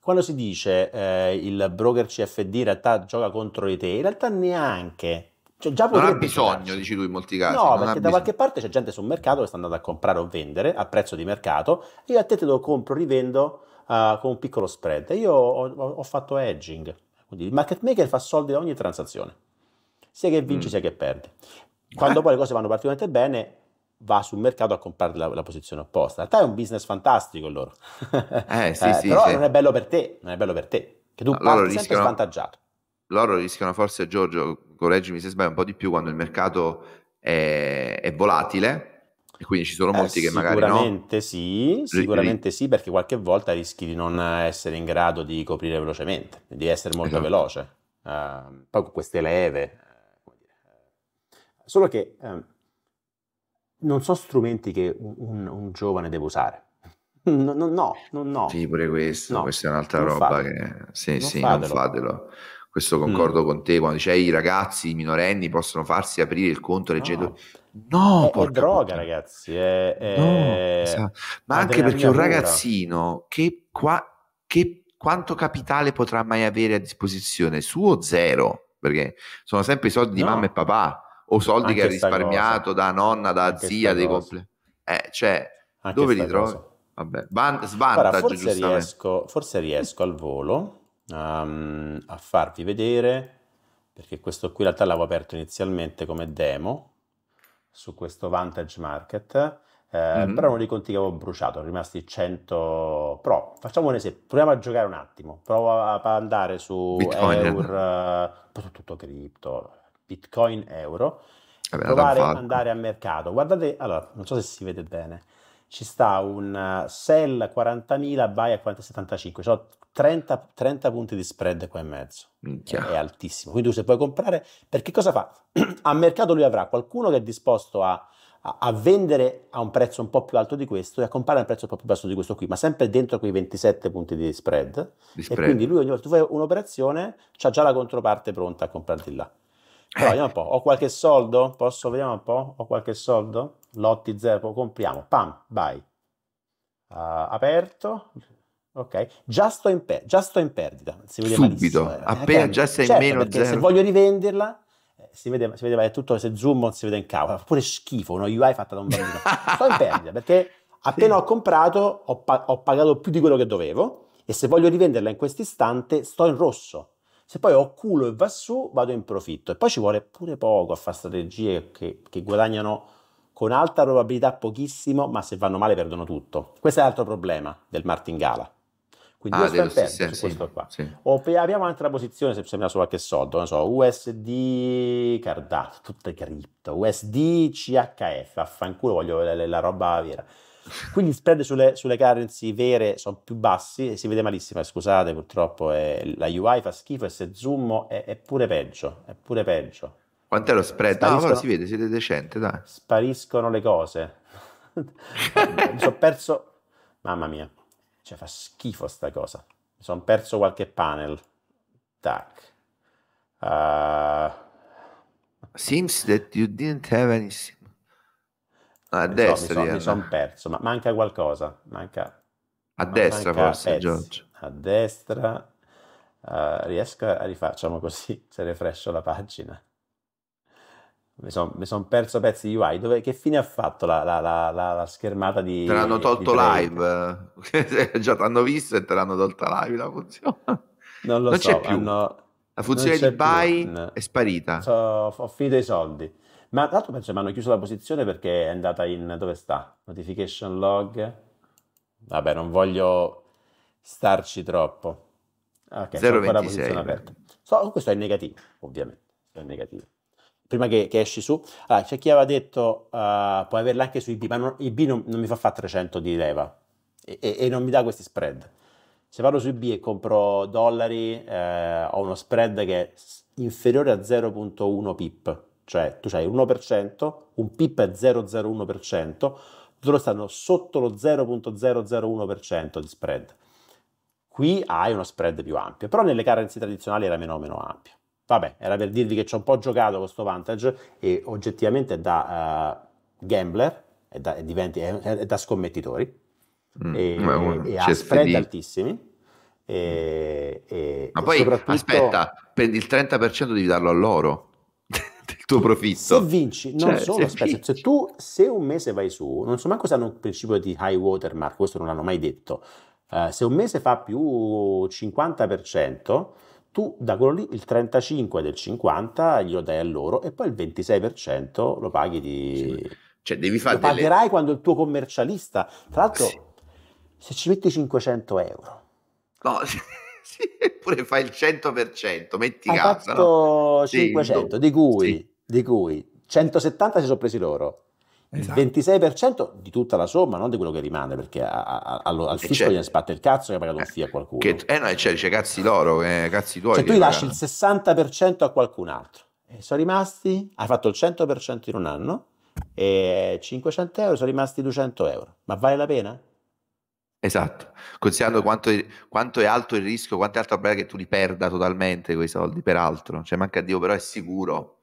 quando si dice eh, il broker CFD in realtà gioca contro di te, in realtà neanche, cioè, già non ha bisogno, giocarci. dici tu, in molti casi. No, perché da qualche parte c'è gente sul mercato che sta andando a comprare o vendere a prezzo di mercato. Io a te te lo compro, rivendo uh, con un piccolo spread. Io ho, ho, fatto edging, Quindi il market maker fa soldi da ogni transazione, sia che vinci mm. sia che perdi. Quando eh. poi le cose vanno particolarmente bene, va sul mercato a comprare la, la, posizione opposta. In realtà è un business fantastico loro. Eh, sì, eh, sì, però sì. non è bello per te, non è bello per te, che tu allora, parti rischiano... svantaggiato loro rischiano forse, Giorgio, correggimi se sbaglio, un po' di più quando il mercato è, è volatile e quindi ci sono eh, molti eh, che magari Sicuramente no. sì, sicuramente sì, perché qualche volta rischi di non essere in grado di coprire velocemente, di essere molto esatto. veloce. Uh, poi con queste leve, eh, eh. solo che um, non sono strumenti che un, un, giovane deve usare. No, no, no, no, Sì, pure questo, no, questa è un'altra roba fatelo. che... Sì, non sì, fatelo. non fatelo. Questo mm. concordo mm. con te quando dice i ragazzi i minorenni possono farsi aprire il conto ai no. genitori. No, è, è droga, puttana. ragazzi. È, è... No, esatto. Ma anche perché un ragazzino che, qua, che quanto capitale potrà mai avere a disposizione? Suo zero, perché sono sempre i soldi no. di mamma e papà o soldi anche che ha risparmiato da nonna, da anche zia, dei compl- eh, cioè, dove li trovi? Vabbè, Van- svantaggio Guarda, forse, riesco, forse riesco al volo um, a farvi vedere perché questo qui in realtà l'avevo aperto inizialmente come demo su questo Vantage Market eh, mm-hmm. però erano dei conti che avevo bruciato, erano rimasti 100. Però facciamo un esempio, proviamo a giocare un attimo, provo a, a andare su Bitcoin, Euro, eh. tutto cripto, Bitcoin, Euro, Vabbè, provare ad andare a mercato. Guardate, allora, non so se si vede bene, ci sta un eh, sell 40.000, buy a 40.75, ci 30, 30, punti di spread qua in mezzo. Minchia. È altissimo. Quindi tu se puoi comprare, perché cosa fa? a mercato lui avrà qualcuno che è disposto a, a, a, vendere a un prezzo un po' più alto di questo e a comprare a un prezzo un po' più basso di questo qui, ma sempre dentro quei 27 punti di spread. Di spread. E quindi lui ogni volta che fai un'operazione, c'ha già la controparte pronta a comprarti là. Però eh. vediamo un po', ho qualche soldo? Posso, vediamo un po', ho qualche soldo? Lotti zero compriamo, pam, vai. Uh, aperto, Ok, già sto in, per- già sto in perdita, si vede Subito, malissimo. Eh. appena eh, già sei certo, meno zero. Se voglio rivenderla, eh, si vede, si vedeva tutto, se zoom non si vede in causa. Pure schifo, una UI fatta da un bambino. sto in perdita perché appena sì. ho comprato ho, pa- ho, pagato più di quello che dovevo e se voglio rivenderla in questo istante sto in rosso. Se poi ho culo e va su, vado in profitto. E poi ci vuole pure poco a fare strategie che, che guadagnano con alta probabilità pochissimo, ma se vanno male perdono tutto. Questo è l'altro problema del martingala. Quindi ah, io sto sì, questo qua. Sì. O apriamo un'altra posizione se c'è una sola che soldo, non so, USD cardato, tutte cripto, USD CHF, affanculo voglio la, la, la roba vera. Quindi il spread sulle, sulle, currency vere sono più bassi e si vede malissimo, eh, scusate purtroppo è, eh, la UI fa schifo e se zoom è, è pure peggio, è pure peggio. Quant'è lo spread? Ah, ora si vede, siete decente, dai. Spariscono le cose. Mi sono perso, mamma mia. Cioè fa schifo sta cosa. Mi sono perso qualche panel. Tac. Uh... Seems that you didn't have any... Ah, a mi destra. So, mi sono son perso, ma manca qualcosa. Manca... A destra manca forse, George. A destra. Uh, riesco a rifacciamo così, se refrescio la pagina mi sono son perso pezzi di UI. Dove, che fine ha fatto la, la, la, la schermata di. Te l'hanno tolto live. Già ti hanno visto e te l'hanno tolta live la funzione. Non lo non so. C'è più. Hanno... La funzione di buy più. è sparita. So, ho finito i soldi. Ma tra l'altro penso mi hanno chiuso la posizione perché è andata in. Dove sta? Notification log. Vabbè, non voglio starci troppo. Ok, 0,26. So, questo è negativo, ovviamente. È negativo prima che, che esci su. Allora, c'è chi aveva detto uh, puoi averla anche su IB, ma non, IB non, non mi fa fare 300 di leva e, e, e, non mi dà questi spread. Se vado su IB e compro dollari, eh, ho uno spread che è inferiore a 0.1 pip, cioè tu hai 1%, un pip è 0,01%, loro stanno sotto lo 0.001% di spread. Qui hai uno spread più ampio, però nelle currency tradizionali era meno, o meno ampio. Vabbè, era per dirvi che ci ho un po' giocato questo Vantage e oggettivamente da uh, gambler è da, è diventi, è, è da scommettitori mm, e, e, e ha spread altissimi. E, e, Ma poi soprattutto... aspetta, prendi il 30% devi darlo a loro del tuo profitto. Se vinci, non cioè, solo, se, aspetta, vinci. se tu se un mese vai su, non so manco se hanno un principio di high watermark, questo non l'hanno mai detto. Uh, se un mese fa più 50%, tu da quello lì il 35 del 50 glielo dai a loro e poi il 26% lo paghi di... Sì. Cioè devi fare... Lo delle... pagherai quando il tuo commercialista... Tra l'altro, sì. se ci metti 500 euro... No, sì, pure fai il 100%, metti Hai casa. Fatto no? 500, sì, di, cui, di cui 170 si sono presi loro. Esatto. Il 26% di tutta la somma, non di quello che rimane, perché a, a, allo, al eh, fisco certo. gliene sbatte il cazzo che ha pagato un fee eh, a qualcuno. Che, eh no, cioè, dice cazzi loro, eh, cazzi tuoi. Cioè tu gli lasci il 60% a qualcun altro. E sono rimasti, hai fatto il 100% in un anno, e 500 euro sono rimasti 200 euro. Ma vale la pena? Esatto, considerando quanto, quanto, è alto il rischio, quanto è alto la probabilità che tu li perda totalmente quei soldi, peraltro, cioè manca a Dio, però è sicuro,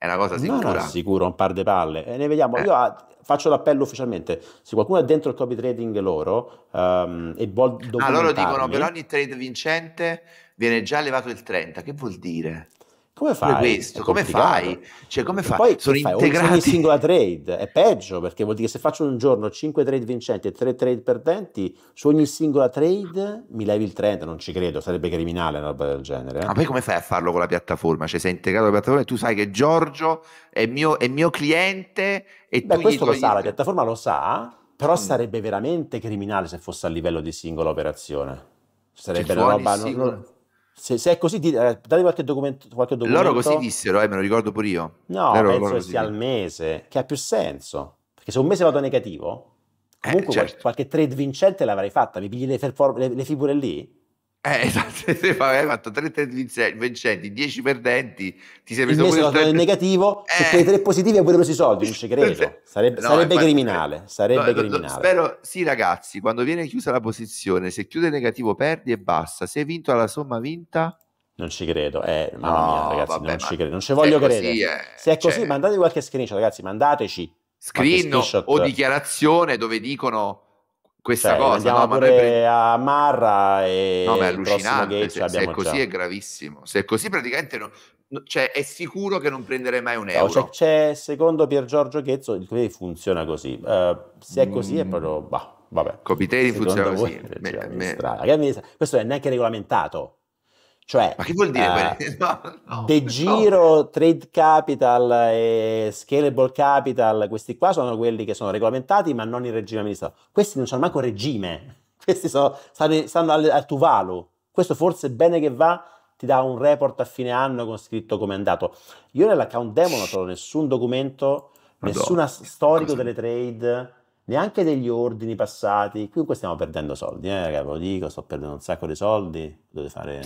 è una cosa sicura. No, no, sicuro, un par de palle. E ne vediamo. Eh. Io a, ah, faccio l'appello ufficialmente. Se qualcuno è dentro il copy trading loro um, e vuol documentarmi... Ah, loro dicono per ogni trade vincente viene già elevato il 30. Che vuol dire? Come fai? Questo, come fai? Cioè, come fai? Poi sono fai? integrati. Ogni singola trade è peggio perché vuol dire che se faccio un giorno 5 trade vincenti e 3 trade perdenti, su ogni singola trade mi levi il 30. Non ci credo, sarebbe criminale una roba del genere. Eh. Ma poi come fai a farlo con la piattaforma? Cioè, sei integrato con la piattaforma e tu sai che Giorgio è mio, è mio cliente e Beh, tu questo lo sa, la piattaforma lo sa, però mm. sarebbe veramente criminale se fosse a livello di singola operazione. Cioè, sarebbe una roba. Singolo... Non, non se, se, è così, eh, date qualche documento, qualche documento, Loro così dissero, eh, me lo ricordo pure io. No, loro, penso loro che sia al mese, che ha più senso. Perché se un mese vado negativo, eh, comunque eh, certo. qualche, qualche trade vincente l'avrei fatta, mi pigli le, le, le figure lì eh, esatto, se hai fatto 3 3 vincenti, 10 perdenti, ti sei preso pure tre... il negativo, eh. se i tre positivi hai pure preso i soldi, non ci credo. Sarebbe, no, sarebbe infatti, criminale, eh, sarebbe no, criminale. No, spero, sì ragazzi, quando viene chiusa la posizione, se chiude negativo perdi e basta. Se hai vinto alla somma vinta... Non ci credo, eh, mamma mia ragazzi, vabbè, non ci credo, non ci voglio così, credere. Eh, se è cioè... così mandate qualche screenshot ragazzi, mandateci. Screen o dichiarazione dove dicono questa cioè, cosa. no, pure pre... a Marra e no, ma è allucinante. Se, se, è così già. è gravissimo. Se è così, praticamente no, cioè, è sicuro che non prenderei mai un cioè, euro. Cioè, c'è, secondo Pier Giorgio Chezzo, il Coviteri funziona così. Uh, se è così, mm. è proprio. Bah, vabbè. Copiteri funziona voi, così. Me, cioè, me. Questo è neanche regolamentato. Cioè, Ma che vuol dire? Uh, no, no, De Giro, no. Trade Capital e Scalable Capital, questi qua sono quelli che sono regolamentati ma non in regime amministrativo. Questi non sono manco regime, questi sono, stanno, stanno al, al Tuvalu. Questo forse bene che va ti dà un report a fine anno con scritto come è andato. Io nell'account demo non trovo nessun documento, nessuna storico cosa? delle trade, neanche degli ordini passati. Comunque stiamo perdendo soldi, eh, raga, ve lo dico, sto perdendo un sacco di soldi, dovete fare...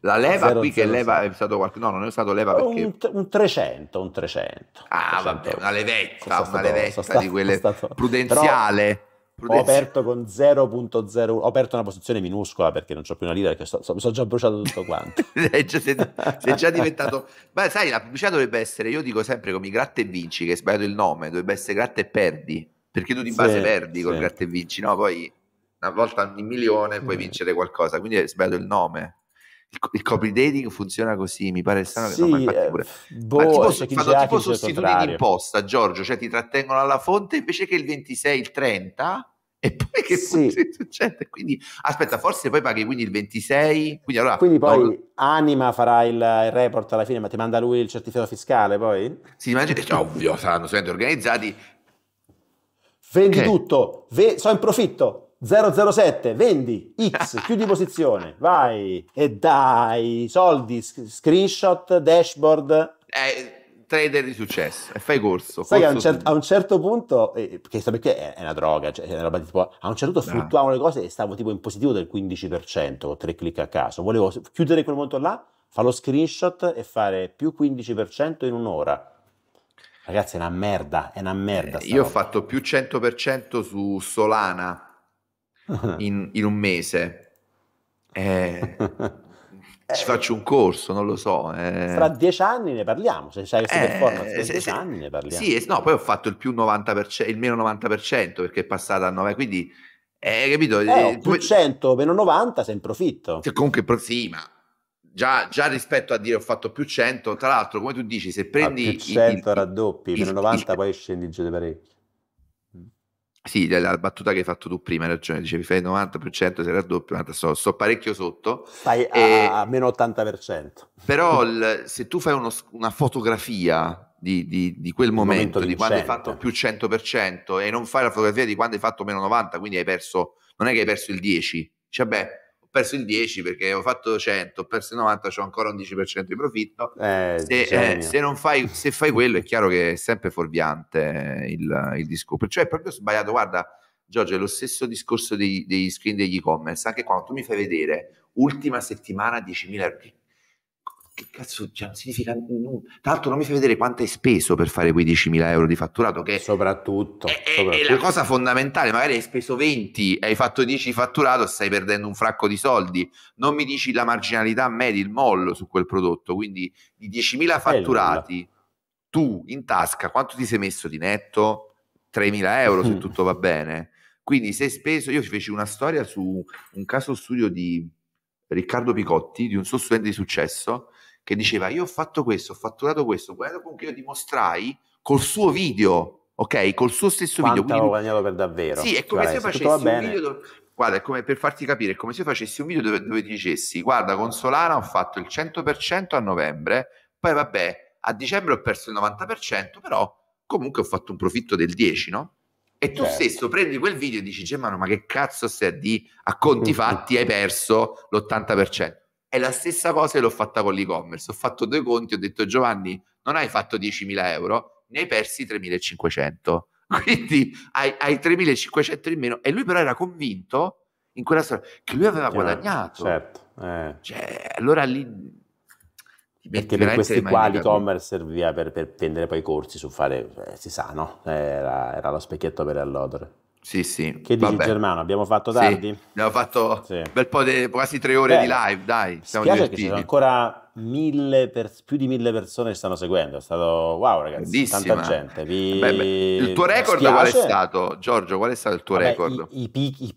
La leva 0, qui 0, che 0, leva è stato qualche No, non è stato leva perché... Un, un 300, un 300. Ah, 300. vabbè, una levetta, sono una levetta stato, di quelle stato... prudenziale. Ho aperto con 0.0 ho aperto una posizione minuscola perché non ho più una lira, perché so, so, mi sono già bruciato tutto quanto. sei, già, diventato... Ma sai, la pubblicità dovrebbe essere, io dico sempre come i gratta e vinci, che hai sbagliato il nome, dovrebbe essere gratta e perdi, perché tu di base sì, perdi sì. col gratta e vinci, no? Poi una volta ogni milione puoi mm. vincere qualcosa, quindi è sbagliato il nome. Il, il copy dating funziona così, mi pare strano che sì, no, ma infatti eh, pure. Boh, ma tipo, cioè, fanno tipo sostituti d'imposta, Giorgio, cioè ti trattengono alla fonte invece che il 26, il 30 e poi che sì. succede? Quindi aspetta, forse poi paghi quindi il 26. Quindi, allora, quindi poi no, Anima farà il, il, report alla fine, ma ti manda lui il certificato fiscale poi? Sì, immagino, cioè, ovvio, saranno sempre organizzati. Vendi che? tutto, ve- sono in profitto. 007, vendi X, chiudi posizione, vai e dai, soldi, screenshot, dashboard. Eh, trader di successo e fai corso. Sai che a un, cer a un certo punto, eh, perché, perché è, è, una droga, cioè, è una roba di tipo, a un certo punto nah. fluttuavano le cose e stavo tipo in positivo del 15% con tre clic a caso. Volevo chiudere quel momento là, fare lo screenshot e fare più 15% in un'ora. Ragazzi, è una merda, è una merda. Eh, io ho fatto più 100% su Solana in, in un mese. Eh, ci faccio un corso, non lo so. Eh. Fra dieci anni ne parliamo, se sai questa eh, performance, fra se, dieci se, anni ne parliamo. Sì, no, poi ho fatto il più 90%, il meno 90% perché è passata a 9, quindi, eh, capito? Eh, eh oh, più 100, meno 90, sei in profitto. Se Comunque, sì, ma già, già, rispetto a dire ho fatto più 100, tra l'altro, come tu dici, se ah, prendi... Ma più 100 il, raddoppi, il, meno 90 il, poi scendi giù di parecchio. Sì, la battuta che hai fatto tu prima, hai ragione, dicevi fai il 90%, se raddoppio, ma sto, sto parecchio sotto. Stai e... a meno 80%. Però il, se tu fai uno, una fotografia di, di, di quel momento, momento di quando hai fatto più 100% e non fai la fotografia di quando hai fatto meno 90%, quindi hai perso, non è che hai perso il 10%, cioè beh, perso il 10 perché ho fatto 100, ho perso il 90, ho ancora un 10% di profitto. Eh, se, eh, se, non fai, se fai quello è chiaro che è sempre fuorviante il, il discorso. Cioè è proprio sbagliato, guarda Giorgio, è lo stesso discorso dei, degli screen degli e-commerce, anche quando tu mi fai vedere ultima settimana 10.000 euro, che che cazzo cioè, non significa nulla. Tra l'altro non mi fai vedere quanto hai speso per fare quei 10.000 euro di fatturato, che soprattutto è, soprattutto. è la cosa fondamentale, magari hai speso 20, hai fatto 10 fatturato, stai perdendo un fracco di soldi, non mi dici la marginalità media, il mollo su quel prodotto, quindi di 10.000 fatturati, tu in tasca quanto ti sei messo di netto? 3.000 euro se tutto va bene. Quindi se speso, io ci feci una storia su un caso studio di Riccardo Picotti, di un suo studente di successo, che diceva io ho fatto questo, ho fatturato questo, guarda comunque io dimostrai col suo video, ok? Col suo stesso Quanto video. Quanto ho guadagnato per davvero. Sì, è come cioè, se facessi un bene. video... Dove, guarda, è come per farti capire, è come se facessi un video dove, dove dicessi guarda con Solana ho fatto il 100% a novembre, poi vabbè, a dicembre ho perso il 90%, però comunque ho fatto un profitto del 10, no? E tu certo. stesso prendi quel video e dici, Gemma, ma che cazzo sei di a conti fatti hai perso l'80%? È la stessa cosa che l'ho fatta con l'e-commerce. Ho fatto due conti, ho detto Giovanni, non hai fatto 10.000 euro, ne hai persi 3.500. Quindi hai, hai 3.500 in meno. E lui però era convinto in quella storia che lui aveva guadagnato. Certo. Eh. Cioè, allora lì perché per questi qua l'e-commerce serviva per, per, vendere poi corsi su fare, eh, si sa, no? Era, era lo specchietto per l'odore. Sì, sì. Che dici, Vabbè. Germano? Abbiamo fatto tardi? Sì, abbiamo fatto sì. bel po' di, quasi tre ore Beh, di live, dai. Siamo divertiti. Che ci sono ancora mille per, più di mille persone che stanno seguendo. È stato wow, ragazzi. Bellissima. Tanta gente. Vi... Beh, beh. Il tuo record Schiacce. qual è stato, Giorgio? Qual è stato il tuo Vabbè, record? I, i, pic, i,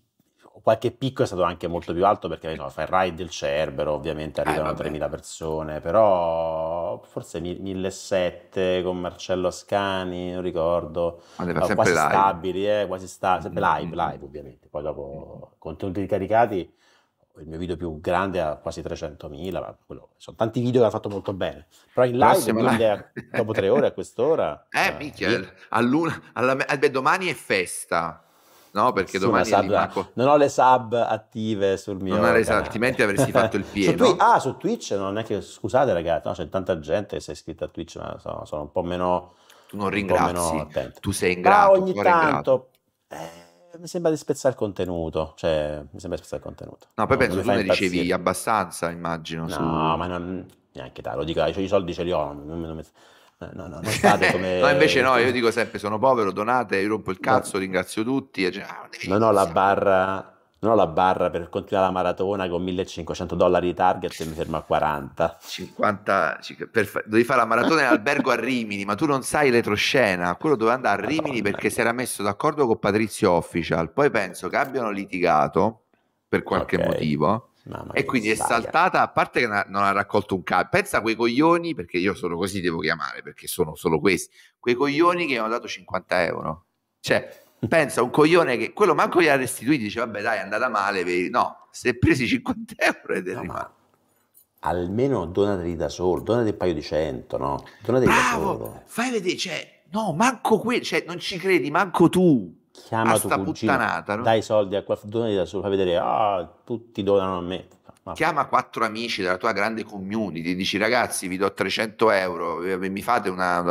qualche picco è stato anche molto più alto perché no, fai il ride del Cerbero, ovviamente eh, arrivano eh, 3.000 persone, però forse 1.700 con Marcello Ascani, non ricordo, no, quasi live. stabili, eh, quasi stabili, sempre mm, live, mm, live mm. ovviamente, poi dopo contenuti ricaricati, il mio video più grande ha quasi 300.000, quello, sono tanti video che ha fatto molto bene, però in live, live. A, dopo tre ore a quest'ora... Eh, eh minchia, all'una, alla, eh, beh, domani è festa. No, perché domani sub, Limaco... Non ho le sub attive sul mio Non ha le sub, altrimenti avresti fatto il pieno. su twi- ah, su Twitch non è che... Scusate ragazzi, no, c'è tanta gente che si è iscritta a Twitch, ma sono, sono un po' meno... Tu non ringrazi, tu sei ingrato. Ma ogni tanto... Eh, mi sembra di spezzare il contenuto, cioè mi sembra di spezzare il contenuto. No, poi no, penso tu ne impazzire. ricevi abbastanza, immagino. No, su... ma non, neanche te, lo dico, cioè, i soldi ce li ho, non, non, non, No, no, non fate come... no, invece no, io dico sempre sono povero, donate, io rompo il cazzo, no. ringrazio tutti. E... Cioè, ah, non ho la barra non ho la barra per continuare la maratona con 1500 dollari di target e mi fermo a 40. 50, per, devi fare la maratona in albergo a Rimini, ma tu non sai l'etroscena. Quello doveva andare a Rimini Madonna. perché si era messo d'accordo con Patrizio Official. Poi penso che abbiano litigato per qualche okay. motivo e quindi è saltata, a parte che non ha raccolto un cazzo. Pensa a quei coglioni, perché io sono così devo chiamare, perché sono solo questi, quei coglioni che mi hanno dato 50 euro. Cioè, pensa a un coglione che quello manco gli ha restituiti, dice vabbè dai è andata male, vedi? no, si è presi 50 euro ed è no, rimasto. Almeno donateli da solo, donate un paio di cento, no? Donateli Bravo, da solo. Fai vedere, cioè, no, manco quello, cioè, non ci credi, manco tu chiama tua cugina, no? dai soldi a qualcuno, doni da solo, fai vedere, ah, oh, tutti donano a me. No. Chiama quattro amici della tua grande community, dici ragazzi vi do 300 euro, mi fate una,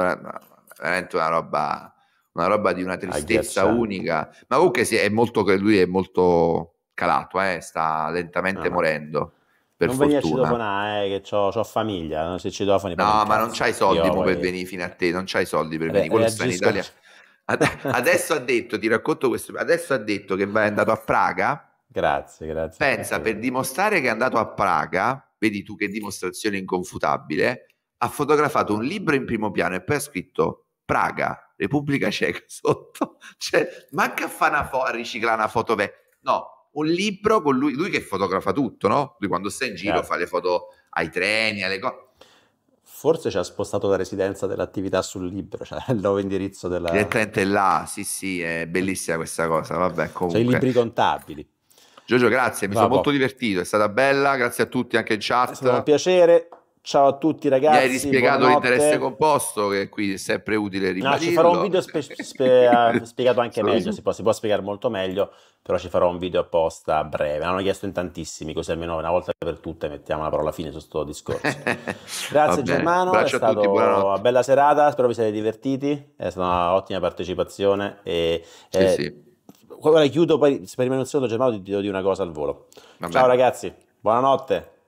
veramente una roba, una roba di una tristezza unica, ma comunque sì, è molto, lui è molto calato, eh? sta lentamente ah, morendo. Per non venire a citofonare, eh, che ho, ho famiglia, se citofoni... No, ma non c'hai soldi io, per venire fino a te, non c'hai soldi per Re, venire, quello eh, sta in Italia. Adesso ha detto, ti racconto questo, adesso ha detto che è andato a Praga. Grazie, grazie. Pensa, per dimostrare che è andato a Praga, vedi tu che dimostrazione inconfutabile, ha fotografato un libro in primo piano e poi ha scritto Praga, Repubblica Ceca sotto. Cioè, manca a, fare una foto a riciclare una foto vecchia. No, un libro con lui, lui che fotografa tutto, no? Lui quando sta in giro Grazie. Certo. fa le foto ai treni, alle cose forse ci ha spostato la residenza dell'attività sul libro, cioè il nuovo indirizzo della... Direttamente là, sì sì, è bellissima questa cosa, vabbè comunque. Cioè i libri contabili. Giorgio, grazie, mi Va sono po'. molto divertito, è stata bella, grazie a tutti anche in chat. È stato un piacere. Ciao a tutti ragazzi. Mi hai rispiegato l'interesse composto che qui è sempre utile ripetere. No, ci farò un video spe- spe- ah, spiegato anche meglio, si può, si può, spiegare molto meglio, però ci farò un video apposta a breve. Me l'hanno chiesto in tantissimi, così almeno una volta per tutte mettiamo la parola fine su questo discorso. Grazie Germano, è stata una bella serata, spero vi siete divertiti, è stata un'ottima partecipazione e... Sì, eh, sì. Ora chiudo, poi se per rimanere un secondo Germano ti do dire una cosa al volo. Vabbè. Ciao ragazzi, buonanotte.